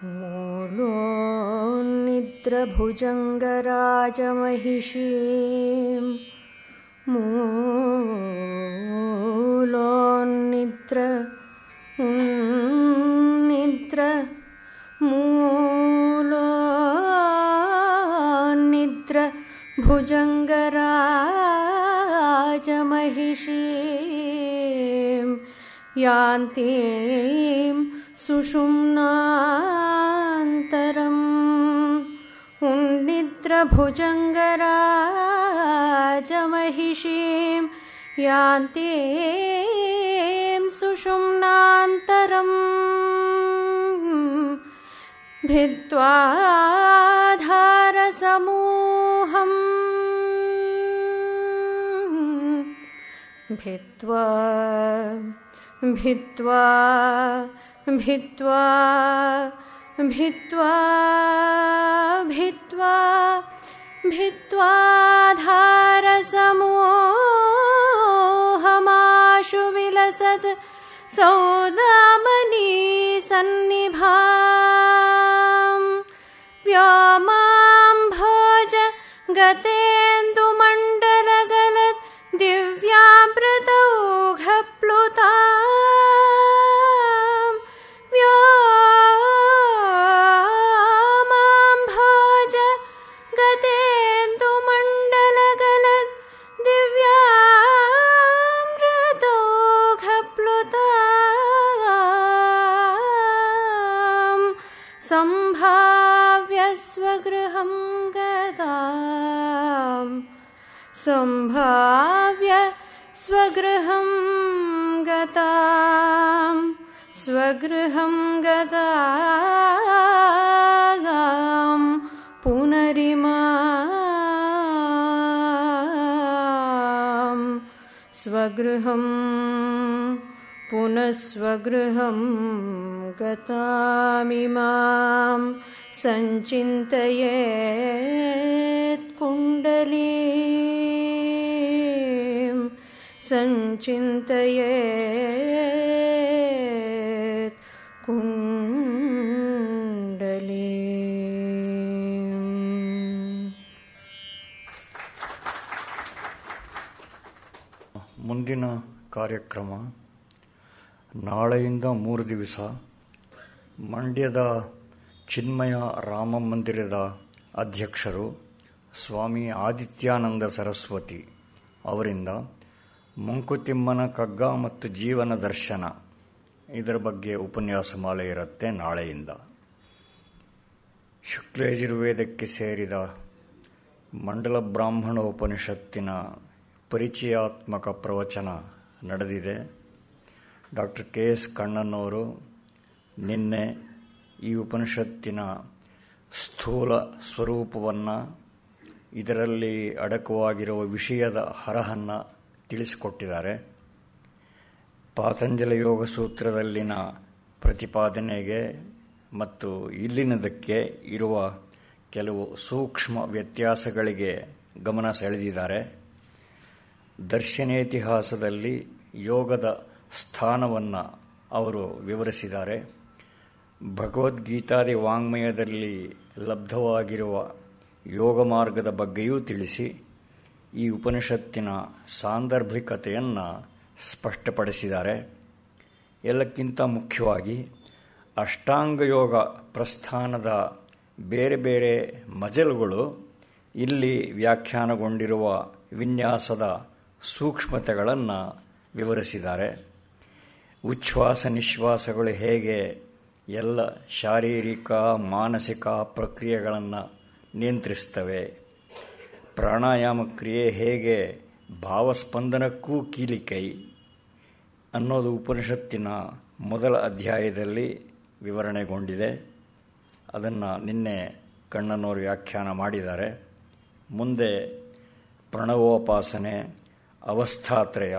मूलो निद्रभुजङ्गराजमहिषीं मूलोन्निद्र निद्र मूलोन्निद्र भुजङ्गराजमहिषीं यान्तीं सुषुम्ना उन्निद्रभुजङ्गराजमहिषीं निद्रभुजङ्गराजमहिषीं सुषुम्नान्तरम् भित्त्वाधारसमूहम् भित्त्वा भित्त्वा भित्वा भित्वा भित्वा भित्वा भित्वा भित्वा धारसमोहमाशु विलसत् सौदामनी सन्निभा व्योमाम्भोज गतेन्दुम सम्भाव्य स्वगृहं गता स्वगृहं गतागां पुनरिमा स्वगृहं पुनः स्वगृहं गतामि मां कुण्डली सञ्चिन्तयेत् ಕುಂಡಲಿ ಮುಂದಿನ ಕಾರ್ಯಕ್ರಮ ನಾಳೆಯಿಂದ ಮೂರು ದಿವಸ ಮಂಡ್ಯದ ಚಿನ್ಮಯ ರಾಮ ಮಂದಿರದ ಅಧ್ಯಕ್ಷರು ಸ್ವಾಮಿ ಆದಿತ್ಯಾನಂದ ಸರಸ್ವತಿ ಅವರಿಂದ ಮಂಕುತಿಮ್ಮನ ಕಗ್ಗ ಮತ್ತು ಜೀವನ ದರ್ಶನ ಇದರ ಬಗ್ಗೆ ಉಪನ್ಯಾಸ ಮಾಲೆ ಇರುತ್ತೆ ನಾಳೆಯಿಂದ ಶುಕ್ಲಯಜುರ್ವೇದಕ್ಕೆ ಸೇರಿದ ಮಂಡಲ ಬ್ರಾಹ್ಮಣ ಉಪನಿಷತ್ತಿನ ಪರಿಚಯಾತ್ಮಕ ಪ್ರವಚನ ನಡೆದಿದೆ ಡಾಕ್ಟರ್ ಕೆ ಎಸ್ ಕಣ್ಣನವರು ನಿನ್ನೆ ಈ ಉಪನಿಷತ್ತಿನ ಸ್ಥೂಲ ಸ್ವರೂಪವನ್ನು ಇದರಲ್ಲಿ ಅಡಕವಾಗಿರುವ ವಿಷಯದ ಹರಹನ್ನು ತಿಳಿಸಿಕೊಟ್ಟಿದ್ದಾರೆ ಪಾತಂಜಲ ಯೋಗ ಸೂತ್ರದಲ್ಲಿನ ಪ್ರತಿಪಾದನೆಗೆ ಮತ್ತು ಇಲ್ಲಿನದಕ್ಕೆ ಇರುವ ಕೆಲವು ಸೂಕ್ಷ್ಮ ವ್ಯತ್ಯಾಸಗಳಿಗೆ ಗಮನ ಸೆಳೆದಿದ್ದಾರೆ ದರ್ಶನೇತಿಹಾಸದಲ್ಲಿ ಯೋಗದ ಸ್ಥಾನವನ್ನು ಅವರು ವಿವರಿಸಿದ್ದಾರೆ ಭಗವದ್ಗೀತಾದಿ ವಾಂಗ್ಮಯದಲ್ಲಿ ಲಬ್ಧವಾಗಿರುವ ಯೋಗ ಮಾರ್ಗದ ಬಗ್ಗೆಯೂ ತಿಳಿಸಿ ಈ ಉಪನಿಷತ್ತಿನ ಸಾಂದರ್ಭಿಕತೆಯನ್ನು ಸ್ಪಷ್ಟಪಡಿಸಿದ್ದಾರೆ ಎಲ್ಲಕ್ಕಿಂತ ಮುಖ್ಯವಾಗಿ ಅಷ್ಟಾಂಗಯೋಗ ಪ್ರಸ್ಥಾನದ ಬೇರೆ ಬೇರೆ ಮಜಲುಗಳು ಇಲ್ಲಿ ವ್ಯಾಖ್ಯಾನಗೊಂಡಿರುವ ವಿನ್ಯಾಸದ ಸೂಕ್ಷ್ಮತೆಗಳನ್ನು ವಿವರಿಸಿದ್ದಾರೆ ಉಚ್ಛ್ವಾಸ ನಿಶ್ವಾಸಗಳು ಹೇಗೆ ಎಲ್ಲ ಶಾರೀರಿಕ ಮಾನಸಿಕ ಪ್ರಕ್ರಿಯೆಗಳನ್ನು ನಿಯಂತ್ರಿಸ್ತವೆ ಪ್ರಾಣಾಯಾಮ ಕ್ರಿಯೆ ಹೇಗೆ ಭಾವಸ್ಪಂದನಕ್ಕೂ ಕೀಲಿಕೈ ಅನ್ನೋದು ಉಪನಿಷತ್ತಿನ ಮೊದಲ ಅಧ್ಯಾಯದಲ್ಲಿ ವಿವರಣೆಗೊಂಡಿದೆ ಅದನ್ನು ನಿನ್ನೆ ಕಣ್ಣನವರು ವ್ಯಾಖ್ಯಾನ ಮಾಡಿದ್ದಾರೆ ಮುಂದೆ ಪ್ರಣವೋಪಾಸನೆ ಅವಸ್ಥಾತ್ರಯ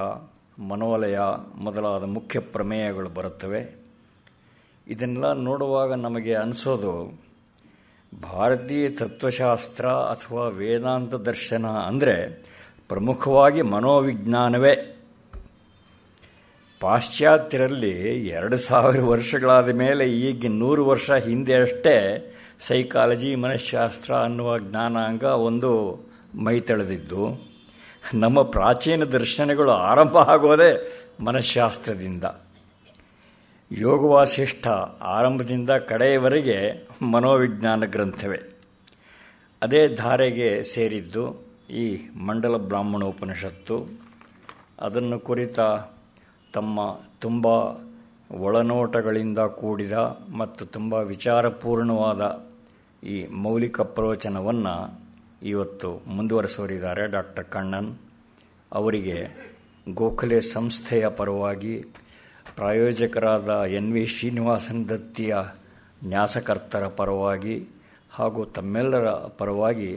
ಮನೋಲಯ ಮೊದಲಾದ ಮುಖ್ಯ ಪ್ರಮೇಯಗಳು ಬರುತ್ತವೆ ಇದನ್ನೆಲ್ಲ ನೋಡುವಾಗ ನಮಗೆ ಅನಿಸೋದು ಭಾರತೀಯ ತತ್ವಶಾಸ್ತ್ರ ಅಥವಾ ವೇದಾಂತ ದರ್ಶನ ಅಂದರೆ ಪ್ರಮುಖವಾಗಿ ಮನೋವಿಜ್ಞಾನವೇ ಪಾಶ್ಚಾತ್ಯರಲ್ಲಿ ಎರಡು ಸಾವಿರ ವರ್ಷಗಳಾದ ಮೇಲೆ ಈಗ ನೂರು ವರ್ಷ ಹಿಂದೆ ಅಷ್ಟೇ ಸೈಕಾಲಜಿ ಮನಃಶಾಸ್ತ್ರ ಅನ್ನುವ ಜ್ಞಾನಾಂಗ ಒಂದು ತಳೆದಿದ್ದು ನಮ್ಮ ಪ್ರಾಚೀನ ದರ್ಶನಗಳು ಆರಂಭ ಆಗೋದೇ ಮನಃಶಾಸ್ತ್ರದಿಂದ ಯೋಗವಾಸಿಷ್ಠ ಆರಂಭದಿಂದ ಕಡೆಯವರೆಗೆ ಮನೋವಿಜ್ಞಾನ ಗ್ರಂಥವೇ ಅದೇ ಧಾರೆಗೆ ಸೇರಿದ್ದು ಈ ಮಂಡಲ ಬ್ರಾಹ್ಮಣ ಉಪನಿಷತ್ತು ಅದನ್ನು ಕುರಿತ ತಮ್ಮ ತುಂಬ ಒಳನೋಟಗಳಿಂದ ಕೂಡಿದ ಮತ್ತು ತುಂಬ ವಿಚಾರಪೂರ್ಣವಾದ ಈ ಮೌಲಿಕ ಪ್ರವಚನವನ್ನು ಇವತ್ತು ಮುಂದುವರೆಸೋರಿದ್ದಾರೆ ಡಾಕ್ಟರ್ ಕಣ್ಣನ್ ಅವರಿಗೆ ಗೋಖಲೆ ಸಂಸ್ಥೆಯ ಪರವಾಗಿ ಪ್ರಾಯೋಜಕರಾದ ಎನ್ ವಿ ಶ್ರೀನಿವಾಸನ್ ದತ್ತಿಯ ನ್ಯಾಸಕರ್ತರ ಪರವಾಗಿ ಹಾಗೂ ತಮ್ಮೆಲ್ಲರ ಪರವಾಗಿ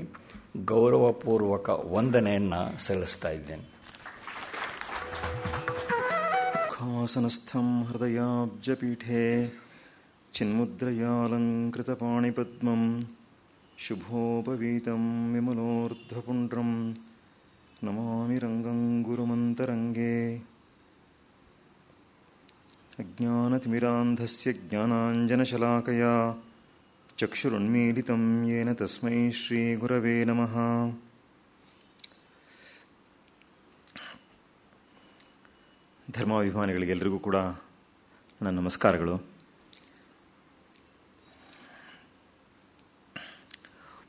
ಗೌರವಪೂರ್ವಕ ವಂದನೆಯನ್ನು ಸಲ್ಲಿಸ್ತಾ ಇದ್ದೇನೆ ಖಾಸನಸ್ಥಂ ಹೃದಯಾಬ್ಜಪೀಠೆ ಚಿನ್ಮುದ್ರಯಾಲಂಕೃತಪಾಣಿಪದ್ಮಂ ಶುಭೋಪವೀತಂ ವಿಮಲೋರ್ಧ್ವಪುಂಡ್ರಂ ನಮಾಮಿ ರಂಗಂ ಗುರುಮಂತರಂಗೇ अज्ञानतिमिरान्धस्य ज्ञानाञ्जनशलाकया ಯೇನ ತಸ್ಮೈ ಶ್ರೀ ಗುರವೇ ನಮಃ ಧರ್ಮಾಭಿಮಾನಿಗಳಿಗೆಲ್ಲರಿಗೂ ಕೂಡ ನನ್ನ ನಮಸ್ಕಾರಗಳು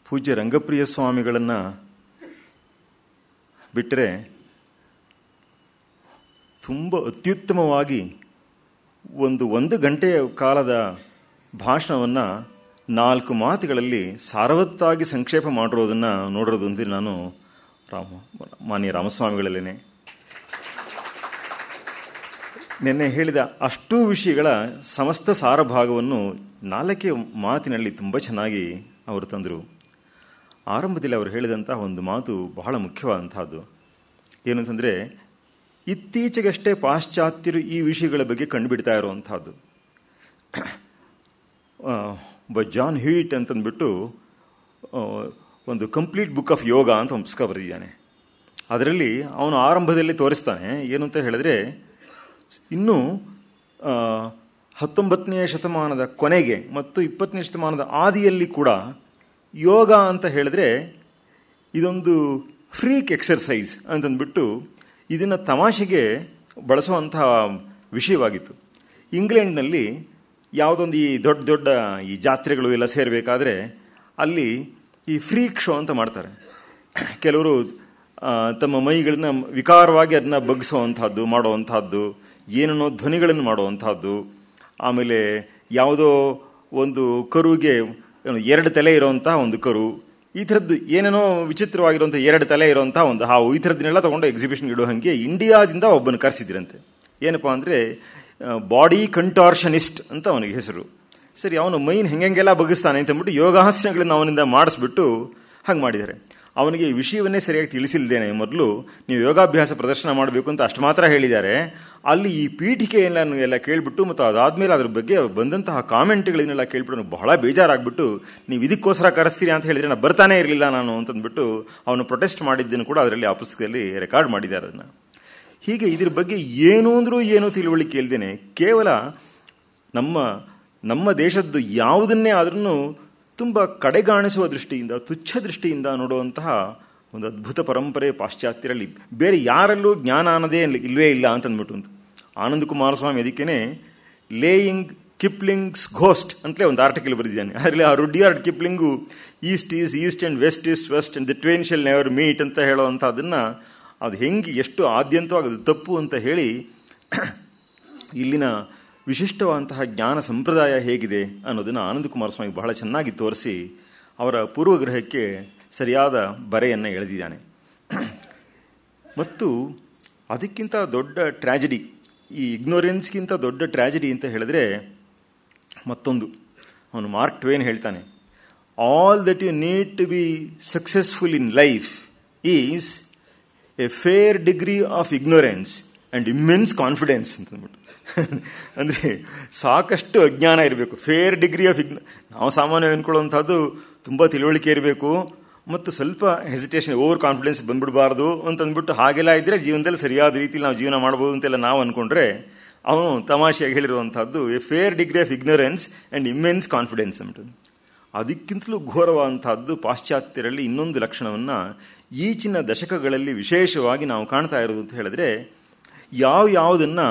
ಪೂಜ್ಯ ರಂಗಪ್ರಿಯ ಸ್ವಾಮಿಗಳನ್ನು ಬಿಟ್ಟರೆ ತುಂಬ ಅತ್ಯುತ್ತಮವಾಗಿ ಒಂದು ಒಂದು ಗಂಟೆಯ ಕಾಲದ ಭಾಷಣವನ್ನು ನಾಲ್ಕು ಮಾತುಗಳಲ್ಲಿ ಸಾರವತ್ತಾಗಿ ಸಂಕ್ಷೇಪ ಮಾಡಿರೋದನ್ನು ನೋಡಿರೋದೊಂದಿಗೆ ನಾನು ರಾಮ ಮಾನ್ಯ ರಾಮಸ್ವಾಮಿಗಳಲ್ಲೇ ನಿನ್ನೆ ಹೇಳಿದ ಅಷ್ಟೂ ವಿಷಯಗಳ ಸಮಸ್ತ ಸಾರಭಾಗವನ್ನು ನಾಲ್ಕೇ ಮಾತಿನಲ್ಲಿ ತುಂಬ ಚೆನ್ನಾಗಿ ಅವರು ತಂದರು ಆರಂಭದಲ್ಲಿ ಅವರು ಹೇಳಿದಂತಹ ಒಂದು ಮಾತು ಬಹಳ ಮುಖ್ಯವಾದಂತಹದ್ದು ಏನು ಇತ್ತೀಚೆಗಷ್ಟೇ ಪಾಶ್ಚಾತ್ಯರು ಈ ವಿಷಯಗಳ ಬಗ್ಗೆ ಕಂಡುಬಿಡ್ತಾ ಇರುವಂಥದ್ದು ಬ ಜಾನ್ ಹ್ಯೂಯಿಟ್ ಅಂತಂದ್ಬಿಟ್ಟು ಒಂದು ಕಂಪ್ಲೀಟ್ ಬುಕ್ ಆಫ್ ಯೋಗ ಅಂತ ಪುಸ್ತಕ ಬರೆದಿದ್ದಾನೆ ಅದರಲ್ಲಿ ಅವನು ಆರಂಭದಲ್ಲಿ ತೋರಿಸ್ತಾನೆ ಏನು ಅಂತ ಹೇಳಿದ್ರೆ ಇನ್ನೂ ಹತ್ತೊಂಬತ್ತನೆಯ ಶತಮಾನದ ಕೊನೆಗೆ ಮತ್ತು ಇಪ್ಪತ್ತನೇ ಶತಮಾನದ ಆದಿಯಲ್ಲಿ ಕೂಡ ಯೋಗ ಅಂತ ಹೇಳಿದ್ರೆ ಇದೊಂದು ಫ್ರೀಕ್ ಎಕ್ಸರ್ಸೈಸ್ ಅಂತಂದ್ಬಿಟ್ಟು ಇದನ್ನು ತಮಾಷೆಗೆ ಬಳಸುವಂಥ ವಿಷಯವಾಗಿತ್ತು ಇಂಗ್ಲೆಂಡ್ನಲ್ಲಿ ಯಾವುದೊಂದು ಈ ದೊಡ್ಡ ದೊಡ್ಡ ಈ ಜಾತ್ರೆಗಳು ಎಲ್ಲ ಸೇರಬೇಕಾದ್ರೆ ಅಲ್ಲಿ ಈ ಫ್ರೀಕ್ ಶೋ ಅಂತ ಮಾಡ್ತಾರೆ ಕೆಲವರು ತಮ್ಮ ಮೈಗಳನ್ನ ವಿಕಾರವಾಗಿ ಅದನ್ನ ಬಗ್ಗಿಸೋವಂಥದ್ದು ಮಾಡುವಂಥದ್ದು ಏನೇನೋ ಧ್ವನಿಗಳನ್ನು ಮಾಡುವಂಥದ್ದು ಆಮೇಲೆ ಯಾವುದೋ ಒಂದು ಕರುಗೆ ಎರಡು ತಲೆ ಇರೋವಂತಹ ಒಂದು ಕರು ಈ ಥರದ್ದು ಏನೇನೋ ವಿಚಿತ್ರವಾಗಿರುವಂಥ ಎರಡು ತಲೆ ಇರುವಂಥ ಒಂದು ಹಾವು ಈ ಥರದ್ದನ್ನೆಲ್ಲ ತೊಗೊಂಡು ಎಕ್ಸಿಬಿಷನ್ ಇಡೋ ಹಾಗೆ ಇಂಡಿಯಾದಿಂದ ಒಬ್ಬನ ಕರೆಸಿದ್ರಂತೆ ಏನಪ್ಪ ಅಂದರೆ ಬಾಡಿ ಕಂಟಾರ್ಷನಿಸ್ಟ್ ಅಂತ ಅವನಿಗೆ ಹೆಸರು ಸರಿ ಅವನು ಮೈನ್ ಹೆಂಗೆಲ್ಲ ಬಗ್ಗಿಸ್ತಾನೆ ಅಂತಂದ್ಬಿಟ್ಟು ಯೋಗಾಸನಗಳನ್ನು ಅವನಿಂದ ಮಾಡಿಸ್ಬಿಟ್ಟು ಹಂಗೆ ಮಾಡಿದ್ದಾರೆ ಅವನಿಗೆ ಈ ವಿಷಯವನ್ನೇ ಸರಿಯಾಗಿ ತಿಳಿಸಿಲ್ಲದೇನೆ ಮೊದಲು ನೀವು ಯೋಗಾಭ್ಯಾಸ ಪ್ರದರ್ಶನ ಮಾಡಬೇಕು ಅಂತ ಅಷ್ಟು ಮಾತ್ರ ಹೇಳಿದ್ದಾರೆ ಅಲ್ಲಿ ಈ ಪೀಠಿಕೆಯನ್ನು ಎಲ್ಲ ಕೇಳಿಬಿಟ್ಟು ಮತ್ತು ಅದಾದಮೇಲೆ ಅದ್ರ ಬಗ್ಗೆ ಬಂದಂತಹ ಕಾಮೆಂಟ್ಗಳನ್ನೆಲ್ಲ ಕೇಳಿಬಿಟ್ಟು ಬಹಳ ಬೇಜಾರಾಗ್ಬಿಟ್ಟು ನೀವು ಇದಕ್ಕೋಸ್ಕರ ಕರೆಸ್ತೀರಿ ಅಂತ ಹೇಳಿದರೆ ನಾನು ಬರ್ತಾನೆ ಇರಲಿಲ್ಲ ನಾನು ಅಂತಂದ್ಬಿಟ್ಟು ಅವನು ಪ್ರೊಟೆಸ್ಟ್ ಮಾಡಿದ್ದನ್ನು ಕೂಡ ಅದರಲ್ಲಿ ಆ ಪುಸ್ತಕದಲ್ಲಿ ರೆಕಾರ್ಡ್ ಮಾಡಿದ್ದಾರೆ ಅದನ್ನು ಹೀಗೆ ಇದ್ರ ಬಗ್ಗೆ ಏನು ಅಂದರೂ ಏನೂ ತಿಳುವಳಿಕೆ ಇಲ್ದೇನೆ ಕೇವಲ ನಮ್ಮ ನಮ್ಮ ದೇಶದ್ದು ಯಾವುದನ್ನೇ ಆದ್ರೂ ತುಂಬ ಕಡೆಗಾಣಿಸುವ ದೃಷ್ಟಿಯಿಂದ ತುಚ್ಛ ದೃಷ್ಟಿಯಿಂದ ನೋಡುವಂತಹ ಒಂದು ಅದ್ಭುತ ಪರಂಪರೆ ಪಾಶ್ಚಾತ್ಯರಲ್ಲಿ ಬೇರೆ ಯಾರಲ್ಲೂ ಜ್ಞಾನ ಅನ್ನೋದೇ ಇಲ್ಲವೇ ಇಲ್ಲ ಅಂತ ಅಂದ್ಬಿಟ್ಟು ಅಂತ ಆನಂದ ಕುಮಾರಸ್ವಾಮಿ ಅದಕ್ಕೇ ಲೇಯಿಂಗ್ ಕಿಪ್ಲಿಂಗ್ಸ್ ಘೋಸ್ಟ್ ಅಂತಲೇ ಒಂದು ಆರ್ಟಿಕಲ್ ಬರೆದಿದ್ದಾನೆ ಅದರಲ್ಲಿ ಆ Rudyard Kipling east is east and west east west and the twain shall never meet ಅಂತ ಹೇಳುವಂಥ ಅದನ್ನು ಅದು ಹೆಂಗೆ ಎಷ್ಟು ಆದ್ಯಂತವಾಗಿ ಅದು ತಪ್ಪು ಅಂತ ಹೇಳಿ ಇಲ್ಲಿನ ವಿಶಿಷ್ಟವಾದಂತಹ ಜ್ಞಾನ ಸಂಪ್ರದಾಯ ಹೇಗಿದೆ ಅನ್ನೋದನ್ನು ಆನಂದಕುಮಾರ ಸ್ವಾಮಿ ಬಹಳ ಚೆನ್ನಾಗಿ ತೋರಿಸಿ ಅವರ ಪೂರ್ವಗ್ರಹಕ್ಕೆ ಸರಿಯಾದ ಬರೆಯನ್ನು ಎಳೆದಿದ್ದಾನೆ ಮತ್ತು ಅದಕ್ಕಿಂತ ದೊಡ್ಡ ಟ್ರ್ಯಾಜಿಡಿ ಈ ಇಗ್ನೋರೆನ್ಸ್ಗಿಂತ ದೊಡ್ಡ ಟ್ರ್ಯಾಜಡಿ ಅಂತ ಹೇಳಿದ್ರೆ ಮತ್ತೊಂದು ಅವನು ಮಾರ್ಕ್ ಟ್ವೇನ್ ಹೇಳ್ತಾನೆ all that you need to be successful in life is a fair degree of ignorance and immense confidence ಅಂತಂದ್ಬಿಟ್ಟು ಅಂದರೆ ಸಾಕಷ್ಟು ಅಜ್ಞಾನ ಇರಬೇಕು ಫೇರ್ ಡಿಗ್ರಿ ಆಫ್ ಇಗ್ನ ನಾವು ಸಾಮಾನ್ಯ ಅಂದ್ಕೊಳ್ಳುವಂಥದ್ದು ತುಂಬ ತಿಳುವಳಿಕೆ ಇರಬೇಕು ಮತ್ತು ಸ್ವಲ್ಪ ಹೆಸಿಟೇಷನ್ ಓವರ್ ಕಾನ್ಫಿಡೆನ್ಸ್ ಬಂದ್ಬಿಡಬಾರ್ದು ಅಂತಂದ್ಬಿಟ್ಟು ಹಾಗೆಲ್ಲ ಇದ್ದರೆ ಜೀವನದಲ್ಲಿ ಸರಿಯಾದ ರೀತಿಯಲ್ಲಿ ನಾವು ಜೀವನ ಮಾಡ್ಬೋದು ಅಂತೆಲ್ಲ ನಾವು ಅಂದ್ಕೊಂಡ್ರೆ ಅವನು ತಮಾಷೆಯಾಗಿ ಹೇಳಿರುವಂಥದ್ದು a fair degree of ignorance and immense confidence ಅಂಟು ಅದಕ್ಕಿಂತಲೂ ಘೋರವಾದಂಥದ್ದು ಪಾಶ್ಚಾತ್ಯರಲ್ಲಿ ಇನ್ನೊಂದು ಲಕ್ಷಣವನ್ನು ಈಚಿನ ದಶಕಗಳಲ್ಲಿ ವಿಶೇಷವಾಗಿ ನಾವು ಕಾಣ್ತಾ ಇರೋದು ಅಂತ ಹೇಳಿದ್ರೆ ಯಾವ ಯಾವುದನ್ನು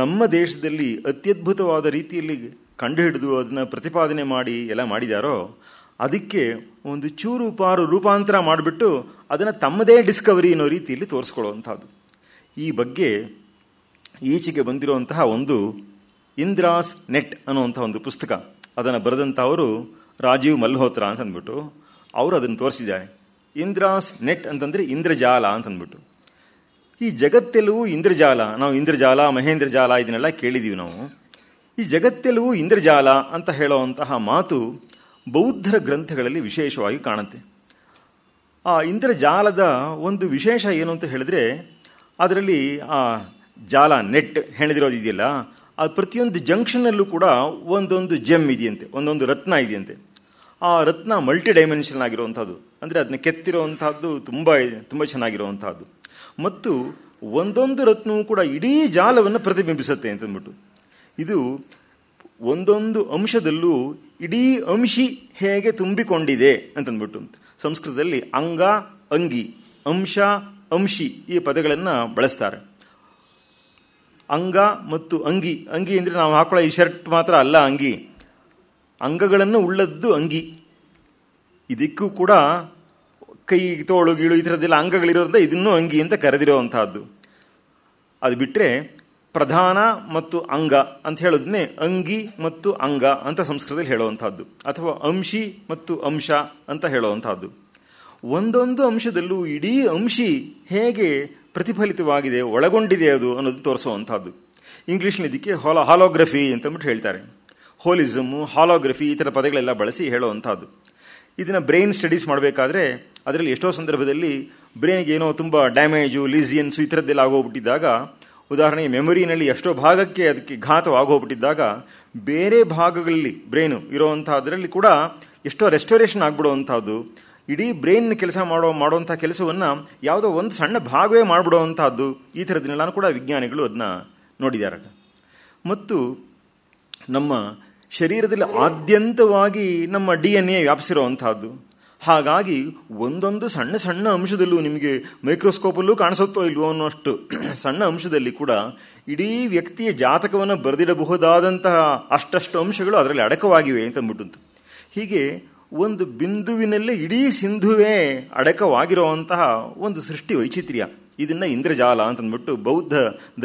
ನಮ್ಮ ದೇಶದಲ್ಲಿ ಅತ್ಯದ್ಭುತವಾದ ರೀತಿಯಲ್ಲಿ ಕಂಡುಹಿಡಿದು ಅದನ್ನು ಪ್ರತಿಪಾದನೆ ಮಾಡಿ ಎಲ್ಲ ಮಾಡಿದಾರೋ ಅದಕ್ಕೆ ಒಂದು ಚೂರು ಪಾರು ರೂಪಾಂತರ ಮಾಡಿಬಿಟ್ಟು ಅದನ್ನು ತಮ್ಮದೇ ಡಿಸ್ಕವರಿ ಅನ್ನೋ ರೀತಿಯಲ್ಲಿ ತೋರಿಸ್ಕೊಳ್ಳುವಂಥದ್ದು ಈ ಬಗ್ಗೆ ಈಚೆಗೆ ಬಂದಿರುವಂತಹ ಒಂದು ಇಂದ್ರಾಸ್ ನೆಟ್ ಅನ್ನುವಂಥ ಒಂದು ಪುಸ್ತಕ ಅದನ್ನು ಬರೆದಂಥವರು ರಾಜೀವ್ ಮಲ್ಹೋತ್ರ ಅಂತಂದ್ಬಿಟ್ಟು ಅವರು ಅದನ್ನು ತೋರಿಸಿದ್ದಾರೆ ಇಂದ್ರಾಸ್ ನೆಟ್ ಅಂತಂದರೆ ಇಂದ್ರಜಾಲ ಅಂತಂದ್ಬಿಟ್ಟು ಈ ಜಗತ್ತೆಲ್ಲವೂ ಇಂದ್ರಜಾಲ ನಾವು ಇಂದ್ರಜಾಲ ಮಹೇಂದ್ರಜಾಲ ಇದನ್ನೆಲ್ಲ ಕೇಳಿದ್ದೀವಿ ನಾವು ಈ ಜಗತ್ತೆಲ್ಲವೂ ಇಂದ್ರಜಾಲ ಅಂತ ಹೇಳೋವಂತಹ ಮಾತು ಬೌದ್ಧರ ಗ್ರಂಥಗಳಲ್ಲಿ ವಿಶೇಷವಾಗಿ ಕಾಣುತ್ತೆ ಆ ಇಂದ್ರಜಾಲದ ಒಂದು ವಿಶೇಷ ಏನು ಅಂತ ಹೇಳಿದ್ರೆ ಅದರಲ್ಲಿ ಆ ಜಾಲ ನೆಟ್ ಇದೆಯಲ್ಲ ಆ ಪ್ರತಿಯೊಂದು ಜಂಕ್ಷನ್ನಲ್ಲೂ ಕೂಡ ಒಂದೊಂದು ಜೆಮ್ ಇದೆಯಂತೆ ಒಂದೊಂದು ರತ್ನ ಇದೆಯಂತೆ ಆ ರತ್ನ ಮಲ್ಟಿ ಡೈಮೆನ್ಷನ್ ಆಗಿರುವಂಥದ್ದು ಅಂದರೆ ಅದನ್ನ ಕೆತ್ತಿರುವಂಥದ್ದು ತುಂಬ ತುಂಬ ಚೆನ್ನಾಗಿರುವಂಥದ್ದು ಮತ್ತು ಒಂದೊಂದು ರತ್ನವೂ ಕೂಡ ಇಡೀ ಜಾಲವನ್ನು ಪ್ರತಿಬಿಂಬಿಸುತ್ತೆ ಅಂತಂದ್ಬಿಟ್ಟು ಇದು ಒಂದೊಂದು ಅಂಶದಲ್ಲೂ ಇಡೀ ಅಂಶಿ ಹೇಗೆ ತುಂಬಿಕೊಂಡಿದೆ ಅಂತಂದ್ಬಿಟ್ಟು ಸಂಸ್ಕೃತದಲ್ಲಿ ಅಂಗ ಅಂಗಿ ಅಂಶ ಅಂಶಿ ಈ ಪದಗಳನ್ನು ಬಳಸ್ತಾರೆ ಅಂಗ ಮತ್ತು ಅಂಗಿ ಅಂಗಿ ಅಂದರೆ ನಾವು ಹಾಕೊಳ್ಳೋ ಈ ಶರ್ಟ್ ಮಾತ್ರ ಅಲ್ಲ ಅಂಗಿ ಅಂಗಗಳನ್ನು ಉಳ್ಳದ್ದು ಅಂಗಿ ಇದಕ್ಕೂ ಕೂಡ ಕೈ ತೋಳು ಗೀಳು ಈ ಥರದ್ದೆಲ್ಲ ಅಂಗಗಳಿರೋದ್ರಿಂದ ಇದನ್ನು ಅಂಗಿ ಅಂತ ಕರೆದಿರುವಂತಹದ್ದು ಅದು ಬಿಟ್ಟರೆ ಪ್ರಧಾನ ಮತ್ತು ಅಂಗ ಅಂತ ಹೇಳೋದನ್ನೇ ಅಂಗಿ ಮತ್ತು ಅಂಗ ಅಂತ ಸಂಸ್ಕೃತದಲ್ಲಿ ಹೇಳುವಂಥದ್ದು ಅಥವಾ ಅಂಶಿ ಮತ್ತು ಅಂಶ ಅಂತ ಹೇಳೋವಂಥದ್ದು ಒಂದೊಂದು ಅಂಶದಲ್ಲೂ ಇಡೀ ಅಂಶಿ ಹೇಗೆ ಪ್ರತಿಫಲಿತವಾಗಿದೆ ಒಳಗೊಂಡಿದೆ ಅದು ಅನ್ನೋದು ತೋರಿಸುವಂಥದ್ದು ಇಂಗ್ಲೀಷ್ನ ಇದಕ್ಕೆ ಹೊಲ ಹಾಲೋಗ್ರಫಿ ಅಂತಂದ್ಬಿಟ್ಟು ಹೇಳ್ತಾರೆ ಹೋಲಿಸಮ್ಮು ಹಾಲೋಗ್ರಫಿ ಈ ಥರ ಪದಗಳೆಲ್ಲ ಬಳಸಿ ಹೇಳುವಂಥದ್ದು ಇದನ್ನು ಬ್ರೈನ್ ಸ್ಟಡೀಸ್ ಮಾಡಬೇಕಾದ್ರೆ ಅದರಲ್ಲಿ ಎಷ್ಟೋ ಸಂದರ್ಭದಲ್ಲಿ ಬ್ರೈನ್ಗೆ ಏನೋ ತುಂಬ ಡ್ಯಾಮೇಜು ಲೀಸಿಯನ್ಸು ಈ ಥರದ್ದೆಲ್ಲ ಆಗೋಗ್ಬಿಟ್ಟಿದ್ದಾಗ ಉದಾಹರಣೆಗೆ ಮೆಮೊರಿನಲ್ಲಿ ಎಷ್ಟೋ ಭಾಗಕ್ಕೆ ಅದಕ್ಕೆ ಘಾತವಾಗೋಗ್ಬಿಟ್ಟಿದ್ದಾಗ ಬೇರೆ ಭಾಗಗಳಲ್ಲಿ ಬ್ರೈನು ಇರೋವಂಥದ್ರಲ್ಲಿ ಕೂಡ ಎಷ್ಟೋ ರೆಸ್ಟೋರೇಷನ್ ಆಗ್ಬಿಡುವಂಥದ್ದು ಇಡೀ ಬ್ರೈನ್ ಕೆಲಸ ಮಾಡೋ ಮಾಡುವಂಥ ಕೆಲಸವನ್ನು ಯಾವುದೋ ಒಂದು ಸಣ್ಣ ಭಾಗವೇ ಮಾಡಿಬಿಡುವಂಥದ್ದು ಈ ಥರದನ್ನೆಲ್ಲನೂ ಕೂಡ ವಿಜ್ಞಾನಿಗಳು ಅದನ್ನ ನೋಡಿದ್ದಾರೆ ಮತ್ತು ನಮ್ಮ ಶರೀರದಲ್ಲಿ ಆದ್ಯಂತವಾಗಿ ನಮ್ಮ ಡಿ ಎನ್ ಎ ವ್ಯಾಪಿಸಿರುವಂಥದ್ದು ಹಾಗಾಗಿ ಒಂದೊಂದು ಸಣ್ಣ ಸಣ್ಣ ಅಂಶದಲ್ಲೂ ನಿಮಗೆ ಮೈಕ್ರೋಸ್ಕೋಪಲ್ಲೂ ಕಾಣಿಸುತ್ತೋ ಇಲ್ವೋ ಅನ್ನೋಷ್ಟು ಸಣ್ಣ ಅಂಶದಲ್ಲಿ ಕೂಡ ಇಡೀ ವ್ಯಕ್ತಿಯ ಜಾತಕವನ್ನು ಬರೆದಿಡಬಹುದಾದಂತಹ ಅಷ್ಟಷ್ಟು ಅಂಶಗಳು ಅದರಲ್ಲಿ ಅಡಕವಾಗಿವೆ ಅಂತ ಅಂದ್ಬಿಟ್ಟು ಹೀಗೆ ಒಂದು ಬಿಂದುವಿನಲ್ಲೇ ಇಡೀ ಸಿಂಧುವೇ ಅಡಕವಾಗಿರುವಂತಹ ಒಂದು ಸೃಷ್ಟಿ ವೈಚಿತ್ರ್ಯ ಇದನ್ನು ಇಂದ್ರಜಾಲ ಅಂತಂದ್ಬಿಟ್ಟು ಬೌದ್ಧ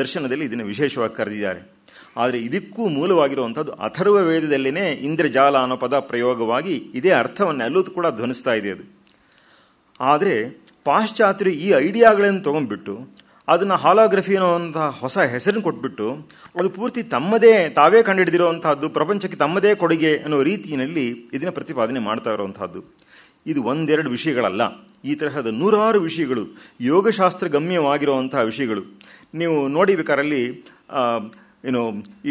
ದರ್ಶನದಲ್ಲಿ ಇದನ್ನು ವಿಶೇಷವಾಗಿ ಕರೆದಿದ್ದಾರೆ ಆದರೆ ಇದಕ್ಕೂ ಮೂಲವಾಗಿರುವಂಥದ್ದು ಅಥರ್ವ ವೇದದಲ್ಲಿನೇ ಇಂದ್ರಜಾಲ ಅನ್ನೋ ಪದ ಪ್ರಯೋಗವಾಗಿ ಇದೇ ಅರ್ಥವನ್ನು ಅಲ್ಲೂ ಕೂಡ ಧ್ವನಿಸ್ತಾ ಇದೆ ಅದು ಆದರೆ ಪಾಶ್ಚಾತ್ಯರು ಈ ಐಡಿಯಾಗಳನ್ನು ತೊಗೊಂಡ್ಬಿಟ್ಟು ಅದನ್ನು ಹಾಲೋಗ್ರಫಿ ಅನ್ನೋವಂತಹ ಹೊಸ ಹೆಸರನ್ನು ಕೊಟ್ಬಿಟ್ಟು ಅದು ಪೂರ್ತಿ ತಮ್ಮದೇ ತಾವೇ ಕಂಡುಹಿಡಿದಿರುವಂತಹದ್ದು ಪ್ರಪಂಚಕ್ಕೆ ತಮ್ಮದೇ ಕೊಡುಗೆ ಅನ್ನೋ ರೀತಿಯಲ್ಲಿ ಇದನ್ನು ಪ್ರತಿಪಾದನೆ ಮಾಡ್ತಾ ಇರುವಂತಹದ್ದು ಇದು ಒಂದೆರಡು ವಿಷಯಗಳಲ್ಲ ಈ ತರಹದ ನೂರಾರು ವಿಷಯಗಳು ಯೋಗಶಾಸ್ತ್ರ ಗಮ್ಯವಾಗಿರುವಂತಹ ವಿಷಯಗಳು ನೀವು ನೋಡಿಬೇಕಾರಲ್ಲಿ ಏನು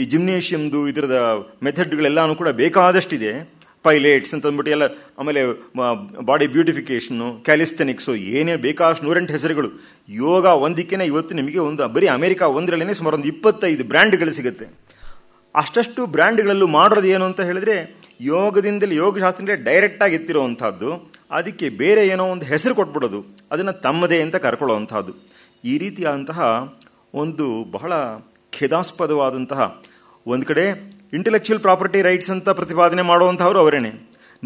ಈ ಜಿಮ್ನೇಷಿಯಮ್ದು ಇದರದ ಮೆಥಡ್ಗಳೆಲ್ಲನೂ ಕೂಡ ಬೇಕಾದಷ್ಟಿದೆ ಪೈಲೇಟ್ಸ್ ಅಂತ ಅಂದ್ಬಿಟ್ಟು ಎಲ್ಲ ಆಮೇಲೆ ಬಾಡಿ ಬ್ಯೂಟಿಫಿಕೇಷನ್ನು ಕ್ಯಾಲಿಸ್ಥೆನಿಕ್ಸು ಏನೇ ಬೇಕಾದಷ್ಟು ನೂರೆಂಟು ಹೆಸರುಗಳು ಯೋಗ ಒಂದಕ್ಕೇನೆ ಇವತ್ತು ನಿಮಗೆ ಒಂದು ಬರೀ ಅಮೆರಿಕ ಒಂದರಲ್ಲೇ ಸುಮಾರು ಒಂದು ಇಪ್ಪತ್ತೈದು ಬ್ರ್ಯಾಂಡ್ಗಳು ಸಿಗುತ್ತೆ ಅಷ್ಟಷ್ಟು ಬ್ರ್ಯಾಂಡ್ಗಳಲ್ಲೂ ಮಾಡೋದು ಏನು ಅಂತ ಹೇಳಿದ್ರೆ ಯೋಗದಿಂದಲೇ ಯೋಗಶಾಸ್ತ್ರ ಡೈರೆಕ್ಟಾಗಿ ಎತ್ತಿರುವಂಥದ್ದು ಅದಕ್ಕೆ ಬೇರೆ ಏನೋ ಒಂದು ಹೆಸರು ಕೊಟ್ಬಿಡೋದು ಅದನ್ನು ತಮ್ಮದೇ ಅಂತ ಕರ್ಕೊಳ್ಳೋ ಅಂಥದ್ದು ಈ ರೀತಿಯಾದಂತಹ ಒಂದು ಬಹಳ ಖೇದಾಸ್ಪದವಾದಂತಹ ಒಂದು ಕಡೆ ಇಂಟೆಲೆಕ್ಚುಯಲ್ ಪ್ರಾಪರ್ಟಿ ರೈಟ್ಸ್ ಅಂತ ಪ್ರತಿಪಾದನೆ ಮಾಡುವಂಥವ್ರು ಅವರೇನೆ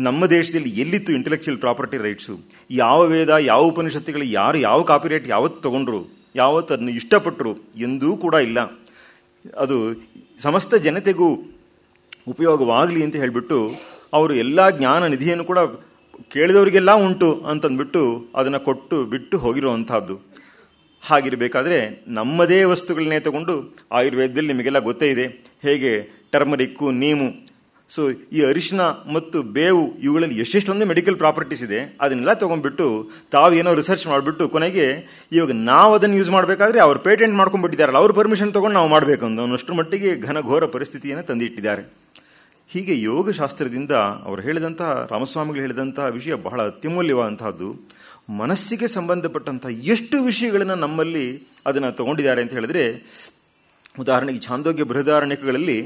ನಮ್ಮ ದೇಶದಲ್ಲಿ ಎಲ್ಲಿತ್ತು ಇಂಟೆಲೆಕ್ಚುಯಲ್ ಪ್ರಾಪರ್ಟಿ ರೈಟ್ಸು ಯಾವ ವೇದ ಯಾವ ಉಪನಿಷತ್ತುಗಳು ಯಾರು ಯಾವ ರೈಟ್ ಯಾವತ್ತು ತಗೊಂಡ್ರು ಯಾವತ್ತು ಅದನ್ನು ಇಷ್ಟಪಟ್ಟರು ಎಂದೂ ಕೂಡ ಇಲ್ಲ ಅದು ಸಮಸ್ತ ಜನತೆಗೂ ಉಪಯೋಗವಾಗಲಿ ಅಂತ ಹೇಳಿಬಿಟ್ಟು ಅವರು ಎಲ್ಲ ಜ್ಞಾನ ನಿಧಿಯನ್ನು ಕೂಡ ಕೇಳಿದವರಿಗೆಲ್ಲ ಉಂಟು ಅಂತಂದ್ಬಿಟ್ಟು ಅದನ್ನು ಕೊಟ್ಟು ಬಿಟ್ಟು ಹೋಗಿರುವಂಥದ್ದು ಹಾಗಿರಬೇಕಾದ್ರೆ ನಮ್ಮದೇ ವಸ್ತುಗಳನ್ನೇ ತಗೊಂಡು ಆಯುರ್ವೇದದಲ್ಲಿ ನಿಮಗೆಲ್ಲ ಗೊತ್ತೇ ಇದೆ ಹೇಗೆ ಟರ್ಮರಿಕ್ಕು ನೀಮು ಸೊ ಈ ಅರಿಶಿನ ಮತ್ತು ಬೇವು ಇವುಗಳಲ್ಲಿ ಎಷ್ಟೆಷ್ಟೊಂದು ಮೆಡಿಕಲ್ ಪ್ರಾಪರ್ಟೀಸ್ ಇದೆ ಅದನ್ನೆಲ್ಲ ತೊಗೊಂಡ್ಬಿಟ್ಟು ತಾವೇನೋ ರಿಸರ್ಚ್ ಮಾಡಿಬಿಟ್ಟು ಕೊನೆಗೆ ಇವಾಗ ನಾವು ಅದನ್ನು ಯೂಸ್ ಮಾಡಬೇಕಾದ್ರೆ ಅವ್ರು ಪೇಟೆಂಟ್ ಮಾಡ್ಕೊಂಡ್ಬಿಟ್ಟಿದ್ದಾರಲ್ಲ ಅವ್ರ ಪರ್ಮಿಷನ್ ತೊಗೊಂಡು ನಾವು ಮಾಡಬೇಕು ಅನ್ನೋಷ್ಟು ಮಟ್ಟಿಗೆ ಘನಘೋರ ಪರಿಸ್ಥಿತಿಯನ್ನು ತಂದಿಟ್ಟಿದ್ದಾರೆ ಹೀಗೆ ಯೋಗಶಾಸ್ತ್ರದಿಂದ ಅವರು ಹೇಳಿದಂತಹ ರಾಮಸ್ವಾಮಿಗಳು ಹೇಳಿದಂತಹ ವಿಷಯ ಬಹಳ ಅತ್ಯಮೂಲ್ಯವಾದಂತಹದ್ದು ಮನಸ್ಸಿಗೆ ಸಂಬಂಧಪಟ್ಟಂಥ ಎಷ್ಟು ವಿಷಯಗಳನ್ನು ನಮ್ಮಲ್ಲಿ ಅದನ್ನು ತಗೊಂಡಿದ್ದಾರೆ ಅಂತ ಹೇಳಿದ್ರೆ ಉದಾಹರಣೆಗೆ ಛಾಂದೋಗ್ಯ ಬೃಹದಾರಣ್ಯಕಗಳಲ್ಲಿ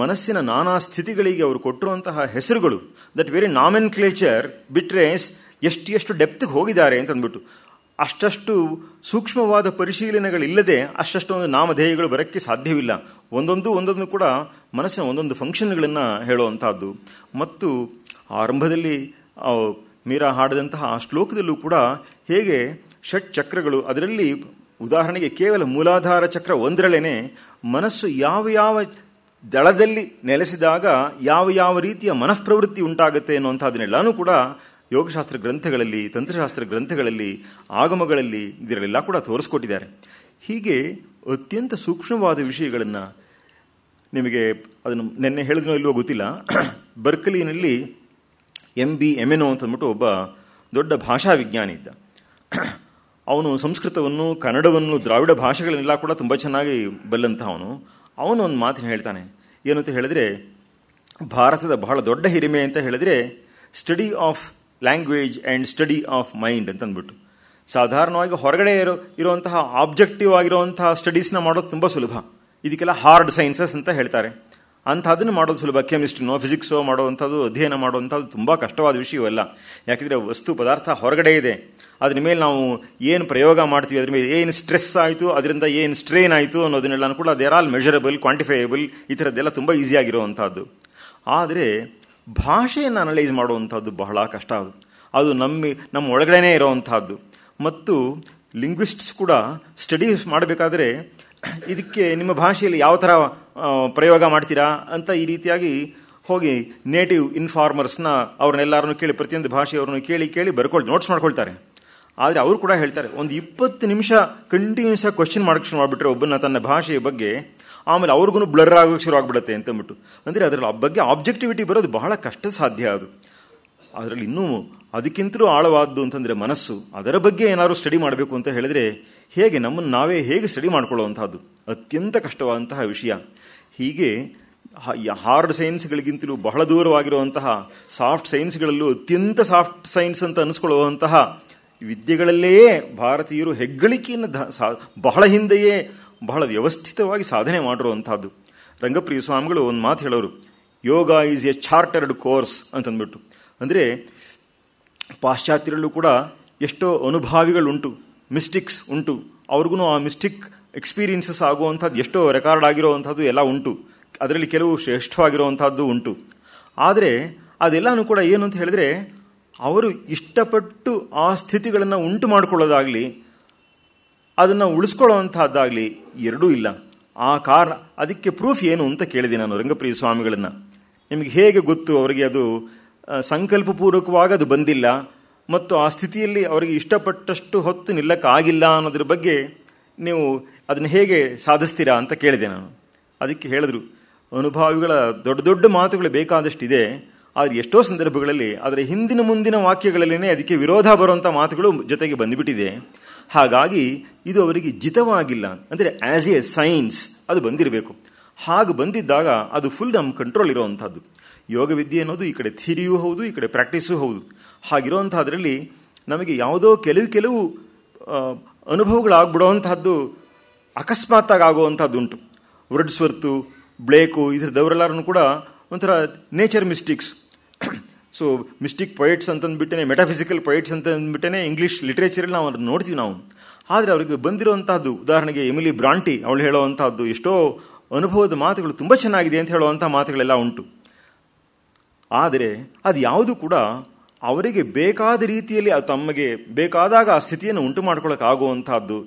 ಮನಸ್ಸಿನ ನಾನಾ ಸ್ಥಿತಿಗಳಿಗೆ ಅವರು ಕೊಟ್ಟಿರುವಂತಹ ಹೆಸರುಗಳು ದಟ್ ವೆರಿ ನಾಮಿನ್ ಕ್ಲೇಚರ್ ಬಿಟ್ರೇಸ್ ಎಷ್ಟು ಎಷ್ಟು ಡೆಪ್ತ್ಗೆ ಹೋಗಿದ್ದಾರೆ ಅಂತ ಅಂದ್ಬಿಟ್ಟು ಅಷ್ಟಷ್ಟು ಸೂಕ್ಷ್ಮವಾದ ಪರಿಶೀಲನೆಗಳಿಲ್ಲದೆ ಅಷ್ಟಷ್ಟು ಒಂದು ನಾಮಧೇಯಗಳು ಬರೋಕ್ಕೆ ಸಾಧ್ಯವಿಲ್ಲ ಒಂದೊಂದು ಒಂದೊಂದು ಕೂಡ ಮನಸ್ಸಿನ ಒಂದೊಂದು ಫಂಕ್ಷನ್ಗಳನ್ನು ಹೇಳುವಂಥದ್ದು ಮತ್ತು ಆರಂಭದಲ್ಲಿ ಮೀರಾ ಹಾಡಿದಂತಹ ಆ ಶ್ಲೋಕದಲ್ಲೂ ಕೂಡ ಹೇಗೆ ಷಟ್ ಚಕ್ರಗಳು ಅದರಲ್ಲಿ ಉದಾಹರಣೆಗೆ ಕೇವಲ ಮೂಲಾಧಾರ ಚಕ್ರ ಒಂದರಲ್ಲೇನೆ ಮನಸ್ಸು ಯಾವ ಯಾವ ದಳದಲ್ಲಿ ನೆಲೆಸಿದಾಗ ಯಾವ ಯಾವ ರೀತಿಯ ಮನಃಪ್ರವೃತ್ತಿ ಉಂಟಾಗುತ್ತೆ ಅನ್ನುವಂಥದ್ದನ್ನೆಲ್ಲನೂ ಕೂಡ ಯೋಗಶಾಸ್ತ್ರ ಗ್ರಂಥಗಳಲ್ಲಿ ತಂತ್ರಶಾಸ್ತ್ರ ಗ್ರಂಥಗಳಲ್ಲಿ ಆಗಮಗಳಲ್ಲಿ ಇದರಲ್ಲೆಲ್ಲ ಕೂಡ ತೋರಿಸ್ಕೊಟ್ಟಿದ್ದಾರೆ ಹೀಗೆ ಅತ್ಯಂತ ಸೂಕ್ಷ್ಮವಾದ ವಿಷಯಗಳನ್ನು ನಿಮಗೆ ಅದನ್ನು ನಿನ್ನೆ ಹೇಳಿದ್ನೋ ಇಲ್ವೋ ಗೊತ್ತಿಲ್ಲ ಬರ್ಕಲಿನಲ್ಲಿ ಎಂ ಬಿ ಎಮೆನೋ ಅಂತಂದ್ಬಿಟ್ಟು ಒಬ್ಬ ದೊಡ್ಡ ಭಾಷಾ ವಿಜ್ಞಾನಿ ಇದ್ದ ಅವನು ಸಂಸ್ಕೃತವನ್ನು ಕನ್ನಡವನ್ನು ದ್ರಾವಿಡ ಭಾಷೆಗಳನ್ನೆಲ್ಲ ಕೂಡ ತುಂಬ ಚೆನ್ನಾಗಿ ಬಲ್ಲಂಥ ಅವನು ಅವನು ಒಂದು ಮಾತಿನ ಹೇಳ್ತಾನೆ ಏನಂತ ಹೇಳಿದ್ರೆ ಭಾರತದ ಬಹಳ ದೊಡ್ಡ ಹಿರಿಮೆ ಅಂತ ಹೇಳಿದ್ರೆ study of language and study of mind ಅಂತ ಅಂದ್ಬಿಟ್ಟು ಸಾಧಾರಣವಾಗಿ ಹೊರಗಡೆ ಇರೋ ಇರುವಂತಹ ಆಬ್ಜೆಕ್ಟಿವ್ ಆಗಿರುವಂತಹ ಸ್ಟಡೀಸ್ನ ಮಾಡೋದು ತುಂಬ ಸುಲಭ ಇದಕ್ಕೆಲ್ಲ ಹಾರ್ಡ್ ಸೈನ್ಸಸ್ ಅಂತ ಹೇಳ್ತಾರೆ ಅಂಥದನ್ನು ಮಾಡೋದು ಸುಲಭ ಕೆಮಿಸ್ಟ್ರಿನೋ ಫಿಸಿಕ್ಸೋ ಮಾಡುವಂಥದ್ದು ಅಧ್ಯಯನ ಮಾಡುವಂಥದ್ದು ತುಂಬ ಕಷ್ಟವಾದ ವಿಷಯವಲ್ಲ ಯಾಕೆಂದರೆ ವಸ್ತು ಪದಾರ್ಥ ಹೊರಗಡೆ ಇದೆ ಅದ್ರ ಮೇಲೆ ನಾವು ಏನು ಪ್ರಯೋಗ ಮಾಡ್ತೀವಿ ಅದ್ರ ಮೇಲೆ ಏನು ಸ್ಟ್ರೆಸ್ ಆಯಿತು ಅದರಿಂದ ಏನು ಸ್ಟ್ರೈನ್ ಆಯಿತು ಅನ್ನೋದನ್ನೆಲ್ಲ ಕೂಡ ದೇರ್ ಆಲ್ ಮೆಜರಬಲ್ ಕ್ವಾಂಟಿಫೈಯಬಲ್ ಈ ಥರದ್ದೆಲ್ಲ ತುಂಬ ಈಸಿಯಾಗಿರುವಂಥದ್ದು ಆದರೆ ಭಾಷೆಯನ್ನು ಅನಲೈಸ್ ಮಾಡುವಂಥದ್ದು ಬಹಳ ಕಷ್ಟ ಅದು ಅದು ನಮ್ಮ ನಮ್ಮ ಒಳಗಡೆನೇ ಇರೋವಂಥದ್ದು ಮತ್ತು ಲಿಂಗ್ವಿಸ್ಟ್ಸ್ ಕೂಡ ಸ್ಟಡೀಸ್ ಮಾಡಬೇಕಾದ್ರೆ ಇದಕ್ಕೆ ನಿಮ್ಮ ಭಾಷೆಯಲ್ಲಿ ಯಾವ ಥರ ಪ್ರಯೋಗ ಮಾಡ್ತೀರಾ ಅಂತ ಈ ರೀತಿಯಾಗಿ ಹೋಗಿ ನೇಟಿವ್ ಇನ್ಫಾರ್ಮರ್ಸ್ನ ಅವ್ರನ್ನೆಲ್ಲರನ್ನು ಕೇಳಿ ಪ್ರತಿಯೊಂದು ಭಾಷೆಯವ್ರನ್ನು ಕೇಳಿ ಕೇಳಿ ಬರ್ಕೊಳ್ ನೋಟ್ಸ್ ಮಾಡ್ಕೊಳ್ತಾರೆ ಆದರೆ ಅವರು ಕೂಡ ಹೇಳ್ತಾರೆ ಒಂದು ಇಪ್ಪತ್ತು ನಿಮಿಷ ಕಂಟಿನ್ಯೂಸ್ ಆಗಿ ಕ್ವಶನ್ ಮಾಡಕ್ಕೆ ಶುರು ಮಾಡಿಬಿಟ್ರೆ ಒಬ್ಬನ ತನ್ನ ಭಾಷೆಯ ಬಗ್ಗೆ ಆಮೇಲೆ ಅವ್ರಿಗೂ ಬ್ಲರ್ ಆಗೋಕ್ಕೆ ಶುರು ಆಗ್ಬಿಡುತ್ತೆ ಅಂತಂದ್ಬಿಟ್ಟು ಅಂದರೆ ಅದರ ಬಗ್ಗೆ ಆಬ್ಜೆಕ್ಟಿವಿಟಿ ಬರೋದು ಬಹಳ ಕಷ್ಟ ಸಾಧ್ಯ ಅದು ಅದರಲ್ಲಿ ಇನ್ನೂ ಅದಕ್ಕಿಂತಲೂ ಆಳವಾದ್ದು ಅಂತಂದರೆ ಮನಸ್ಸು ಅದರ ಬಗ್ಗೆ ಏನಾದರೂ ಸ್ಟಡಿ ಮಾಡಬೇಕು ಅಂತ ಹೇಳಿದ್ರೆ ಹೇಗೆ ನಮ್ಮನ್ನು ನಾವೇ ಹೇಗೆ ಸ್ಟಡಿ ಮಾಡಿಕೊಳ್ಳುವಂತಹದ್ದು ಅತ್ಯಂತ ಕಷ್ಟವಾದಂತಹ ವಿಷಯ ಹೀಗೆ ಹಾರ್ಡ್ ಸೈನ್ಸ್ಗಳಿಗಿಂತಲೂ ಬಹಳ ದೂರವಾಗಿರುವಂತಹ ಸಾಫ್ಟ್ ಸೈನ್ಸ್ಗಳಲ್ಲೂ ಅತ್ಯಂತ ಸಾಫ್ಟ್ ಸೈನ್ಸ್ ಅಂತ ಅನಿಸ್ಕೊಳ್ಳುವಂತಹ ವಿದ್ಯೆಗಳಲ್ಲೇ ಭಾರತೀಯರು ಹೆಗ್ಗಳಿಕೆಯನ್ನು ಬಹಳ ಹಿಂದೆಯೇ ಬಹಳ ವ್ಯವಸ್ಥಿತವಾಗಿ ಸಾಧನೆ ಮಾಡಿರುವಂತಹದ್ದು ರಂಗಪ್ರಿಯ ಸ್ವಾಮಿಗಳು ಒಂದು ಮಾತು ಹೇಳೋರು yoga is a chartered course ಅಂತಂದ್ಬಿಟ್ಟು ಅಂದರೆ ಪಾಶ್ಚಾತ್ಯರಲ್ಲೂ ಕೂಡ ಎಷ್ಟೋ ಅನುಭಾವಿಗಳುಂಟು ಮಿಸ್ಟಿಕ್ಸ್ ಉಂಟು ಅವ್ರಿಗೂ ಆ ಮಿಸ್ಟಿಕ್ ಎಕ್ಸ್ಪೀರಿಯನ್ಸಸ್ ಆಗುವಂಥದ್ದು ಎಷ್ಟೋ ರೆಕಾರ್ಡ್ ಆಗಿರೋವಂಥದ್ದು ಎಲ್ಲ ಉಂಟು ಅದರಲ್ಲಿ ಕೆಲವು ಶ್ರೇಷ್ಠವಾಗಿರುವಂಥದ್ದು ಉಂಟು ಆದರೆ ಅದೆಲ್ಲನೂ ಕೂಡ ಏನು ಅಂತ ಹೇಳಿದ್ರೆ ಅವರು ಇಷ್ಟಪಟ್ಟು ಆ ಸ್ಥಿತಿಗಳನ್ನು ಉಂಟು ಮಾಡಿಕೊಳ್ಳೋದಾಗಲಿ ಅದನ್ನು ಅಂಥದ್ದಾಗಲಿ ಎರಡೂ ಇಲ್ಲ ಆ ಕಾರಣ ಅದಕ್ಕೆ ಪ್ರೂಫ್ ಏನು ಅಂತ ಕೇಳಿದೆ ನಾನು ರಂಗಪ್ರಿಯ ಸ್ವಾಮಿಗಳನ್ನು ನಿಮಗೆ ಹೇಗೆ ಗೊತ್ತು ಅವರಿಗೆ ಅದು ಸಂಕಲ್ಪಪೂರ್ವಕವಾಗಿ ಅದು ಬಂದಿಲ್ಲ ಮತ್ತು ಆ ಸ್ಥಿತಿಯಲ್ಲಿ ಅವರಿಗೆ ಇಷ್ಟಪಟ್ಟಷ್ಟು ಹೊತ್ತು ನಿಲ್ಲಕ್ಕಾಗಿಲ್ಲ ಅನ್ನೋದ್ರ ಬಗ್ಗೆ ನೀವು ಅದನ್ನು ಹೇಗೆ ಸಾಧಿಸ್ತೀರಾ ಅಂತ ಕೇಳಿದೆ ನಾನು ಅದಕ್ಕೆ ಹೇಳಿದ್ರು ಅನುಭವಿಗಳ ದೊಡ್ಡ ದೊಡ್ಡ ಮಾತುಗಳು ಬೇಕಾದಷ್ಟಿದೆ ಆದರೆ ಎಷ್ಟೋ ಸಂದರ್ಭಗಳಲ್ಲಿ ಅದರ ಹಿಂದಿನ ಮುಂದಿನ ವಾಕ್ಯಗಳಲ್ಲಿನೇ ಅದಕ್ಕೆ ವಿರೋಧ ಬರುವಂಥ ಮಾತುಗಳು ಜೊತೆಗೆ ಬಂದುಬಿಟ್ಟಿದೆ ಹಾಗಾಗಿ ಇದು ಅವರಿಗೆ ಜಿತವಾಗಿಲ್ಲ ಅಂದರೆ ಆ್ಯಸ್ ಎ ಸೈನ್ಸ್ ಅದು ಬಂದಿರಬೇಕು ಹಾಗೆ ಬಂದಿದ್ದಾಗ ಅದು ಫುಲ್ ನಮ್ಮ ಕಂಟ್ರೋಲ್ ಇರೋವಂಥದ್ದು ಯೋಗ ವಿದ್ಯೆ ಅನ್ನೋದು ಈ ಕಡೆ ಥಿರಿಯೂ ಹೌದು ಈ ಕಡೆ ಪ್ರಾಕ್ಟೀಸೂ ಹೌದು ಹಾಗಿರುವಂಥದ್ರಲ್ಲಿ ನಮಗೆ ಯಾವುದೋ ಕೆಲವು ಕೆಲವು ಅನುಭವಗಳಾಗ್ಬಿಡೋವಂಥದ್ದು ಅಕಸ್ಮಾತ್ತಾಗಿ ಆಗುವಂಥದ್ದುಂಟು ವರ್ತು ಬ್ಲೇಕು ಇದರದವರೆಲ್ಲರೂ ಕೂಡ ಒಂಥರ nature mystics so mystic poets ಅಂತಂದ್ಬಿಟ್ಟೇ ಮೆಟಾಫಿಸಿಕಲ್ ಪೊಯೆಟ್ಸ್ ಅಂತಂದ್ಬಿಟ್ಟೇ ಇಂಗ್ಲೀಷ್ ಲಿಟ್ರೇಚರಲ್ಲಿ ನಾವು ಅದನ್ನು ನೋಡ್ತೀವಿ ನಾವು ಆದರೆ ಅವರಿಗೆ ಬಂದಿರುವಂಥದ್ದು ಉದಾಹರಣೆಗೆ ಎಮಿಲಿ ಬ್ರಾಂಟಿ ಅವಳು ಹೇಳೋವಂಥದ್ದು ಎಷ್ಟೋ ಅನುಭವದ ಮಾತುಗಳು ತುಂಬ ಚೆನ್ನಾಗಿದೆ ಅಂತ ಹೇಳುವಂಥ ಮಾತುಗಳೆಲ್ಲ ಉಂಟು ಆದರೆ ಅದು ಯಾವುದು ಕೂಡ ಅವರಿಗೆ ಬೇಕಾದ ರೀತಿಯಲ್ಲಿ ತಮಗೆ ಬೇಕಾದಾಗ ಆ ಸ್ಥಿತಿಯನ್ನು ಉಂಟು ಮಾಡ್ಕೊಳ್ಳೋಕ್ಕಾಗುವಂಥದ್ದು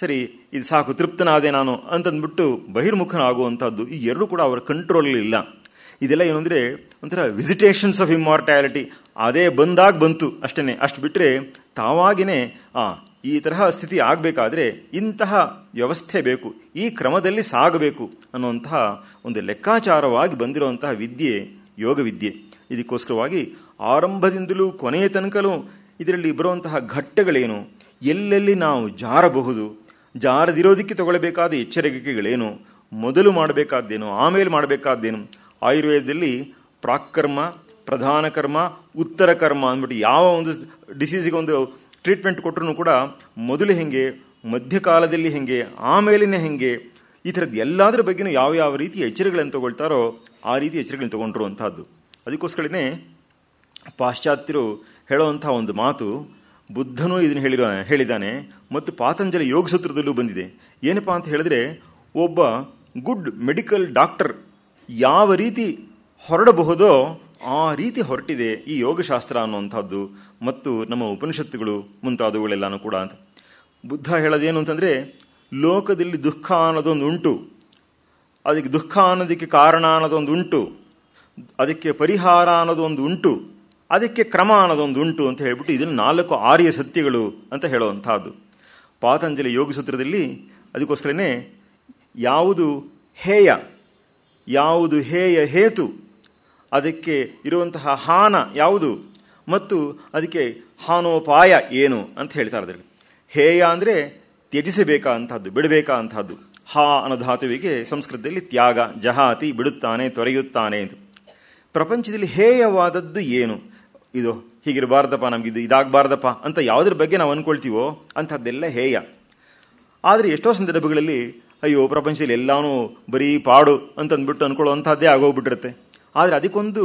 ಸರಿ ಇದು ಸಾಕು ತೃಪ್ತನಾದೆ ನಾನು ಅಂತಂದ್ಬಿಟ್ಟು ಬಹಿರ್ಮುಖನಾಗುವಂಥದ್ದು ಈ ಎರಡೂ ಕೂಡ ಅವರ ಇಲ್ಲ ಇದೆಲ್ಲ ಏನು ಅಂದರೆ ಒಂಥರ ವಿಸಿಟೇಷನ್ಸ್ ಆಫ್ ಇಮ್ಮಾರ್ಟ್ಯಾಲಿಟಿ ಅದೇ ಬಂದಾಗ ಬಂತು ಅಷ್ಟೇ ಅಷ್ಟು ಬಿಟ್ಟರೆ ತಾವಾಗಿನೇ ಆ ಈ ತರಹ ಸ್ಥಿತಿ ಆಗಬೇಕಾದ್ರೆ ಇಂತಹ ವ್ಯವಸ್ಥೆ ಬೇಕು ಈ ಕ್ರಮದಲ್ಲಿ ಸಾಗಬೇಕು ಅನ್ನುವಂತಹ ಒಂದು ಲೆಕ್ಕಾಚಾರವಾಗಿ ಬಂದಿರುವಂತಹ ವಿದ್ಯೆ ಯೋಗ ವಿದ್ಯೆ ಇದಕ್ಕೋಸ್ಕರವಾಗಿ ಆರಂಭದಿಂದಲೂ ಕೊನೆಯ ತನಕಲೂ ಇದರಲ್ಲಿ ಬರುವಂತಹ ಘಟ್ಟಗಳೇನು ಎಲ್ಲೆಲ್ಲಿ ನಾವು ಜಾರಬಹುದು ಜಾರದಿರೋದಕ್ಕೆ ತಗೊಳ್ಬೇಕಾದ ಎಚ್ಚರಿಕೆಗಳೇನು ಮೊದಲು ಮಾಡಬೇಕಾದ್ದೇನು ಆಮೇಲೆ ಮಾಡಬೇಕಾದ್ದೇನು ಆಯುರ್ವೇದದಲ್ಲಿ ಪ್ರಾಕರ್ಮ ಪ್ರಧಾನ ಕರ್ಮ ಉತ್ತರ ಕರ್ಮ ಅಂದ್ಬಿಟ್ಟು ಯಾವ ಒಂದು ಡಿಸೀಸಿಗೆ ಒಂದು ಟ್ರೀಟ್ಮೆಂಟ್ ಕೊಟ್ಟರು ಕೂಡ ಮೊದಲು ಹೆಂಗೆ ಮಧ್ಯಕಾಲದಲ್ಲಿ ಹೆಂಗೆ ಆಮೇಲಿನ ಹೆಂಗೆ ಈ ಥರದ್ದು ಎಲ್ಲದರ ಬಗ್ಗೆನೂ ಯಾವ ಯಾವ ರೀತಿ ಎಚ್ಚರಿಕೆಗಳನ್ನು ತಗೊಳ್ತಾರೋ ಆ ರೀತಿ ಎಚ್ಚರಿಕೆಗಳನ್ನು ತೊಗೊಂಡಿರುವಂಥದ್ದು ಅದಕ್ಕೋಸ್ಕರನೇ ಪಾಶ್ಚಾತ್ಯರು ಹೇಳುವಂಥ ಒಂದು ಮಾತು ಬುದ್ಧನೂ ಇದನ್ನು ಹೇಳಿರೋ ಹೇಳಿದ್ದಾನೆ ಮತ್ತು ಪಾತಂಜಲಿ ಯೋಗ ಸೂತ್ರದಲ್ಲೂ ಬಂದಿದೆ ಏನಪ್ಪ ಅಂತ ಹೇಳಿದ್ರೆ ಒಬ್ಬ ಗುಡ್ ಮೆಡಿಕಲ್ ಡಾಕ್ಟರ್ ಯಾವ ರೀತಿ ಹೊರಡಬಹುದೋ ಆ ರೀತಿ ಹೊರಟಿದೆ ಈ ಯೋಗಶಾಸ್ತ್ರ ಅನ್ನುವಂಥದ್ದು ಮತ್ತು ನಮ್ಮ ಉಪನಿಷತ್ತುಗಳು ಮುಂತಾದವುಗಳೆಲ್ಲನೂ ಕೂಡ ಅಂತ ಬುದ್ಧ ಹೇಳೋದೇನು ಅಂತಂದರೆ ಲೋಕದಲ್ಲಿ ದುಃಖ ಅನ್ನೋದೊಂದು ಉಂಟು ಅದಕ್ಕೆ ದುಃಖ ಅನ್ನೋದಕ್ಕೆ ಕಾರಣ ಅನ್ನೋದೊಂದು ಉಂಟು ಅದಕ್ಕೆ ಪರಿಹಾರ ಅನ್ನೋದೊಂದು ಉಂಟು ಅದಕ್ಕೆ ಕ್ರಮ ಉಂಟು ಅಂತ ಹೇಳಿಬಿಟ್ಟು ಇದನ್ನು ನಾಲ್ಕು ಆರ್ಯ ಸತ್ಯಗಳು ಅಂತ ಹೇಳುವಂಥದ್ದು ಪಾತಂಜಲಿ ಯೋಗ ಸೂತ್ರದಲ್ಲಿ ಅದಕ್ಕೋಸ್ಕರನೇ ಯಾವುದು ಹೇಯ ಯಾವುದು ಹೇಯ ಹೇತು ಅದಕ್ಕೆ ಇರುವಂತಹ ಹಾನ ಯಾವುದು ಮತ್ತು ಅದಕ್ಕೆ ಹಾನೋಪಾಯ ಏನು ಅಂತ ಹೇಳ್ತಾರೆ ಅದರಲ್ಲಿ ಹೇಯ ಅಂದರೆ ತ್ಯಜಿಸಬೇಕಾ ಅಂತಹದ್ದು ಬಿಡಬೇಕಾ ಅಂತಹದ್ದು ಹಾ ಅನ್ನೋ ಧಾತುವಿಗೆ ಸಂಸ್ಕೃತದಲ್ಲಿ ತ್ಯಾಗ ಜಹಾತಿ ಬಿಡುತ್ತಾನೆ ತೊರೆಯುತ್ತಾನೆ ಎಂದು ಪ್ರಪಂಚದಲ್ಲಿ ಹೇಯವಾದದ್ದು ಏನು ಇದು ಹೀಗಿರಬಾರ್ದಪ್ಪ ನಮಗಿದು ಇದಾಗಬಾರ್ದಪ್ಪ ಅಂತ ಯಾವುದ್ರ ಬಗ್ಗೆ ನಾವು ಅಂದ್ಕೊಳ್ತೀವೋ ಅಂಥದ್ದೆಲ್ಲ ಹೇಯ ಆದರೆ ಎಷ್ಟೋ ಸಂದರ್ಭಗಳಲ್ಲಿ ಅಯ್ಯೋ ಪ್ರಪಂಚದಲ್ಲಿ ಎಲ್ಲಾನು ಬರೀ ಪಾಡು ಅಂತಂದ್ಬಿಟ್ಟು ಅಂದ್ಬಿಟ್ಟು ಆಗೋಗ್ಬಿಟ್ಟಿರುತ್ತೆ ಆದರೆ ಅದಕ್ಕೊಂದು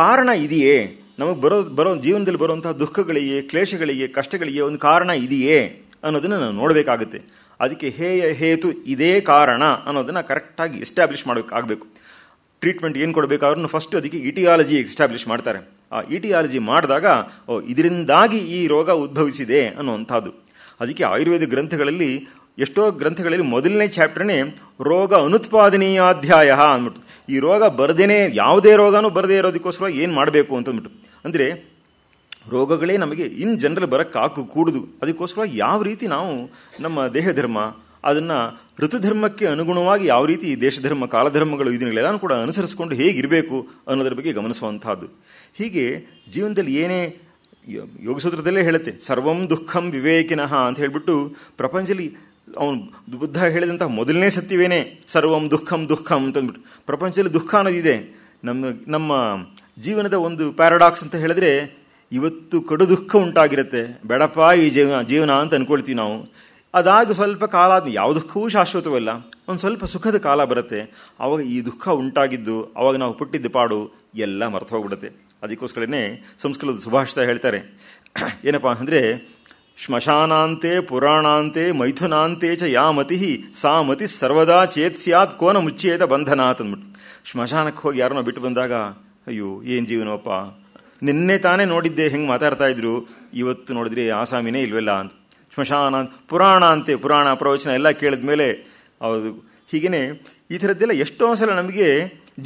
ಕಾರಣ ಇದೆಯೇ ನಮಗೆ ಬರೋ ಬರೋ ಜೀವನದಲ್ಲಿ ಬರುವಂತಹ ದುಃಖಗಳಿಗೆ ಕ್ಲೇಶಗಳಿಗೆ ಕಷ್ಟಗಳಿಗೆ ಒಂದು ಕಾರಣ ಇದೆಯೇ ಅನ್ನೋದನ್ನು ನಾನು ನೋಡಬೇಕಾಗುತ್ತೆ ಅದಕ್ಕೆ ಹೇಯ ಹೇತು ಇದೇ ಕಾರಣ ಅನ್ನೋದನ್ನು ಕರೆಕ್ಟಾಗಿ ಎಸ್ಟಾಬ್ಲಿಷ್ ಮಾಡಬೇಕಾಗಬೇಕು ಟ್ರೀಟ್ಮೆಂಟ್ ಏನು ಕೊಡಬೇಕಾದ್ರೂ ಫಸ್ಟ್ ಅದಕ್ಕೆ ಇಟಿಯಾಲಜಿ ಎಸ್ಟಾಬ್ಲಿಷ್ ಮಾಡ್ತಾರೆ ಆ ಇಟಿಯಾಲಜಿ ಮಾಡಿದಾಗ ಓ ಇದರಿಂದಾಗಿ ಈ ರೋಗ ಉದ್ಭವಿಸಿದೆ ಅನ್ನುವಂಥದ್ದು ಅದಕ್ಕೆ ಆಯುರ್ವೇದ ಗ್ರಂಥಗಳಲ್ಲಿ ಎಷ್ಟೋ ಗ್ರಂಥಗಳಲ್ಲಿ ಮೊದಲನೇ ಚಾಪ್ಟರ್ನೇ ರೋಗ ಅನುತ್ಪಾದನೀಯಾಧ್ಯಾಯ ಅಂದ್ಬಿಟ್ಟು ಈ ರೋಗ ಬರದೇನೇ ಯಾವುದೇ ರೋಗನೂ ಬರದೇ ಇರೋದಕ್ಕೋಸ್ಕರ ಏನು ಮಾಡಬೇಕು ಅಂತಂದ್ಬಿಟ್ಟು ಅಂದರೆ ರೋಗಗಳೇ ನಮಗೆ ಇನ್ ಜನರಲ್ ಬರೋಕ್ಕಾಕು ಕೂಡುದು ಅದಕ್ಕೋಸ್ಕರ ಯಾವ ರೀತಿ ನಾವು ನಮ್ಮ ದೇಹ ಧರ್ಮ ಅದನ್ನು ಋತುಧರ್ಮಕ್ಕೆ ಅನುಗುಣವಾಗಿ ಯಾವ ರೀತಿ ದೇಶಧರ್ಮ ಕಾಲಧರ್ಮಗಳು ಅದನ್ನು ಕೂಡ ಅನುಸರಿಸಿಕೊಂಡು ಹೇಗಿರಬೇಕು ಅನ್ನೋದ್ರ ಬಗ್ಗೆ ಗಮನಿಸುವಂಥದ್ದು ಹೀಗೆ ಜೀವನದಲ್ಲಿ ಏನೇ ಯೋಗಸೂತ್ರದಲ್ಲೇ ಹೇಳುತ್ತೆ ಸರ್ವಂ ದುಃಖಂ ವಿವೇಕಿನಃ ಅಂತ ಹೇಳಿಬಿಟ್ಟು ಪ್ರಪಂಚದಲ್ಲಿ ಅವನು ಬುದ್ಧ ಹೇಳಿದಂಥ ಮೊದಲನೇ ಸತ್ಯವೇನೇ ಸರ್ವಂ ದುಃಖಂ ದುಃಖಂ ಅಂತಂದ್ಬಿಟ್ಟು ಪ್ರಪಂಚದಲ್ಲಿ ದುಃಖ ಅನ್ನೋದಿದೆ ನಮ್ಮ ನಮ್ಮ ಜೀವನದ ಒಂದು ಪ್ಯಾರಾಡಾಕ್ಸ್ ಅಂತ ಹೇಳಿದ್ರೆ ಇವತ್ತು ಕಡು ದುಃಖ ಉಂಟಾಗಿರುತ್ತೆ ಬೇಡಪ್ಪ ಈ ಜೀವನ ಜೀವನ ಅಂತ ಅಂದ್ಕೊಳ್ತೀವಿ ನಾವು ಅದಾಗ ಸ್ವಲ್ಪ ಕಾಲ ಅದು ಯಾವುದಕ್ಕೂ ಶಾಶ್ವತವಲ್ಲ ಒಂದು ಸ್ವಲ್ಪ ಸುಖದ ಕಾಲ ಬರುತ್ತೆ ಆವಾಗ ಈ ದುಃಖ ಉಂಟಾಗಿದ್ದು ಆವಾಗ ನಾವು ಪುಟ್ಟಿದ್ದ ಪಾಡು ಎಲ್ಲ ಹೋಗ್ಬಿಡುತ್ತೆ ಅದಕ್ಕೋಸ್ಕರನೇ ಸಂಸ್ಕೃತದ ಸುಭಾಷಿತ ಹೇಳ್ತಾರೆ ಏನಪ್ಪ ಅಂದರೆ ಶ್ಮಶಾನಾಂತೆ ಪುರಾಣಾಂತೆ ಮೈಥುನಾಂತೆ ಚ ಯಾ ಮತಿ ಸಾ ಮತಿ ಸರ್ವದಾ ಚೇತ್ ಸ್ಯಾತ್ ಕೋನ ಮುಚ್ಚೇತ ಬಂಧನಾತ್ ಅಂದ್ಬಿಟ್ಟು ಶ್ಮಶಾನಕ್ಕೆ ಹೋಗಿ ಯಾರನ್ನೋ ಬಿಟ್ಟು ಬಂದಾಗ ಅಯ್ಯೋ ಏನು ಜೀವನವಪ್ಪ ನಿನ್ನೆ ತಾನೇ ನೋಡಿದ್ದೆ ಹೆಂಗೆ ಮಾತಾಡ್ತಾ ಇದ್ರು ಇವತ್ತು ನೋಡಿದ್ರೆ ಆಸಾಮಿನೇ ಇಲ್ವಲ್ಲ ಅಂತ ಸ್ಮಶಾನ ಪುರಾಣ ಅಂತೆ ಪುರಾಣ ಪ್ರವಚನ ಎಲ್ಲ ಕೇಳಿದ ಮೇಲೆ ಹೌದು ಹೀಗೇ ಈ ಥರದ್ದೆಲ್ಲ ಎಷ್ಟೋ ಸಲ ನಮಗೆ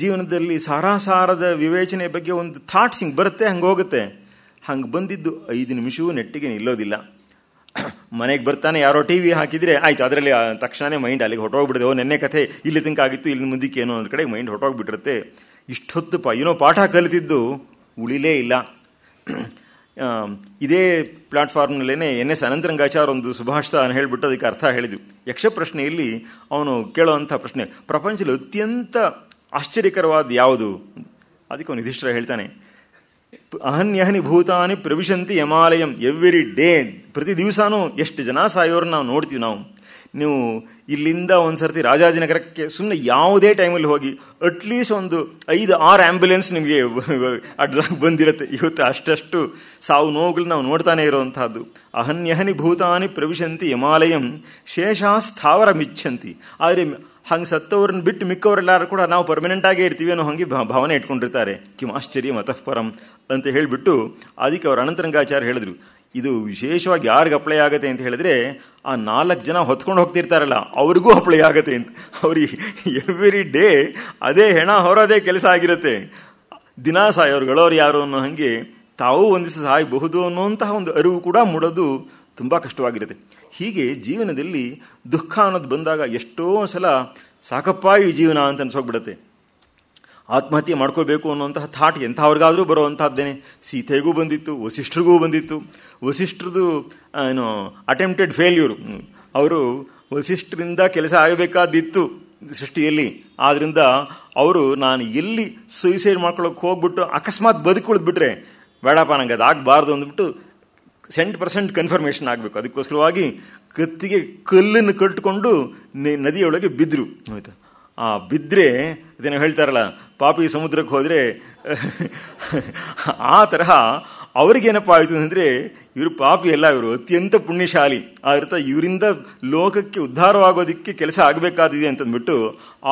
ಜೀವನದಲ್ಲಿ ಸಾರಾಸಾರದ ವಿವೇಚನೆ ಬಗ್ಗೆ ಒಂದು ಥಾಟ್ಸ್ ಹಿಂಗೆ ಬರುತ್ತೆ ಹಂಗೆ ಹೋಗುತ್ತೆ ಹಂಗೆ ಬಂದಿದ್ದು ಐದು ನಿಮಿಷವೂ ನೆಟ್ಟಿಗೆ ನಿಲ್ಲೋದಿಲ್ಲ ಮನೆಗೆ ಬರ್ತಾನೆ ಯಾರೋ ಟಿ ವಿ ಹಾಕಿದರೆ ಆಯಿತು ಅದರಲ್ಲಿ ತಕ್ಷಣವೇ ಮೈಂಡ್ ಅಲ್ಲಿಗೆ ಹೊಟ್ಟೋಗ್ಬಿಡ್ದೆ ಓ ನೆನ್ನೆ ಕಥೆ ಇಲ್ಲಿ ತನಕ ಆಗಿತ್ತು ಇಲ್ಲಿ ಮುಂದಕ್ಕೆ ಏನೋ ಒಂದು ಕಡೆ ಮೈಂಡ್ ಹೊಟ್ಟೋಗ್ಬಿಟ್ಟಿರುತ್ತೆ ಇಷ್ಟೊತ್ತು ಪ ಏನೋ ಪಾಠ ಕಲಿತಿದ್ದು ಉಳಿಲೇ ಇಲ್ಲ ಇದೇ ಪ್ಲಾಟ್ಫಾರ್ಮ್ನಲ್ಲೇ ಎನ್ ಎಸ್ ಅನಂತರಂಗಾಚಾರ್ ಒಂದು ಸುಭಾಷಿತ ಹೇಳಿಬಿಟ್ಟು ಅದಕ್ಕೆ ಅರ್ಥ ಹೇಳಿದ್ವಿ ಯಕ್ಷಪ್ರಶ್ನೆಯಲ್ಲಿ ಅವನು ಕೇಳುವಂಥ ಪ್ರಶ್ನೆ ಪ್ರಪಂಚದಲ್ಲಿ ಅತ್ಯಂತ ಆಶ್ಚರ್ಯಕರವಾದ ಯಾವುದು ಅದಕ್ಕೆ ಅವನು ಯುಧಿಷ್ಠರ ಹೇಳ್ತಾನೆ ಅಹನ್ಯಹನಿ ಭೂತಾನಿ ಪ್ರವಿಶಂತಿ ಯಮಾಲಯಂ ಎವ್ರಿ ಡೇ ಪ್ರತಿ ದಿವಸನೂ ಎಷ್ಟು ಜನ ಸಾಯೋರು ನಾವು ನೋಡ್ತೀವಿ ನಾವು ನೀವು ಇಲ್ಲಿಂದ ಒಂದು ಸರ್ತಿ ರಾಜಾಜಿನಗರಕ್ಕೆ ಸುಮ್ಮನೆ ಯಾವುದೇ ಟೈಮಲ್ಲಿ ಹೋಗಿ ಅಟ್ಲೀಸ್ಟ್ ಒಂದು ಐದು ಆರು ಆ್ಯಂಬುಲೆನ್ಸ್ ನಿಮಗೆ ಅಡ್ಡಾಗಿ ಬಂದಿರುತ್ತೆ ಇವತ್ತು ಅಷ್ಟಷ್ಟು ಸಾವು ನೋವುಗಳು ನಾವು ನೋಡ್ತಾನೆ ಇರುವಂತಹದ್ದು ಅಹನ್ಯಹನಿ ಭೂತಾನಿ ಪ್ರವಿಶಂತಿ ಶೇಷಾ ಸ್ಥಾವರ ಮಿಚ್ಚಂತಿ ಆದರೆ ಹಂಗೆ ಸತ್ತವ್ರನ್ನ ಬಿಟ್ಟು ಮಿಕ್ಕವರೆಲ್ಲರೂ ಕೂಡ ನಾವು ಪರ್ಮನೆಂಟ್ ಆಗೇ ಇರ್ತೀವಿ ಅನ್ನೋ ಹಂಗೆ ಭಾವನೆ ಇಟ್ಕೊಂಡಿರ್ತಾರೆ ಕಿಮಾಶ್ಚರ್ಯ ಮತಃಪರಂ ಅಂತ ಹೇಳಿಬಿಟ್ಟು ಅದಕ್ಕೆ ಅವರು ಅನಂತರಂಗಾಚಾರ್ಯ ಹೇಳಿದ್ರು ಇದು ವಿಶೇಷವಾಗಿ ಯಾರಿಗೆ ಅಪ್ಲೈ ಆಗುತ್ತೆ ಅಂತ ಹೇಳಿದ್ರೆ ಆ ನಾಲ್ಕು ಜನ ಹೊತ್ಕೊಂಡು ಹೋಗ್ತಿರ್ತಾರಲ್ಲ ಅವ್ರಿಗೂ ಅಪ್ಲೈ ಆಗುತ್ತೆ ಅಂತ ಅವ್ರಿಗೆ ಎವ್ರಿ ಡೇ ಅದೇ ಹೆಣ ಹೊರೋದೇ ಕೆಲಸ ಆಗಿರುತ್ತೆ ದಿನಾ ಸಾಯೋರುಗಳವ್ರು ಯಾರು ಅನ್ನೋ ಹಾಗೆ ತಾವು ಒಂದಿಸ ದಿವಸ ಸಾಯಬಹುದು ಅನ್ನುವಂತಹ ಒಂದು ಅರಿವು ಕೂಡ ಮೂಡೋದು ತುಂಬ ಕಷ್ಟವಾಗಿರುತ್ತೆ ಹೀಗೆ ಜೀವನದಲ್ಲಿ ದುಃಖ ಅನ್ನೋದು ಬಂದಾಗ ಎಷ್ಟೋ ಸಲ ಸಾಕಪ್ಪ ಈ ಜೀವನ ಅಂತ ಅನ್ಸೋಗ್ಬಿಡುತ್ತೆ ಆತ್ಮಹತ್ಯೆ ಮಾಡ್ಕೋಬೇಕು ಅನ್ನುವಂತಹ ಥಾಟ್ ಎಂಥವ್ರಿಗಾದರೂ ಬರುವಂಥದ್ದೇನೆ ಸೀತೆಗೂ ಬಂದಿತ್ತು ವಸಿಷ್ಠರಿಗೂ ಬಂದಿತ್ತು ವಸಿಷ್ಠರದು ಏನು ಅಟೆಂಪ್ಟೆಡ್ ಫೇಲ್ಯೂರು ಅವರು ವಸಿಷ್ಠರಿಂದ ಕೆಲಸ ಆಗಬೇಕಾದಿತ್ತು ಸೃಷ್ಟಿಯಲ್ಲಿ ಆದ್ದರಿಂದ ಅವರು ನಾನು ಎಲ್ಲಿ ಸುಯಿಸೈಡ್ ಮಾಡ್ಕೊಳ್ಳೋಕೆ ಹೋಗ್ಬಿಟ್ಟು ಅಕಸ್ಮಾತ್ ಬದುಕುಳಿದ್ಬಿಟ್ರೆ ಬೇಡಪ್ಪ ನಂಗೆ ಅದು ಆಗಬಾರ್ದು ಅಂದ್ಬಿಟ್ಟು ಸೆಂಟ್ ಪರ್ಸೆಂಟ್ ಕನ್ಫರ್ಮೇಷನ್ ಆಗಬೇಕು ಅದಕ್ಕೋಸ್ಕರವಾಗಿ ಕತ್ತಿಗೆ ಕಲ್ಲನ್ನು ಕಟ್ಕೊಂಡು ನದಿಯೊಳಗೆ ಬಿದ್ದರು ಆಯಿತಾ ಆ ಬಿದ್ದರೆ ಅದೇನೋ ಹೇಳ್ತಾರಲ್ಲ ಪಾಪಿ ಸಮುದ್ರಕ್ಕೆ ಹೋದರೆ ಆ ತರಹ ಅವ್ರಿಗೇನಪ್ಪ ಆಯಿತು ಅಂದರೆ ಇವರು ಪಾಪಿ ಎಲ್ಲ ಇವರು ಅತ್ಯಂತ ಪುಣ್ಯಶಾಲಿ ಆದ್ರಿಂದ ಇವರಿಂದ ಲೋಕಕ್ಕೆ ಉದ್ಧಾರವಾಗೋದಕ್ಕೆ ಕೆಲಸ ಆಗಬೇಕಾದಿದೆ ಅಂತಂದ್ಬಿಟ್ಟು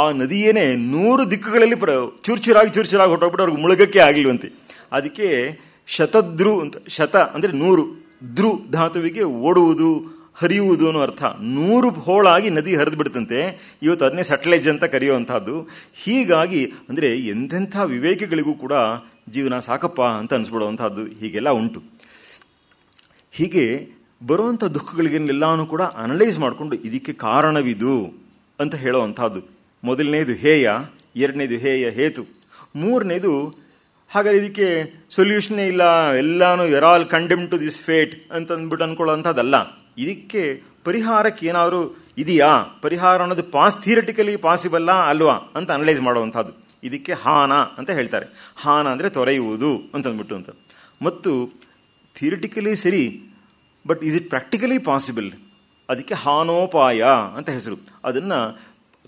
ಆ ನದಿಯೇನೆ ನೂರು ದಿಕ್ಕುಗಳಲ್ಲಿ ಪ್ರ ಚೂರ್ಚೂರಾಗಿ ಚೂರ್ಚೂರಾಗಿ ಹೊಟ್ಟೋಗ್ಬಿಟ್ಟು ಅವ್ರಿಗೆ ಮುಳುಗಕ್ಕೆ ಆಗಲಿಲ್ವಂತೆ ಅದಕ್ಕೆ ಶತದ್ರು ಅಂತ ಶತ ಅಂದರೆ ನೂರು ದ್ರು ಧಾತುವಿಗೆ ಓಡುವುದು ಹರಿಯುವುದು ಅನ್ನೋ ಅರ್ಥ ನೂರು ಹೋಳಾಗಿ ನದಿ ಹರಿದು ಬಿಡ್ತಂತೆ ಇವತ್ತು ಅದನ್ನೇ ಸಟ್ಲೇಜ್ ಅಂತ ಕರೆಯುವಂಥದ್ದು ಹೀಗಾಗಿ ಅಂದರೆ ಎಂಥೆಂಥ ವಿವೇಕಗಳಿಗೂ ಕೂಡ ಜೀವನ ಸಾಕಪ್ಪ ಅಂತ ಅನಿಸ್ಬಿಡುವಂಥದ್ದು ಹೀಗೆಲ್ಲ ಉಂಟು ಹೀಗೆ ಬರುವಂಥ ದುಃಖಗಳಿಗೆಲ್ಲಾನು ಕೂಡ ಅನಲೈಸ್ ಮಾಡಿಕೊಂಡು ಇದಕ್ಕೆ ಕಾರಣವಿದು ಅಂತ ಹೇಳೋ ಮೊದಲನೇದು ಹೇಯ ಎರಡನೇದು ಹೇಯ ಹೇತು ಮೂರನೇದು ಹಾಗಾದ್ರೆ ಇದಕ್ಕೆ ಸೊಲ್ಯೂಷನ್ ಇಲ್ಲ ಎಲ್ಲಾನು you're all condemned to this fate ಅಂತ ಅಂದ್ಬಿಟ್ಟು ಅನ್ಕೊಳ್ಳೋಂಥದ್ದಲ್ಲ ಇದಕ್ಕೆ ಪರಿಹಾರಕ್ಕೆ ಏನಾದರೂ ಇದೆಯಾ ಪರಿಹಾರ ಅನ್ನೋದು ಪಾಸ್ ಥಿಯರಿಟಿಕಲಿ ಪಾಸಿಬಲ್ಲಾ ಅಲ್ವಾ ಅಂತ ಅನಲೈಸ್ ಮಾಡುವಂಥದ್ದು ಇದಕ್ಕೆ ಹಾನ ಅಂತ ಹೇಳ್ತಾರೆ ಹಾನ ಅಂದರೆ ತೊರೆಯುವುದು ಅಂತಂದ್ಬಿಟ್ಟು ಅಂತ ಮತ್ತು ಥಿಯರಿಟಿಕಲಿ ಸರಿ but is it practically possible ಅದಕ್ಕೆ ಹಾನೋಪಾಯ ಅಂತ ಹೆಸರು ಅದನ್ನು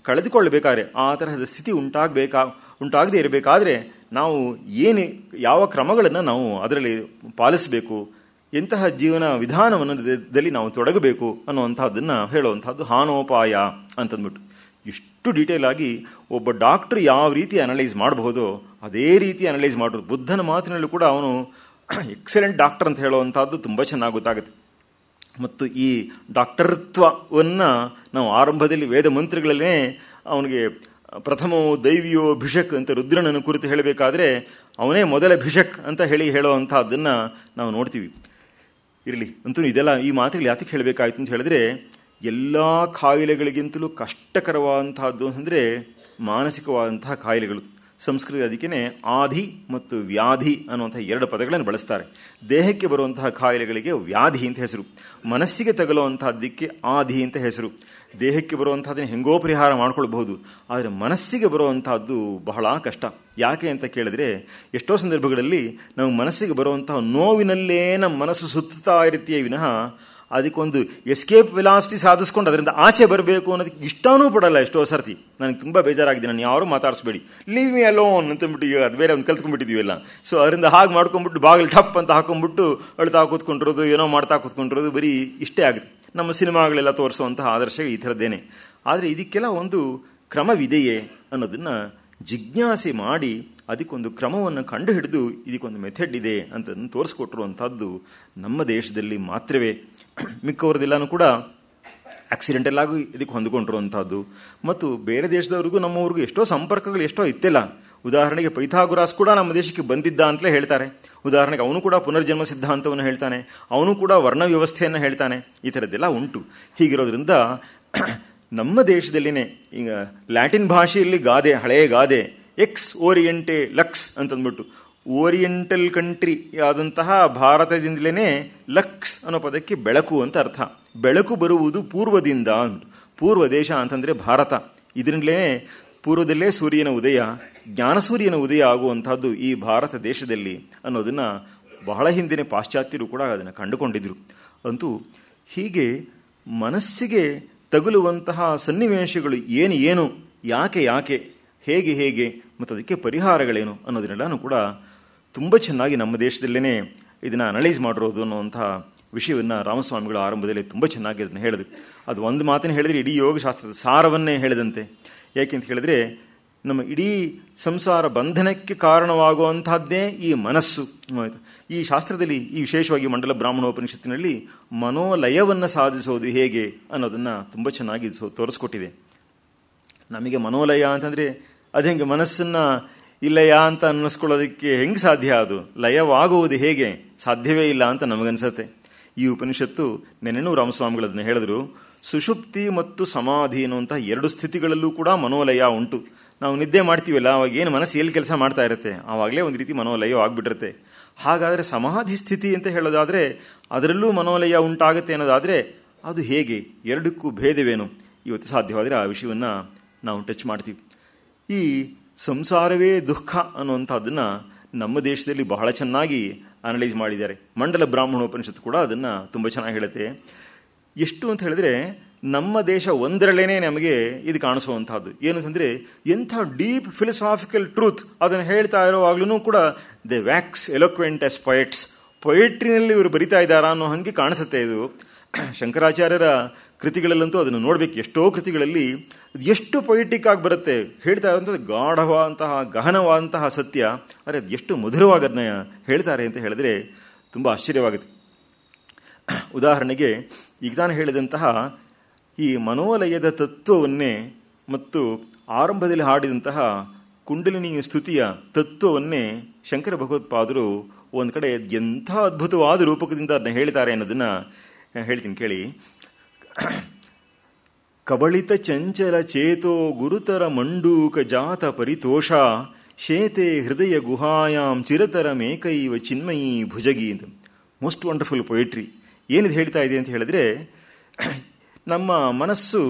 ಕಳೆದುಕೊಳ್ಳಬೇಕಾದ್ರೆ ಆ ತರಹದ ಸ್ಥಿತಿ ಉಂಟಾಗಬೇಕಾ ಉಂಟಾಗದೇ ಇರಬೇಕಾದ್ರೆ ನಾವು ಏನೇ ಯಾವ ಕ್ರಮಗಳನ್ನು ನಾವು ಅದರಲ್ಲಿ ಪಾಲಿಸಬೇಕು ಎಂತಹ ಜೀವನ ವಿಧಾನವನ್ನು ದಲ್ಲಿ ನಾವು ತೊಡಗಬೇಕು ಅನ್ನುವಂಥದ್ದನ್ನು ಹೇಳುವಂಥದ್ದು ಹಾನೋಪಾಯ ಅಂತಂದ್ಬಿಟ್ಟು ಇಷ್ಟು ಡೀಟೇಲ್ ಆಗಿ ಒಬ್ಬ ಡಾಕ್ಟ್ರ್ ಯಾವ ರೀತಿ ಅನಲೈಸ್ ಮಾಡಬಹುದು ಅದೇ ರೀತಿ ಅನಲೈಸ್ ಮಾಡೋದು ಬುದ್ಧನ ಮಾತಿನಲ್ಲೂ ಕೂಡ ಅವನು ಎಕ್ಸಲೆಂಟ್ ಡಾಕ್ಟರ್ ಅಂತ ಹೇಳುವಂಥದ್ದು ತುಂಬ ಚೆನ್ನಾಗಿ ಗೊತ್ತಾಗುತ್ತೆ ಮತ್ತು ಈ ಡಾಕ್ಟರ್ತ್ವವನ್ನು ನಾವು ಆರಂಭದಲ್ಲಿ ವೇದ ಮಂತ್ರಿಗಳಲ್ಲೇ ಅವನಿಗೆ ಪ್ರಥಮವೋ ದೈವಿಯೋ ಭಿಷಕ್ ಅಂತ ರುದ್ರನನ್ನು ಕುರಿತು ಹೇಳಬೇಕಾದ್ರೆ ಅವನೇ ಮೊದಲ ಭಿಷಕ್ ಅಂತ ಹೇಳಿ ಹೇಳೋ ಅಂಥದ್ದನ್ನು ನಾವು ನೋಡ್ತೀವಿ ಇರಲಿ ಅಂತೂ ಇದೆಲ್ಲ ಈ ಮಾತುಗಳು ಯಾತಕ್ಕೆ ಹೇಳಬೇಕಾಯ್ತು ಅಂತ ಹೇಳಿದ್ರೆ ಎಲ್ಲ ಕಾಯಿಲೆಗಳಿಗಿಂತಲೂ ಕಷ್ಟಕರವಾದಂತಹದ್ದು ಅಂದರೆ ಮಾನಸಿಕವಾದಂತಹ ಕಾಯಿಲೆಗಳು ಸಂಸ್ಕೃತಿ ಅದಕ್ಕೆ ಆಧಿ ಮತ್ತು ವ್ಯಾಧಿ ಅನ್ನುವಂಥ ಎರಡು ಪದಗಳನ್ನು ಬಳಸ್ತಾರೆ ದೇಹಕ್ಕೆ ಬರುವಂತಹ ಕಾಯಿಲೆಗಳಿಗೆ ವ್ಯಾಧಿ ಅಂತ ಹೆಸರು ಮನಸ್ಸಿಗೆ ತಗಲುವಂತಹದ್ದಕ್ಕೆ ಆಧಿ ಅಂತ ಹೆಸರು ದೇಹಕ್ಕೆ ಬರುವಂಥದ್ದನ್ನು ಹೆಂಗೋ ಪರಿಹಾರ ಮಾಡ್ಕೊಳ್ಬಹುದು ಆದರೆ ಮನಸ್ಸಿಗೆ ಬರುವಂಥದ್ದು ಬಹಳ ಕಷ್ಟ ಯಾಕೆ ಅಂತ ಕೇಳಿದ್ರೆ ಎಷ್ಟೋ ಸಂದರ್ಭಗಳಲ್ಲಿ ನಾವು ಮನಸ್ಸಿಗೆ ಬರುವಂತಹ ನೋವಿನಲ್ಲೇ ನಮ್ಮ ಮನಸ್ಸು ಸುತ್ತಾ ಇರುತ್ತೆ ವಿನಃ ಅದಕ್ಕೊಂದು ಎಸ್ಕೇಪ್ ವೆಲಾಸಿಟಿ ಸಾಧಿಸ್ಕೊಂಡು ಅದರಿಂದ ಆಚೆ ಬರಬೇಕು ಅನ್ನೋದಕ್ಕೆ ಇಷ್ಟನೂ ಪಡಲ್ಲ ಎಷ್ಟೋ ಸರ್ತಿ ನನಗೆ ತುಂಬ ಬೇಜಾರಾಗಿದೆ ನಾನು ಯಾರು ಮಾತಾಡಿಸ್ಬೇಡಿ ಲೀವ್ ಮಿ ಅಲೋನ್ ಅಂತಂದ್ಬಿಟ್ಟು ಈಗ ಅದು ಬೇರೆ ಒಂದು ಕಲ್ತ್ಕೊಂಡ್ಬಿಟ್ಟಿದೀವಲ್ಲ ಸೊ ಅದರಿಂದ ಹಾಗೆ ಮಾಡ್ಕೊಂಬಿಟ್ಟು ಬಾಗಿಲು ಟಪ್ ಅಂತ ಹಾಕೊಂಡ್ಬಿಟ್ಟು ಅಳ್ತಾ ಕೂತ್ಕೊಂಡಿರೋದು ಏನೋ ಮಾಡ್ತಾ ಕೂತ್ಕೊಂಡಿರೋದು ಬರೀ ಇಷ್ಟೇ ಆಗುತ್ತೆ ನಮ್ಮ ಸಿನಿಮಾಗಳೆಲ್ಲ ತೋರಿಸುವಂತಹ ಆದರ್ಶ ಈ ಥರದ್ದೇನೆ ಆದರೆ ಇದಕ್ಕೆಲ್ಲ ಒಂದು ಕ್ರಮವಿದೆಯೇ ಅನ್ನೋದನ್ನು ಜಿಜ್ಞಾಸೆ ಮಾಡಿ ಅದಕ್ಕೊಂದು ಕ್ರಮವನ್ನು ಕಂಡುಹಿಡಿದು ಇದಕ್ಕೊಂದು ಮೆಥಡ್ ಇದೆ ಅಂತದನ್ನು ತೋರಿಸ್ಕೊಟ್ಟಿರುವಂಥದ್ದು ನಮ್ಮ ದೇಶದಲ್ಲಿ ಮಾತ್ರವೇ ಮಿಕ್ಕವ್ರದ್ದೆಲ್ಲನೂ ಕೂಡ ಆಕ್ಸಿಡೆಂಟಲ್ಲಾಗಿ ಇದಕ್ಕೆ ಹೊಂದಿಕೊಂಡಿರುವಂಥದ್ದು ಮತ್ತು ಬೇರೆ ದೇಶದವ್ರಿಗೂ ನಮ್ಮವ್ರಿಗೂ ಎಷ್ಟೋ ಸಂಪರ್ಕಗಳು ಎಷ್ಟೋ ಇತ್ತಿಲ್ಲ ಉದಾಹರಣೆಗೆ ಪೈಥಾಗುರಾಸ್ ಕೂಡ ನಮ್ಮ ದೇಶಕ್ಕೆ ಬಂದಿದ್ದ ಅಂತಲೇ ಹೇಳ್ತಾರೆ ಉದಾಹರಣೆಗೆ ಅವನು ಕೂಡ ಪುನರ್ಜನ್ಮ ಸಿದ್ಧಾಂತವನ್ನು ಹೇಳ್ತಾನೆ ಅವನು ಕೂಡ ವರ್ಣ ವ್ಯವಸ್ಥೆಯನ್ನು ಹೇಳ್ತಾನೆ ಈ ಥರದ್ದೆಲ್ಲ ಉಂಟು ಹೀಗಿರೋದ್ರಿಂದ ನಮ್ಮ ದೇಶದಲ್ಲಿನೇ ಈಗ ಲ್ಯಾಟಿನ್ ಭಾಷೆಯಲ್ಲಿ ಗಾದೆ ಹಳೆಯ ಗಾದೆ ಎಕ್ಸ್ ಓರಿಯೆಂಟೆ ಲಕ್ಸ್ ಅಂತಂದ್ಬಿಟ್ಟು ಓರಿಯೆಂಟಲ್ ಕಂಟ್ರಿ ಆದಂತಹ ಭಾರತದಿಂದಲೇ ಲಕ್ಸ್ ಅನ್ನೋ ಪದಕ್ಕೆ ಬೆಳಕು ಅಂತ ಅರ್ಥ ಬೆಳಕು ಬರುವುದು ಪೂರ್ವದಿಂದ ಪೂರ್ವ ದೇಶ ಅಂತಂದರೆ ಭಾರತ ಇದರಿಂದಲೇ ಪೂರ್ವದಲ್ಲೇ ಸೂರ್ಯನ ಉದಯ ಜ್ಞಾನಸೂರ್ಯನ ಉದಯ ಆಗುವಂಥದ್ದು ಈ ಭಾರತ ದೇಶದಲ್ಲಿ ಅನ್ನೋದನ್ನು ಬಹಳ ಹಿಂದಿನ ಪಾಶ್ಚಾತ್ಯರು ಕೂಡ ಅದನ್ನು ಕಂಡುಕೊಂಡಿದ್ದರು ಅಂತೂ ಹೀಗೆ ಮನಸ್ಸಿಗೆ ತಗುಲುವಂತಹ ಸನ್ನಿವೇಶಗಳು ಏನು ಏನು ಯಾಕೆ ಯಾಕೆ ಹೇಗೆ ಹೇಗೆ ಮತ್ತು ಅದಕ್ಕೆ ಪರಿಹಾರಗಳೇನು ಅನ್ನೋದನ್ನೆಲ್ಲನೂ ಕೂಡ ತುಂಬ ಚೆನ್ನಾಗಿ ನಮ್ಮ ದೇಶದಲ್ಲೇ ಇದನ್ನು ಅನಲೈಸ್ ಮಾಡಿರೋದು ಅನ್ನುವಂತಹ ವಿಷಯವನ್ನು ರಾಮಸ್ವಾಮಿಗಳು ಆರಂಭದಲ್ಲಿ ತುಂಬ ಚೆನ್ನಾಗಿ ಅದನ್ನು ಹೇಳಿದ್ರು ಅದು ಒಂದು ಮಾತನ್ನು ಹೇಳಿದರೆ ಇಡೀ ಯೋಗಶಾಸ್ತ್ರದ ಸಾರವನ್ನೇ ಹೇಳಿದಂತೆ ಅಂತ ಹೇಳಿದರೆ ನಮ್ಮ ಇಡೀ ಸಂಸಾರ ಬಂಧನಕ್ಕೆ ಕಾರಣವಾಗುವಂತಹದ್ದೇ ಈ ಮನಸ್ಸು ಈ ಶಾಸ್ತ್ರದಲ್ಲಿ ಈ ವಿಶೇಷವಾಗಿ ಮಂಡಲ ಬ್ರಾಹ್ಮಣೋಪನಿಷತ್ತಿನಲ್ಲಿ ಮನೋಲಯವನ್ನು ಸಾಧಿಸೋದು ಹೇಗೆ ಅನ್ನೋದನ್ನು ತುಂಬ ಚೆನ್ನಾಗಿ ತೋರಿಸ್ಕೊಟ್ಟಿದೆ ನಮಗೆ ಮನೋಲಯ ಅಂತಂದರೆ ಅದು ಹೆಂಗೆ ಮನಸ್ಸನ್ನು ಇಲ್ಲಯ ಅಂತ ಅನ್ನಿಸ್ಕೊಳ್ಳೋದಕ್ಕೆ ಹೆಂಗೆ ಸಾಧ್ಯ ಅದು ಲಯವಾಗುವುದು ಹೇಗೆ ಸಾಧ್ಯವೇ ಇಲ್ಲ ಅಂತ ನಮಗನ್ಸತ್ತೆ ಈ ಉಪನಿಷತ್ತು ನೆನೆನೂ ರಾಮಸ್ವಾಮಿಗಳದನ್ನು ಹೇಳಿದ್ರು ಸುಷುಪ್ತಿ ಮತ್ತು ಸಮಾಧಿ ಅನ್ನುವಂಥ ಎರಡು ಸ್ಥಿತಿಗಳಲ್ಲೂ ಕೂಡ ಮನೋಲಯ ಉಂಟು ನಾವು ನಿದ್ದೆ ಮಾಡ್ತೀವಲ್ಲ ಅವಾಗ ಏನು ಮನಸ್ಸು ಎಲ್ಲಿ ಕೆಲಸ ಮಾಡ್ತಾ ಇರುತ್ತೆ ಆವಾಗಲೇ ಒಂದು ರೀತಿ ಮನೋಲಯ ಆಗಿಬಿಟ್ಟಿರುತ್ತೆ ಹಾಗಾದರೆ ಸಮಾಧಿ ಸ್ಥಿತಿ ಅಂತ ಹೇಳೋದಾದರೆ ಅದರಲ್ಲೂ ಮನೋಲಯ ಉಂಟಾಗುತ್ತೆ ಅನ್ನೋದಾದರೆ ಅದು ಹೇಗೆ ಎರಡಕ್ಕೂ ಭೇದವೇನು ಇವತ್ತು ಸಾಧ್ಯವಾದರೆ ಆ ವಿಷಯವನ್ನು ನಾವು ಟಚ್ ಮಾಡ್ತೀವಿ ಈ ಸಂಸಾರವೇ ದುಃಖ ಅನ್ನುವಂಥದ್ದನ್ನು ನಮ್ಮ ದೇಶದಲ್ಲಿ ಬಹಳ ಚೆನ್ನಾಗಿ ಅನಲೈಸ್ ಮಾಡಿದ್ದಾರೆ ಮಂಡಲ ಬ್ರಾಹ್ಮಣ ಉಪನಿಷತ್ತು ಕೂಡ ಅದನ್ನು ತುಂಬ ಚೆನ್ನಾಗಿ ಹೇಳುತ್ತೆ ಎಷ್ಟು ಅಂತ ಹೇಳಿದ್ರೆ ನಮ್ಮ ದೇಶ ಒಂದರಲ್ಲೇನೆ ನಮಗೆ ಇದು ಕಾಣಿಸುವಂತಹದ್ದು ಏನು ಅಂತಂದರೆ ಎಂಥ ಡೀಪ್ ಫಿಲಸಾಫಿಕಲ್ ಟ್ರೂತ್ ಅದನ್ನು ಹೇಳ್ತಾ ಇರೋವಾಗ್ಲೂ ಕೂಡ they wax eloquent as poets ಪೊಯೆಟ್ರಿನಲ್ಲಿ ಇವರು ಬರಿತಾ ಇದ್ದಾರಾ ಅನ್ನೋ ಹಾಗೆ ಕಾಣಿಸುತ್ತೆ ಇದು ಶಂಕರಾಚಾರ್ಯರ ಕೃತಿಗಳಲ್ಲಂತೂ ಅದನ್ನು ನೋಡಬೇಕು ಎಷ್ಟೋ ಕೃತಿಗಳಲ್ಲಿ ಎಷ್ಟು ಪೊಯಿಟಿಕ್ ಆಗಿ ಬರುತ್ತೆ ಹೇಳ್ತಾ ಇರುವಂಥದ್ದು ಗಾಢವಾದಂತಹ ಗಹನವಾದಂತಹ ಸತ್ಯ ಅರೆ ಅದು ಎಷ್ಟು ಮಧುರವಾಗಿ ಅದನ್ನ ಹೇಳ್ತಾರೆ ಅಂತ ಹೇಳಿದ್ರೆ ತುಂಬ ಆಶ್ಚರ್ಯವಾಗುತ್ತೆ ಉದಾಹರಣೆಗೆ ಈಗ ನಾನು ಹೇಳಿದಂತಹ ಈ ಮನೋಲಯದ ತತ್ವವನ್ನೇ ಮತ್ತು ಆರಂಭದಲ್ಲಿ ಹಾಡಿದಂತಹ ಕುಂಡಲಿನಿ ಸ್ತುತಿಯ ತತ್ವವನ್ನೇ ಶಂಕರ ಭಗವತ್ಪಾದರು ಒಂದು ಕಡೆ ಎಂಥ ಅದ್ಭುತವಾದ ರೂಪಕದಿಂದ ಅದನ್ನ ಹೇಳಿದ್ದಾರೆ ಅನ್ನೋದನ್ನು ಹೇಳ್ತೀನಿ ಕೇಳಿ ಕಬಳಿತ ಚಂಚಲ ಚೇತೋ ಗುರುತರ ಮಂಡೂಕ ಜಾತ ಪರಿತೋಷ ಶೇತೆ ಹೃದಯ ಗುಹಾಯಾಂ ಚಿರತರ ಮೇಕೈವ ಚಿನ್ಮಯಿ ಭುಜಗಿ ಅಂತ ಮೋಸ್ಟ್ ವಂಡರ್ಫುಲ್ ಪೊಯಿಟ್ರಿ ಏನಿದು ಹೇಳ್ತಾ ಇದೆ ಅಂತ ಹೇಳಿದ್ರೆ ನಮ್ಮ ಮನಸ್ಸು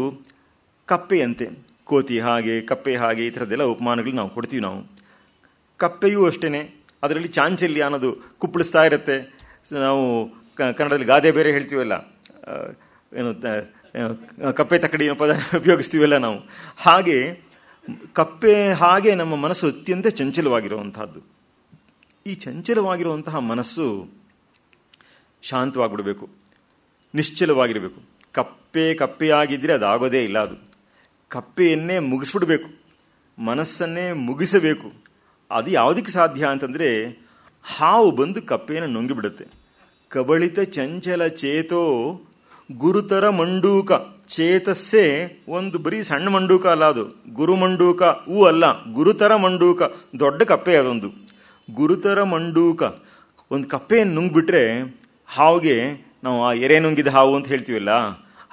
ಕಪ್ಪೆಯಂತೆ ಕೋತಿ ಹಾಗೆ ಕಪ್ಪೆ ಹಾಗೆ ಈ ಥರದ್ದೆಲ್ಲ ಉಪಮಾನಗಳು ನಾವು ಕೊಡ್ತೀವಿ ನಾವು ಕಪ್ಪೆಯೂ ಅಷ್ಟೇ ಅದರಲ್ಲಿ ಚಾಂಚಲ್ಯ ಅನ್ನೋದು ಕುಪ್ಪಳಿಸ್ತಾ ಇರುತ್ತೆ ನಾವು ಕನ್ನಡದಲ್ಲಿ ಗಾದೆ ಬೇರೆ ಹೇಳ್ತೀವಲ್ಲ ಏನು ಕಪ್ಪೆ ತಕ್ಕಡಿ ಏನೋ ಪದ ಉಪಯೋಗಿಸ್ತೀವಲ್ಲ ನಾವು ಹಾಗೆ ಕಪ್ಪೆ ಹಾಗೆ ನಮ್ಮ ಮನಸ್ಸು ಅತ್ಯಂತ ಚಂಚಲವಾಗಿರುವಂತಹದ್ದು ಈ ಚಂಚಲವಾಗಿರುವಂತಹ ಮನಸ್ಸು ಶಾಂತವಾಗಿಬಿಡಬೇಕು ನಿಶ್ಚಲವಾಗಿರಬೇಕು ಕಪ್ಪೆ ಕಪ್ಪೆಯಾಗಿದ್ದರೆ ಅದಾಗೋದೇ ಇಲ್ಲ ಅದು ಕಪ್ಪೆಯನ್ನೇ ಮುಗಿಸ್ಬಿಡ್ಬೇಕು ಮನಸ್ಸನ್ನೇ ಮುಗಿಸಬೇಕು ಅದು ಯಾವುದಕ್ಕೆ ಸಾಧ್ಯ ಅಂತಂದರೆ ಹಾವು ಬಂದು ಕಪ್ಪೆಯನ್ನು ನುಂಗಿಬಿಡುತ್ತೆ ಕಬಳಿತ ಚಂಚಲ ಚೇತೋ ಗುರುತರ ಮಂಡೂಕ ಚೇತಸ್ಸೇ ಒಂದು ಬರೀ ಸಣ್ಣ ಮಂಡೂಕ ಅಲ್ಲ ಅದು ಗುರು ಮಂಡೂಕ ಹೂ ಅಲ್ಲ ಗುರುತರ ಮಂಡೂಕ ದೊಡ್ಡ ಕಪ್ಪೆ ಅದೊಂದು ಗುರುತರ ಮಂಡೂಕ ಒಂದು ಕಪ್ಪೆಯನ್ನು ನುಂಗ್ಬಿಟ್ರೆ ಹಾವಿಗೆ ನಾವು ಆ ಎರೆ ನುಂಗಿದ ಹಾವು ಅಂತ ಹೇಳ್ತೀವಲ್ಲ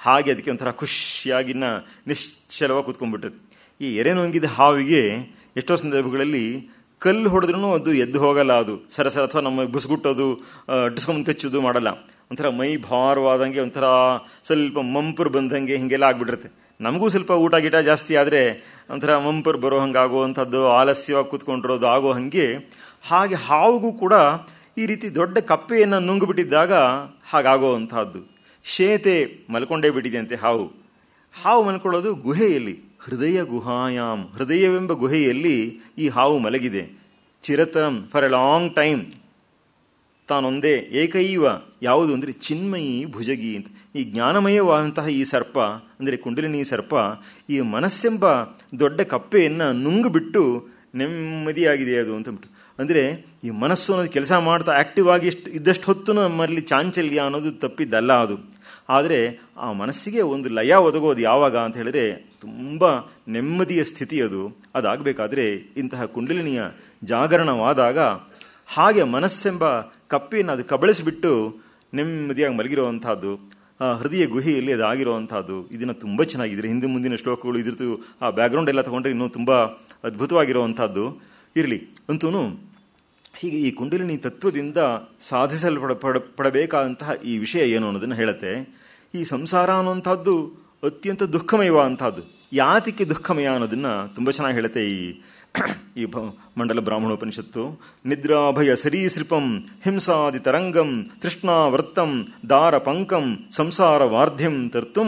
ಹಾಗೆ ಅದಕ್ಕೆ ಒಂಥರ ಖುಷಿಯಾಗಿನ ನಿಶ್ಚಲವಾಗಿ ಕೂತ್ಕೊಂಡ್ಬಿಟ್ಟಿರುತ್ತೆ ಈ ಎರೆ ನುಂಗಿದ ಹಾವಿಗೆ ಎಷ್ಟೋ ಸಂದರ್ಭಗಳಲ್ಲಿ ಕಲ್ಲು ಹೊಡೆದ್ರೂ ಅದು ಎದ್ದು ಹೋಗಲ್ಲ ಅದು ಸರಸರ ಅಥವಾ ನಮ್ಮ ಬುಸ್ಗುಟ್ಟೋದು ಡಿಸ್ಕೊಂಬಂದು ಕಚ್ಚೋದು ಮಾಡಲ್ಲ ಒಂಥರ ಮೈ ಭಾರವಾದಂಗೆ ಒಂಥರ ಸ್ವಲ್ಪ ಮಂಪರು ಬಂದಂಗೆ ಹೀಗೆಲ್ಲ ಆಗ್ಬಿಟ್ಟಿರುತ್ತೆ ನಮಗೂ ಸ್ವಲ್ಪ ಊಟ ಗೀಟ ಜಾಸ್ತಿ ಆದರೆ ಒಂಥರ ಮಂಪರು ಬರೋ ಹಂಗೆ ಆಗುವಂಥದ್ದು ಆಲಸ್ಯವಾಗಿ ಕೂತ್ಕೊಂಡಿರೋದು ಆಗೋ ಹಾಗೆ ಹಾಗೆ ಹಾವಿಗೂ ಕೂಡ ಈ ರೀತಿ ದೊಡ್ಡ ಕಪ್ಪೆಯನ್ನು ನುಂಗುಬಿಟ್ಟಿದ್ದಾಗ ಹಾಗಾಗುವಂತಹದ್ದು ಶೇತೆ ಮಲ್ಕೊಂಡೇ ಬಿಟ್ಟಿದೆಯಂತೆ ಹಾವು ಹಾವು ಮಲ್ಕೊಳ್ಳೋದು ಗುಹೆಯಲ್ಲಿ ಹೃದಯ ಗುಹಾಯಾಮ್ ಹೃದಯವೆಂಬ ಗುಹೆಯಲ್ಲಿ ಈ ಹಾವು ಮಲಗಿದೆ ಚಿರತಂ ಫಾರ್ ಎ ಲಾಂಗ್ ಟೈಮ್ ತಾನೊಂದೇ ಏಕೈವ ಯಾವುದು ಅಂದರೆ ಚಿನ್ಮಯಿ ಭುಜಗಿ ಅಂತ ಈ ಜ್ಞಾನಮಯವಾದಂತಹ ಈ ಸರ್ಪ ಅಂದರೆ ಕುಂಡಲಿನಿ ಸರ್ಪ ಈ ಮನಸ್ಸೆಂಬ ದೊಡ್ಡ ಕಪ್ಪೆಯನ್ನು ನುಂಗುಬಿಟ್ಟು ನೆಮ್ಮದಿಯಾಗಿದೆ ಅದು ಅಂತ ಅಂದರೆ ಈ ಮನಸ್ಸು ಅನ್ನೋದು ಕೆಲಸ ಮಾಡ್ತಾ ಆ್ಯಕ್ಟಿವ್ ಆಗಿ ಇಷ್ಟು ಇದ್ದಷ್ಟು ಹೊತ್ತು ನಮ್ಮಲ್ಲಿ ಚಾಂಚಲ್ಯ ಅನ್ನೋದು ತಪ್ಪಿದ್ದಲ್ಲ ಅದು ಆದರೆ ಆ ಮನಸ್ಸಿಗೆ ಒಂದು ಲಯ ಒದಗೋದು ಯಾವಾಗ ಅಂತ ಹೇಳಿದ್ರೆ ತುಂಬ ನೆಮ್ಮದಿಯ ಸ್ಥಿತಿ ಅದು ಅದಾಗಬೇಕಾದ್ರೆ ಇಂತಹ ಕುಂಡಲಿನಿಯ ಜಾಗರಣವಾದಾಗ ಹಾಗೆ ಮನಸ್ಸೆಂಬ ಕಪ್ಪಿನ ಅದು ಕಬಳಿಸಿಬಿಟ್ಟು ನೆಮ್ಮದಿಯಾಗಿ ಮಲಗಿರುವಂಥದ್ದು ಆ ಹೃದಯ ಗುಹೆಯಲ್ಲಿ ಅದಾಗಿರುವಂಥದ್ದು ಇದನ್ನು ತುಂಬ ಚೆನ್ನಾಗಿದೆ ಹಿಂದೆ ಮುಂದಿನ ಶ್ಲೋಕಗಳು ಇದ್ರದ್ದು ಆ ಬ್ಯಾಕ್ಗ್ರೌಂಡ್ ಎಲ್ಲ ತಗೊಂಡ್ರೆ ಇನ್ನೂ ತುಂಬ ಅದ್ಭುತವಾಗಿರುವಂಥದ್ದು ಇರಲಿ ಅಂತೂ ಹೀಗೆ ಈ ಕುಂಡಲಿನಿ ತತ್ವದಿಂದ ಸಾಧಿಸಲ್ಪಡ ಪಡ ಪಡಬೇಕಾದಂತಹ ಈ ವಿಷಯ ಏನು ಅನ್ನೋದನ್ನು ಹೇಳುತ್ತೆ ಈ ಸಂಸಾರ ಅನ್ನುವಂಥದ್ದು ಅತ್ಯಂತ ದುಃಖಮಯವ ಅಂತಹದ್ದು ಯಾತಿಕೆ ದುಃಖಮಯ ಅನ್ನೋದನ್ನು ತುಂಬ ಚೆನ್ನಾಗಿ ಹೇಳುತ್ತೆ ಈ ಈ ಮಂಡಲ ಬ್ರಾಹ್ಮಣೋಪನಿಷತ್ತು ನಿದ್ರಾಭಯ ಸರೀಸೃಪಂ ಹಿಂಸಾದಿ ತರಂಗಂ ತೃಷ್ಣಾವೃತ್ತಂ ದಾರ ಪಂಕಂ ಸಂಸಾರ ವಾರ್ಧ್ಯಂ ತರ್ತು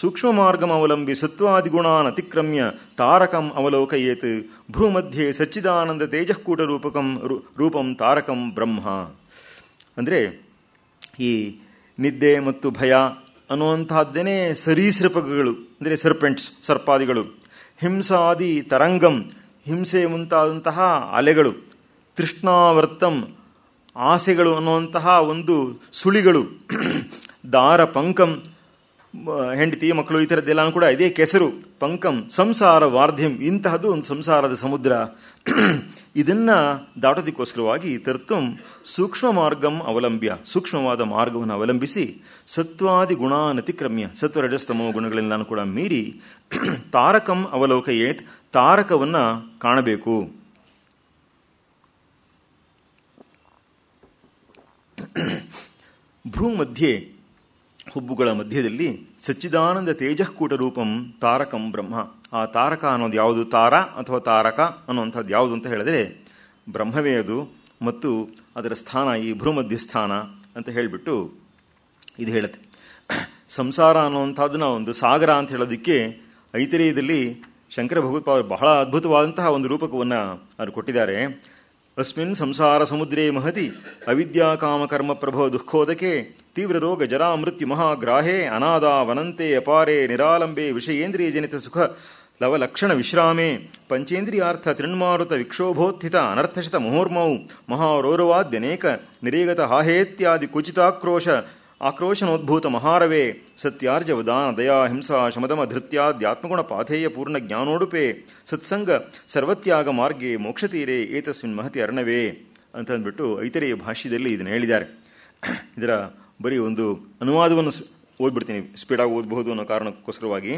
ಸೂಕ್ಷ್ಮ ಅವಲಂಬಿ ಸತ್ವಾದಿಗುಣಾನ್ ಅತಿಕ್ರಮ್ಯ ತಾರಕಂ ಅವಲೋಕಯೇತ್ ಭ್ರೂಮಧ್ಯೆ ಸಚ್ಚಿದಾನಂದ ತೇಜಃಕೂಟ ರೂಪಕಂ ರೂಪಂ ತಾರಕಂ ಬ್ರಹ್ಮ ಅಂದರೆ ಈ ನಿದ್ದೆ ಮತ್ತು ಭಯ ಅನ್ನುವಂತಹದ್ದೇನೆ ಸರೀಸೃಪಗಳು ಅಂದರೆ ಸರ್ಪೆಂಟ್ಸ್ ಸರ್ಪಾದಿಗಳು ಹಿಂಸಾದಿ ತರಂಗಂ ಹಿಂಸೆ ಮುಂತಾದಂತಹ ಅಲೆಗಳು ತೃಷ್ಣಾವರ್ತಂ ಆಸೆಗಳು ಅನ್ನುವಂತಹ ಒಂದು ಸುಳಿಗಳು ದಾರ ಪಂಕಂ ಹೆಂಡತಿ ಮಕ್ಕಳು ಈ ಥರದ್ದೆಲ್ಲ ಕೂಡ ಇದೇ ಕೆಸರು ಪಂಕಂ ಸಂಸಾರ ವಾರ್ಧ್ಯಂ ಇಂತಹದ್ದು ಒಂದು ಸಂಸಾರದ ಸಮುದ್ರ ಇದನ್ನು ದಾಟೋದಕ್ಕೋಸ್ಕರವಾಗಿ ತರ್ತಂ ಸೂಕ್ಷ್ಮ ಮಾರ್ಗಂ ಅವಲಂಬ್ಯ ಸೂಕ್ಷ್ಮವಾದ ಮಾರ್ಗವನ್ನು ಅವಲಂಬಿಸಿ ಸತ್ವಾದಿ ಗುಣಾನತಿಕ್ರಮ್ಯ ಸತ್ವರಜಸ್ತಮ ಗುಣಗಳೆಲ್ಲನೂ ಕೂಡ ಮೀರಿ ತಾರಕಂ ಅವಲೋಕಯೇತ್ ತಾರಕವನ್ನು ಕಾಣಬೇಕು ಭ್ರೂ ಮಧ್ಯೆ ಹುಬ್ಬುಗಳ ಮಧ್ಯದಲ್ಲಿ ಸಚ್ಚಿದಾನಂದ ತೇಜಃಕೂಟ ರೂಪಂ ತಾರಕಂ ಬ್ರಹ್ಮ ಆ ತಾರಕ ಅನ್ನೋದು ಯಾವುದು ತಾರ ಅಥವಾ ತಾರಕ ಅನ್ನುವಂಥದ್ದು ಯಾವುದು ಅಂತ ಹೇಳಿದರೆ ಬ್ರಹ್ಮವೇ ಅದು ಮತ್ತು ಅದರ ಸ್ಥಾನ ಈ ಮಧ್ಯ ಸ್ಥಾನ ಅಂತ ಹೇಳಿಬಿಟ್ಟು ಇದು ಹೇಳುತ್ತೆ ಸಂಸಾರ ಅನ್ನುವಂಥದ್ದನ್ನ ಒಂದು ಸಾಗರ ಅಂತ ಹೇಳೋದಕ್ಕೆ ಐತರೇಯದಲ್ಲಿ ಶಂಕರ ಭಗವತ್ಪಾದರು ಬಹಳ ಅದ್ಭುತವಾದಂತಹ ಒಂದು ರೂಪಕವನ್ನು ಅವರು ಕೊಟ್ಟಿದ್ದಾರೆ ಅಸ್ಮಿನ್ ಸಂಸಾರ ಸಮುದ್ರೇ ಮಹತಿ ಅವಿದ್ಯಾ ಕಾಮಕರ್ಮ ಪ್ರಭೋ ದುಃಖೋದಕೆ ತೀವ್ರ ರೋಗ ಜರಾ ಮೃತ್ಯು ಮಹಾಗ್ರಾಹೇ ಅನಾದ ವನಂತೆ ಅಪಾರೆ ನಿರಾಲಂಬೆ ವಿಷಯೇಂದ್ರಿಯ ಜನಿತ ಸುಖ ಲವಲಕ್ಷಣ ವಿಶ್ರಾಮೆ ಪಂಚೇಂದ್ರಿಯಾರ್ಥ ತೃಣ್ಮಾರುತ ವಿಕ್ಷೋಭೋತ್ಥಿತ ಅನರ್ಥಶತ ಮುಹೋರ್ಮೌ ಮಹಾರೌರವಾದ್ಯನೇಕ ನಿರೇಗತ ಹಾಹೇತ್ಯಾದಿ ಕುಚಿತಾಕ್ರೋಶ ಆಕ್ರೋಶನೋದ್ಭೂತ ಮಹಾರವೇ ಸತ್ಯಾರ್ಜ ವದಾನ ದಯಾ ಹಿಂಸಾ ಶಮದಮ ಧೃತ್ಯಾಧ್ಯಾತ್ಮಗುಣ ಪಾಥೇಯ ಪೂರ್ಣ ಜ್ಞಾನೋಡುಪೆ ಸತ್ಸಂಗ ಸರ್ವತ್ಯಾಗ ಮಾರ್ಗೇ ಮೋಕ್ಷತೀರೆ ಏತಸ್ಮಿನ್ ಮಹತಿ ಅರ್ಣವೇ ಅಂತಂದ್ಬಿಟ್ಟು ಐತರೆಯ ಭಾಷ್ಯದಲ್ಲಿ ಇದನ್ನು ಹೇಳಿದ್ದಾರೆ ಇದರ ಬರೀ ಒಂದು ಅನುವಾದವನ್ನು ಓದ್ಬಿಡ್ತೀನಿ ಸ್ಪೀಡಾಗಿ ಓದಬಹುದು ಅನ್ನೋ ಕಾರಣಕ್ಕೋಸ್ಕರವಾಗಿ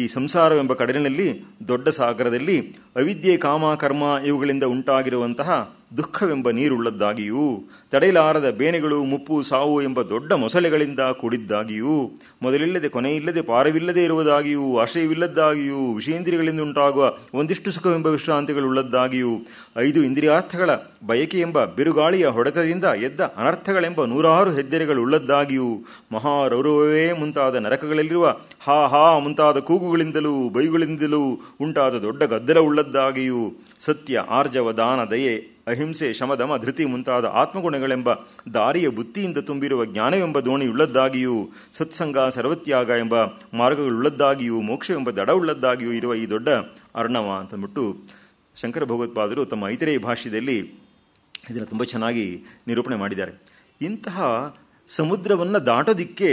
ಈ ಸಂಸಾರವೆಂಬ ಕಡಲಿನಲ್ಲಿ ದೊಡ್ಡ ಸಾಗರದಲ್ಲಿ ಅವಿದ್ಯೆ ಕಾಮ ಕರ್ಮ ಇವುಗಳಿಂದ ಉಂಟಾಗಿರುವಂತಹ ದುಃಖವೆಂಬ ನೀರುಳ್ಳದ್ದಾಗಿಯೂ ತಡೆಯಲಾರದ ಬೇನೆಗಳು ಮುಪ್ಪು ಸಾವು ಎಂಬ ದೊಡ್ಡ ಮೊಸಳೆಗಳಿಂದ ಕೂಡಿದ್ದಾಗಿಯೂ ಮೊದಲಿಲ್ಲದೆ ಕೊನೆಯಿಲ್ಲದೆ ಪಾರವಿಲ್ಲದೆ ಇರುವುದಾಗಿಯೂ ಆಶ್ರಯವಿಲ್ಲದ್ದಾಗಿಯೂ ಉಂಟಾಗುವ ಒಂದಿಷ್ಟು ಸುಖವೆಂಬ ವಿಶ್ರಾಂತಿಗಳುಳ್ಳದ್ದಾಗಿಯೂ ಐದು ಇಂದ್ರಿಯಾರ್ಥಗಳ ಬಯಕೆ ಎಂಬ ಬಿರುಗಾಳಿಯ ಹೊಡೆತದಿಂದ ಎದ್ದ ಅನರ್ಥಗಳೆಂಬ ನೂರಾರು ಹೆದ್ದೆರೆಗಳುಳ್ಳದ್ದಾಗಿಯೂ ಮಹಾರೌರವವೇ ಮುಂತಾದ ನರಕಗಳಲ್ಲಿರುವ ಹಾ ಹಾ ಮುಂತಾದ ಕೂಗುಗಳಿಂದಲೂ ಬೈಗಳಿಂದಲೂ ಉಂಟಾದ ದೊಡ್ಡ ಗದ್ದಲವುಳ್ಳದ್ದಾಗಿಯೂ ಸತ್ಯ ಆರ್ಜವ ದಾನ ದಯೆ ಅಹಿಂಸೆ ಶಮಧಮ ಧೃತಿ ಮುಂತಾದ ಆತ್ಮಗುಣಗಳೆಂಬ ದಾರಿಯ ಬುತ್ತಿಯಿಂದ ತುಂಬಿರುವ ಜ್ಞಾನವೆಂಬ ಉಳ್ಳದ್ದಾಗಿಯೂ ಸತ್ಸಂಗ ಸರ್ವತ್ಯಾಗ ಎಂಬ ಮಾರ್ಗಗಳುಳ್ಳದ್ದಾಗಿಯೂ ಮೋಕ್ಷವೆಂಬ ದಡವುಳ್ಳದ್ದಾಗಿಯೂ ಇರುವ ಈ ದೊಡ್ಡ ಅರ್ಣವ ಅಂತಂದ್ಬಿಟ್ಟು ಶಂಕರ ಭಗವತ್ಪಾದರು ತಮ್ಮ ಐತರೆಯ ಭಾಷೆಯಲ್ಲಿ ಇದನ್ನು ತುಂಬ ಚೆನ್ನಾಗಿ ನಿರೂಪಣೆ ಮಾಡಿದ್ದಾರೆ ಇಂತಹ ಸಮುದ್ರವನ್ನು ದಾಟೋದಿಕ್ಕೆ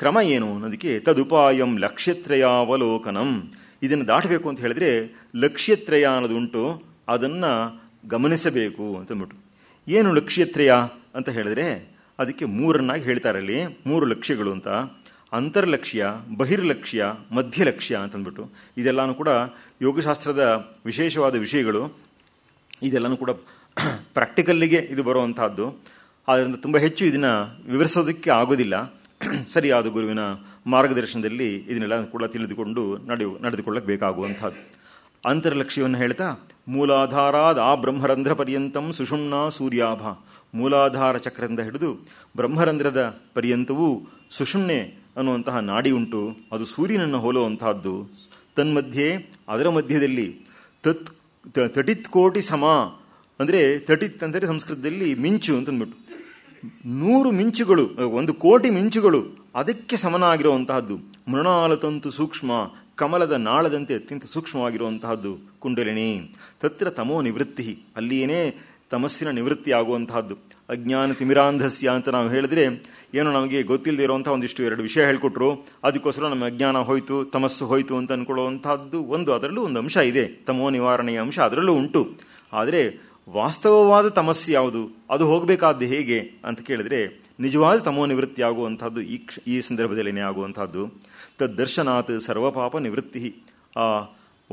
ಕ್ರಮ ಏನು ಅನ್ನೋದಕ್ಕೆ ತದುಪಾಯಂ ಲಕ್ಷ್ಯತ್ರಯಾವಲೋಕನಂ ಇದನ್ನು ದಾಟಬೇಕು ಅಂತ ಹೇಳಿದ್ರೆ ಲಕ್ಷ್ಯತ್ರಯ ಅನ್ನೋದುಂಟು ಅದನ್ನು ಗಮನಿಸಬೇಕು ಅಂತಂದ್ಬಿಟ್ಟು ಏನು ಲಕ್ಷ್ಯತ್ರಯ ಅಂತ ಹೇಳಿದ್ರೆ ಅದಕ್ಕೆ ಮೂರನ್ನಾಗಿ ಹೇಳ್ತಾರೆ ಮೂರು ಲಕ್ಷ್ಯಗಳು ಅಂತ ಅಂತರ್ಲಕ್ಷ್ಯ ಬಹಿರ್ಲಕ್ಷ್ಯ ಮಧ್ಯಲಕ್ಷ್ಯ ಅಂತಂದ್ಬಿಟ್ಟು ಇದೆಲ್ಲನೂ ಕೂಡ ಯೋಗಶಾಸ್ತ್ರದ ವಿಶೇಷವಾದ ವಿಷಯಗಳು ಇದೆಲ್ಲನೂ ಕೂಡ ಪ್ರಾಕ್ಟಿಕಲ್ಲಿಗೆ ಇದು ಬರುವಂತಹದ್ದು ಆದ್ದರಿಂದ ತುಂಬ ಹೆಚ್ಚು ಇದನ್ನು ವಿವರಿಸೋದಕ್ಕೆ ಆಗೋದಿಲ್ಲ ಸರಿಯಾದ ಗುರುವಿನ ಮಾರ್ಗದರ್ಶನದಲ್ಲಿ ಇದನ್ನೆಲ್ಲ ಕೂಡ ತಿಳಿದುಕೊಂಡು ನಡೆಯು ನಡೆದುಕೊಳ್ಳಕ್ಕೆ ಬೇಕಾಗುವಂಥದ್ದು ಅಂತರ್ಲಕ್ಷ್ಯವನ್ನು ಹೇಳ್ತಾ ಮೂಲಾಧಾರಾದ ಆ ಬ್ರಹ್ಮರಂಧ್ರ ಪರ್ಯಂತಂ ಸುಷುಮ್ನ ಸೂರ್ಯಾಭ ಮೂಲಾಧಾರ ಚಕ್ರದಿಂದ ಹಿಡಿದು ಬ್ರಹ್ಮರಂಧ್ರದ ಪರ್ಯಂತವೂ ಸುಷುಮ್ನೆ ಅನ್ನುವಂತಹ ನಾಡಿ ಉಂಟು ಅದು ಸೂರ್ಯನನ್ನು ಹೋಲುವಂತಹದ್ದು ತನ್ಮಧ್ಯೆ ಅದರ ಮಧ್ಯದಲ್ಲಿ ತತ್ ತಟಿತ್ ಕೋಟಿ ಸಮ ಅಂದರೆ ತಟಿತ್ ಅಂದರೆ ಸಂಸ್ಕೃತದಲ್ಲಿ ಮಿಂಚು ಅಂತಂದ್ಬಿಟ್ಟು ನೂರು ಮಿಂಚುಗಳು ಒಂದು ಕೋಟಿ ಮಿಂಚುಗಳು ಅದಕ್ಕೆ ಸಮನಾಗಿರುವಂತಹದ್ದು ಮೃಣಾಲತಂತು ಸೂಕ್ಷ್ಮ ಕಮಲದ ನಾಳದಂತೆ ಅತ್ಯಂತ ಸೂಕ್ಷ್ಮವಾಗಿರುವಂತಹದ್ದು ಕುಂಡಲಿನಿ ತತ್ರ ತಮೋ ನಿವೃತ್ತಿ ಅಲ್ಲಿಯೇ ತಮಸ್ಸಿನ ನಿವೃತ್ತಿ ಆಗುವಂತಹದ್ದು ಅಜ್ಞಾನ ತಿಮಿರಾಂಧಸ್ಯ ಅಂತ ನಾವು ಹೇಳಿದ್ರೆ ಏನೋ ನಮಗೆ ಗೊತ್ತಿಲ್ಲದೆ ಇರುವಂಥ ಒಂದಿಷ್ಟು ಎರಡು ವಿಷಯ ಹೇಳಿಕೊಟ್ರು ಅದಕ್ಕೋಸ್ಕರ ನಮ್ಮ ಅಜ್ಞಾನ ಹೋಯಿತು ತಮಸ್ಸು ಹೋಯಿತು ಅಂತ ಅಂದ್ಕೊಳ್ಳುವಂಥದ್ದು ಒಂದು ಅದರಲ್ಲೂ ಒಂದು ಅಂಶ ಇದೆ ತಮೋ ನಿವಾರಣೆಯ ಅಂಶ ಅದರಲ್ಲೂ ಉಂಟು ಆದರೆ ವಾಸ್ತವವಾದ ತಮಸ್ಸು ಯಾವುದು ಅದು ಹೋಗಬೇಕಾದ್ದು ಹೇಗೆ ಅಂತ ಕೇಳಿದ್ರೆ ನಿಜವಾದ ತಮೋ ನಿವೃತ್ತಿ ಆಗುವಂಥದ್ದು ಈ ಈ ಸಂದರ್ಭದಲ್ಲಿನೇ ಆಗುವಂಥದ್ದು ತದ್ದರ್ಶನಾತ್ ಸರ್ವಪಾಪ ನಿವೃತ್ತಿ ಆ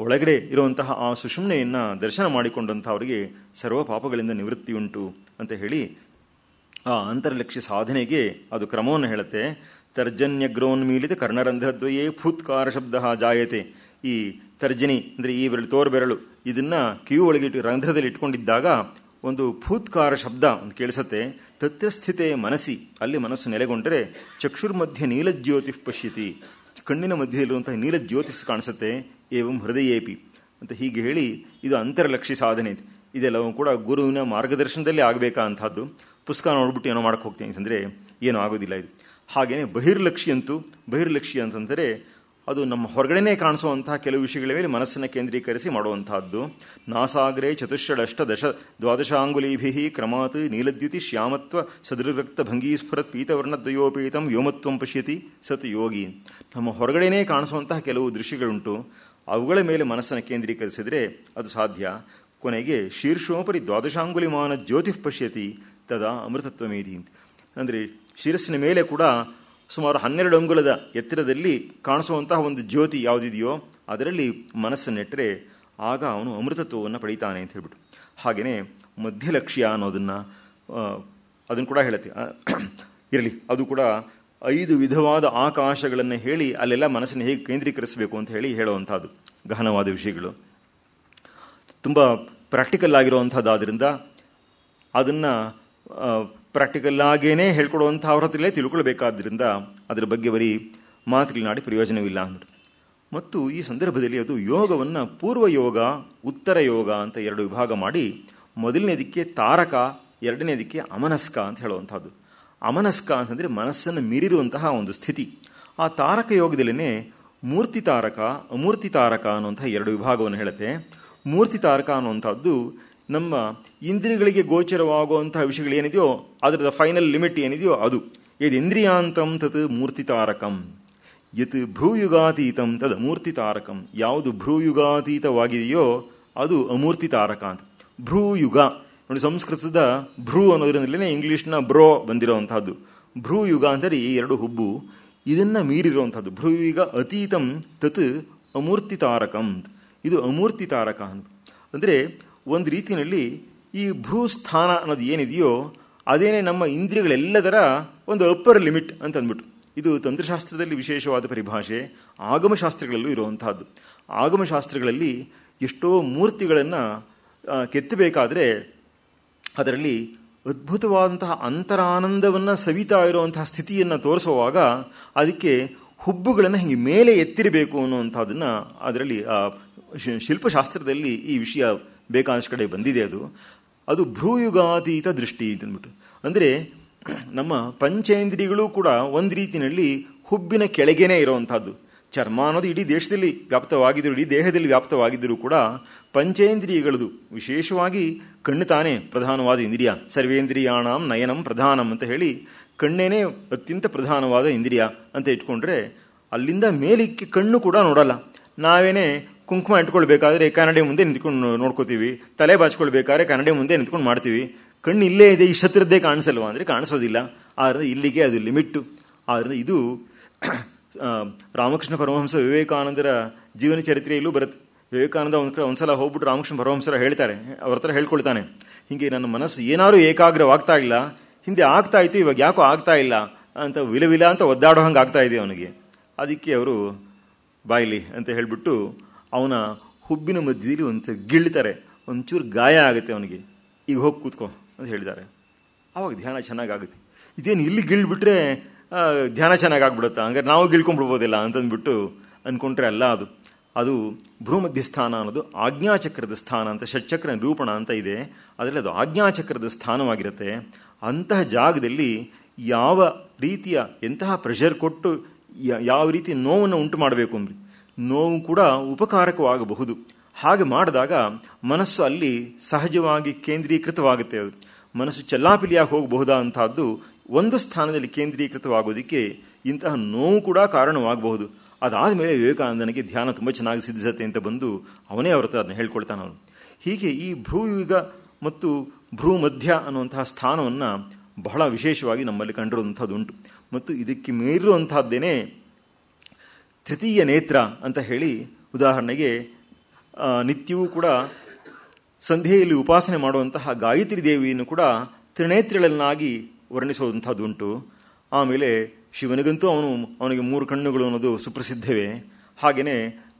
ಒಳಗಡೆ ಇರುವಂತಹ ಆ ಸುಷುಮ್ನೆಯನ್ನು ದರ್ಶನ ಮಾಡಿಕೊಂಡಂಥ ಅವರಿಗೆ ಸರ್ವ ಪಾಪಗಳಿಂದ ನಿವೃತ್ತಿಯುಂಟು ಅಂತ ಹೇಳಿ ಆ ಅಂತರ್ಲಕ್ಷ್ಯ ಸಾಧನೆಗೆ ಅದು ಕ್ರಮವನ್ನು ಹೇಳುತ್ತೆ ತರ್ಜನ್ಯಗ್ರೋನ್ಮೀಲಿತ ಕರ್ಣರಂಧ್ರದ್ವಯೇ ಫೂತ್ಕಾರ ಶಬ್ದ ಜಾಯತೆ ಈ ತರ್ಜನಿ ಅಂದರೆ ಈ ಬೆರಳು ತೋರ್ ಬೆರಳು ಇದನ್ನು ಕಿವು ಒಳಗೆ ಇಟ್ಟು ರಂಧ್ರದಲ್ಲಿ ಇಟ್ಕೊಂಡಿದ್ದಾಗ ಒಂದು ಫೂತ್ಕಾರ ಶಬ್ದ ಅಂತ ಕೇಳಿಸುತ್ತೆ ತತ್ಯಸ್ಥಿತೆ ಮನಸ್ಸಿ ಅಲ್ಲಿ ಮನಸ್ಸು ನೆಲೆಗೊಂಡರೆ ಚಕ್ಷುರ್ಮಧ್ಯ ನೀಲಜ್ಯೋತಿ ಪಶ್ಯತಿ ಕಣ್ಣಿನ ಮಧ್ಯೆ ನೀಲ ಜ್ಯೋತಿಸ್ ಕಾಣಿಸುತ್ತೆ ಏವಂ ಹೃದಯೇಪಿ ಅಂತ ಹೀಗೆ ಹೇಳಿ ಇದು ಅಂತರಲಕ್ಷಿ ಸಾಧನೆ ಇದೆ ಇದೆಲ್ಲವೂ ಕೂಡ ಗುರುವಿನ ಮಾರ್ಗದರ್ಶನದಲ್ಲಿ ಆಗಬೇಕಾ ಅಂತಹದ್ದು ಪುಸ್ತಕ ನೋಡ್ಬಿಟ್ಟು ಏನೋ ಮಾಡಕ್ಕೆ ಹೋಗ್ತೀನಿ ಅಂತಂದರೆ ಏನೂ ಆಗೋದಿಲ್ಲ ಇದು ಹಾಗೆಯೇ ಬಹಿರ್ಲಕ್ಷಿ ಅಂತೂ ಬಹಿರ್ಲಕ್ಷಿ ಅಂತಂದರೆ ಅದು ನಮ್ಮ ಹೊರಗಡೆನೇ ಕಾಣಿಸುವಂತಹ ಕೆಲವು ವಿಷಯಗಳ ಮೇಲೆ ಮನಸ್ಸನ್ನು ಕೇಂದ್ರೀಕರಿಸಿ ಮಾಡುವಂತಹದ್ದು ನಾಸಾಗ್ರೆ ಚತುಷ್ಷಡಷ್ಟ ದಶ ದ್ವಾದಶಾಂಗುಲೀಭಿ ಕ್ರಮಾತ್ ನೀಲದ್ಯುತಿ ಶ್ಯಾಮತ್ವ ಸದೃರಕ್ತ ಭಂಗೀಸ್ಫುರತ್ ಪೀತವರ್ಣದ್ವಯೋಪೇತಂ ವ್ಯೋಮತ್ವಂ ಪಶ್ಯತಿ ಸತ್ ಯೋಗಿ ನಮ್ಮ ಹೊರಗಡೆನೇ ಕಾಣಿಸುವಂತಹ ಕೆಲವು ದೃಶ್ಯಗಳುಂಟು ಅವುಗಳ ಮೇಲೆ ಮನಸ್ಸನ್ನು ಕೇಂದ್ರೀಕರಿಸಿದರೆ ಅದು ಸಾಧ್ಯ ಕೊನೆಗೆ ಶೀರ್ಷೋಪರಿ ದ್ವಾದಶಾಂಗುಲಿಮಾನ ಜ್ಯೋತಿಃ ಪಶ್ಯತಿ ತದಾ ಅಮೃತತ್ವಮೇದಿ ಅಂದರೆ ಶಿರಸ್ಸಿನ ಮೇಲೆ ಕೂಡ ಸುಮಾರು ಹನ್ನೆರಡು ಅಂಗುಲದ ಎತ್ತರದಲ್ಲಿ ಕಾಣಿಸುವಂತಹ ಒಂದು ಜ್ಯೋತಿ ಯಾವುದಿದೆಯೋ ಅದರಲ್ಲಿ ಮನಸ್ಸು ನೆಟ್ಟರೆ ಆಗ ಅವನು ಅಮೃತತ್ವವನ್ನು ಪಡೀತಾನೆ ಅಂತ ಹೇಳ್ಬಿಟ್ಟು ಹಾಗೆಯೇ ಮಧ್ಯಲಕ್ಷ್ಯ ಅನ್ನೋದನ್ನು ಅದನ್ನು ಕೂಡ ಹೇಳುತ್ತೆ ಇರಲಿ ಅದು ಕೂಡ ಐದು ವಿಧವಾದ ಆಕಾಶಗಳನ್ನು ಹೇಳಿ ಅಲ್ಲೆಲ್ಲ ಮನಸ್ಸನ್ನು ಹೇಗೆ ಕೇಂದ್ರೀಕರಿಸಬೇಕು ಅಂತ ಹೇಳಿ ಹೇಳುವಂಥದ್ದು ಗಹನವಾದ ವಿಷಯಗಳು ತುಂಬ ಪ್ರಾಕ್ಟಿಕಲ್ ಆಗಿರುವಂಥದ್ದಾದ್ದರಿಂದ ಅದನ್ನು ಪ್ರಾಕ್ಟಿಕಲ್ ಆಗೇನೆ ಹೇಳ್ಕೊಡುವಂಥ ಅವ್ರ ಹತ್ರಲೇ ತಿಳ್ಕೊಳ್ಬೇಕಾದ್ರಿಂದ ಅದರ ಬಗ್ಗೆ ಬರೀ ನಾಡಿ ಪ್ರಯೋಜನವಿಲ್ಲ ಅಂದರು ಮತ್ತು ಈ ಸಂದರ್ಭದಲ್ಲಿ ಅದು ಯೋಗವನ್ನು ಪೂರ್ವ ಯೋಗ ಉತ್ತರ ಯೋಗ ಅಂತ ಎರಡು ವಿಭಾಗ ಮಾಡಿ ಮೊದಲನೇದಕ್ಕೆ ತಾರಕ ಎರಡನೇದಕ್ಕೆ ಅಮನಸ್ಕ ಅಂತ ಹೇಳುವಂಥದ್ದು ಅಮನಸ್ಕ ಅಂತಂದರೆ ಮನಸ್ಸನ್ನು ಮೀರಿರುವಂತಹ ಒಂದು ಸ್ಥಿತಿ ಆ ತಾರಕ ಯೋಗದಲ್ಲೇ ಮೂರ್ತಿ ತಾರಕ ಅಮೂರ್ತಿ ತಾರಕ ಅನ್ನುವಂಥ ಎರಡು ವಿಭಾಗವನ್ನು ಹೇಳುತ್ತೆ ಮೂರ್ತಿ ತಾರಕ ಅನ್ನುವಂಥದ್ದು ನಮ್ಮ ಇಂದ್ರಿಯಗಳಿಗೆ ಗೋಚರವಾಗುವಂತಹ ಏನಿದೆಯೋ ಅದರ ಫೈನಲ್ ಲಿಮಿಟ್ ಏನಿದೆಯೋ ಅದು ಯದ್ ಇಂದ್ರಿಯಾಂತಂ ತತ್ ಮೂರ್ತಿತಾರಕಂ ಯತ್ ಭ್ರೂಯುಗಾತೀತಂ ತದ್ ತಾರಕಂ ಯಾವುದು ಭ್ರೂಯುಗಾತೀತವಾಗಿದೆಯೋ ಅದು ತಾರಕ ಅಂತ ಭ್ರೂಯುಗ ನೋಡಿ ಸಂಸ್ಕೃತದ ಭ್ರೂ ಅನ್ನೋದ್ರಿಂದಲೇ ಇಂಗ್ಲೀಷ್ನ ಬ್ರೋ ಬಂದಿರುವಂತಹದ್ದು ಭ್ರೂಯುಗ ಅಂದರೆ ಈ ಎರಡು ಹುಬ್ಬು ಇದನ್ನು ಮೀರಿರುವಂಥದ್ದು ಭ್ರೂಯುಗ ಅತೀತಂ ತತ್ ಅಮೂರ್ತಿತಾರಕಂ ಇದು ತಾರಕ ಅಂತ ಅಂದರೆ ಒಂದು ರೀತಿಯಲ್ಲಿ ಈ ಭ್ರೂಸ್ಥಾನ ಅನ್ನೋದು ಏನಿದೆಯೋ ಅದೇನೇ ನಮ್ಮ ಇಂದ್ರಿಯಗಳೆಲ್ಲದರ ಒಂದು ಅಪ್ಪರ್ ಲಿಮಿಟ್ ಅಂತ ಅಂದ್ಬಿಟ್ಟು ಇದು ತಂತ್ರಶಾಸ್ತ್ರದಲ್ಲಿ ವಿಶೇಷವಾದ ಪರಿಭಾಷೆ ಆಗಮಶಾಸ್ತ್ರಗಳಲ್ಲೂ ಇರುವಂತಹದ್ದು ಆಗಮಶಾಸ್ತ್ರಗಳಲ್ಲಿ ಎಷ್ಟೋ ಮೂರ್ತಿಗಳನ್ನು ಕೆತ್ತಬೇಕಾದರೆ ಅದರಲ್ಲಿ ಅದ್ಭುತವಾದಂತಹ ಅಂತರಾನಂದವನ್ನು ಸವಿತಾ ಇರುವಂತಹ ಸ್ಥಿತಿಯನ್ನು ತೋರಿಸುವಾಗ ಅದಕ್ಕೆ ಹುಬ್ಬುಗಳನ್ನು ಹೀಗೆ ಮೇಲೆ ಎತ್ತಿರಬೇಕು ಅನ್ನುವಂಥದ್ದನ್ನು ಅದರಲ್ಲಿ ಶಿಲ್ಪಶಾಸ್ತ್ರದಲ್ಲಿ ಈ ವಿಷಯ ಬೇಕಾದಷ್ಟು ಕಡೆ ಬಂದಿದೆ ಅದು ಅದು ಭ್ರೂಯುಗಾತೀತ ದೃಷ್ಟಿ ಅಂತಂದ್ಬಿಟ್ಟು ಅಂದರೆ ನಮ್ಮ ಪಂಚೇಂದ್ರಿಯಗಳು ಕೂಡ ಒಂದು ರೀತಿಯಲ್ಲಿ ಹುಬ್ಬಿನ ಕೆಳಗೇನೆ ಇರುವಂಥದ್ದು ಚರ್ಮ ಅನ್ನೋದು ಇಡೀ ದೇಶದಲ್ಲಿ ವ್ಯಾಪ್ತವಾಗಿದ್ದರೂ ಇಡೀ ದೇಹದಲ್ಲಿ ವ್ಯಾಪ್ತವಾಗಿದ್ದರೂ ಕೂಡ ಪಂಚೇಂದ್ರಿಯಗಳದು ವಿಶೇಷವಾಗಿ ಕಣ್ಣು ತಾನೇ ಪ್ರಧಾನವಾದ ಇಂದ್ರಿಯ ಸರ್ವೇಂದ್ರಿಯಾಣಂ ನಯನಂ ಪ್ರಧಾನಂ ಅಂತ ಹೇಳಿ ಕಣ್ಣೇನೇ ಅತ್ಯಂತ ಪ್ರಧಾನವಾದ ಇಂದ್ರಿಯ ಅಂತ ಇಟ್ಕೊಂಡ್ರೆ ಅಲ್ಲಿಂದ ಮೇಲಿಕ್ಕೆ ಕಣ್ಣು ಕೂಡ ನೋಡಲ್ಲ ನಾವೇನೇ ಕುಂಕುಮ ಇಟ್ಕೊಳ್ಬೇಕಾದ್ರೆ ಕನ್ನಡಿ ಮುಂದೆ ನಿಂತ್ಕೊಂಡು ನೋಡ್ಕೋತೀವಿ ತಲೆ ಬಾಚ್ಕೊಳ್ಬೇಕಾದ್ರೆ ಕನ್ನಡಿ ಮುಂದೆ ನಿಂತ್ಕೊಂಡು ಮಾಡ್ತೀವಿ ಕಣ್ಣು ಇಲ್ಲೇ ಇದೆ ಈ ಶತ್ರದ್ದೇ ಕಾಣಿಸಲ್ವಾ ಅಂದರೆ ಕಾಣಿಸೋದಿಲ್ಲ ಆದ್ರೆ ಇಲ್ಲಿಗೆ ಅದು ಲಿಮಿಟ್ಟು ಆದ್ದರಿಂದ ಇದು ರಾಮಕೃಷ್ಣ ಪರಮಹಂಸ ವಿವೇಕಾನಂದರ ಜೀವನ ಚರಿತ್ರೆಯಲ್ಲೂ ಬರುತ್ತೆ ವಿವೇಕಾನಂದ ಒಂದು ಕಡೆ ಒಂದ್ಸಲ ಹೋಗ್ಬಿಟ್ಟು ರಾಮಕೃಷ್ಣ ಪರಮಹಂಸರ ಹೇಳ್ತಾರೆ ಅವ್ರ ಹತ್ರ ಹೇಳ್ಕೊಳ್ತಾನೆ ಹೀಗೆ ನನ್ನ ಮನಸ್ಸು ಏನಾದರೂ ಏಕಾಗ್ರವಾಗ್ತಾ ಇಲ್ಲ ಹಿಂದೆ ಆಗ್ತಾ ಇತ್ತು ಇವಾಗ ಯಾಕೋ ಆಗ್ತಾ ಇಲ್ಲ ಅಂತ ವಿಲವಿಲ ಅಂತ ಒದ್ದಾಡೋ ಹಂಗೆ ಆಗ್ತಾ ಇದೆ ಅವನಿಗೆ ಅದಕ್ಕೆ ಅವರು ಬಾಯ್ಲಿ ಅಂತ ಹೇಳಿಬಿಟ್ಟು ಅವನ ಹುಬ್ಬಿನ ಮಧ್ಯದಲ್ಲಿ ಒಂದ್ಸರಿ ಗಿಳ್ತಾರೆ ಒಂಚೂರು ಗಾಯ ಆಗುತ್ತೆ ಅವನಿಗೆ ಈಗ ಹೋಗಿ ಕೂತ್ಕೊ ಅಂತ ಹೇಳಿದ್ದಾರೆ ಆವಾಗ ಧ್ಯಾನ ಚೆನ್ನಾಗಾಗುತ್ತೆ ಇದೇನು ಇಲ್ಲಿ ಗಿಳ್ಬಿಟ್ರೆ ಧ್ಯಾನ ಚೆನ್ನಾಗಾಗ್ಬಿಡುತ್ತಾ ಹಂಗಾರೆ ನಾವು ಗಿಳ್ಕೊಂಡ್ಬಿಡ್ಬೋದಿಲ್ಲ ಅಂತಂದ್ಬಿಟ್ಟು ಅಂದ್ಕೊಂಡ್ರೆ ಅಲ್ಲ ಅದು ಅದು ಭ್ರೂಮಧ್ಯಸ್ಥಾನ ಅನ್ನೋದು ಆಜ್ಞಾಚಕ್ರದ ಸ್ಥಾನ ಅಂತ ಷಟ್ಚಕ್ರ ನಿರೂಪಣ ಅಂತ ಇದೆ ಅದರಲ್ಲಿ ಅದು ಆಜ್ಞಾಚಕ್ರದ ಸ್ಥಾನವಾಗಿರುತ್ತೆ ಅಂತಹ ಜಾಗದಲ್ಲಿ ಯಾವ ರೀತಿಯ ಎಂತಹ ಪ್ರೆಷರ್ ಕೊಟ್ಟು ಯಾವ ರೀತಿ ನೋವನ್ನು ಉಂಟು ಮಾಡಬೇಕು ಅಂದ್ರಿ ನೋವು ಕೂಡ ಉಪಕಾರಕವಾಗಬಹುದು ಹಾಗೆ ಮಾಡಿದಾಗ ಮನಸ್ಸು ಅಲ್ಲಿ ಸಹಜವಾಗಿ ಕೇಂದ್ರೀಕೃತವಾಗುತ್ತೆ ಅದು ಮನಸ್ಸು ಚಲ್ಲಾಪಿಲಿಯಾಗಿ ಹೋಗಬಹುದಾ ಅಂತಹದ್ದು ಒಂದು ಸ್ಥಾನದಲ್ಲಿ ಕೇಂದ್ರೀಕೃತವಾಗೋದಕ್ಕೆ ಇಂತಹ ನೋವು ಕೂಡ ಕಾರಣವಾಗಬಹುದು ಅದಾದ ಮೇಲೆ ವಿವೇಕಾನಂದನಿಗೆ ಧ್ಯಾನ ತುಂಬ ಚೆನ್ನಾಗಿ ಸಿದ್ಧಿಸುತ್ತೆ ಅಂತ ಬಂದು ಅವನೇ ಅವರ ಅದನ್ನು ಹೇಳ್ಕೊಳ್ತಾನೆ ಅವನು ಹೀಗೆ ಈ ಭ್ರೂಯುಗ ಮತ್ತು ಭ್ರೂ ಮಧ್ಯ ಅನ್ನುವಂತಹ ಸ್ಥಾನವನ್ನು ಬಹಳ ವಿಶೇಷವಾಗಿ ನಮ್ಮಲ್ಲಿ ಕಂಡಿರುವಂಥದ್ದುಂಟು ಮತ್ತು ಇದಕ್ಕೆ ಮೀರಿರುವಂಥದ್ದೇನೆ ತೃತೀಯ ನೇತ್ರ ಅಂತ ಹೇಳಿ ಉದಾಹರಣೆಗೆ ನಿತ್ಯವೂ ಕೂಡ ಸಂಧ್ಯೆಯಲ್ಲಿ ಉಪಾಸನೆ ಮಾಡುವಂತಹ ಗಾಯತ್ರಿ ದೇವಿಯನ್ನು ಕೂಡ ತ್ರಿನೇತ್ರಗಳನ್ನಾಗಿ ವರ್ಣಿಸುವಂಥದ್ದುಂಟು ಆಮೇಲೆ ಶಿವನಿಗಂತೂ ಅವನು ಅವನಿಗೆ ಮೂರು ಕಣ್ಣುಗಳು ಅನ್ನೋದು ಸುಪ್ರಸಿದ್ಧವೇ ಹಾಗೆಯೇ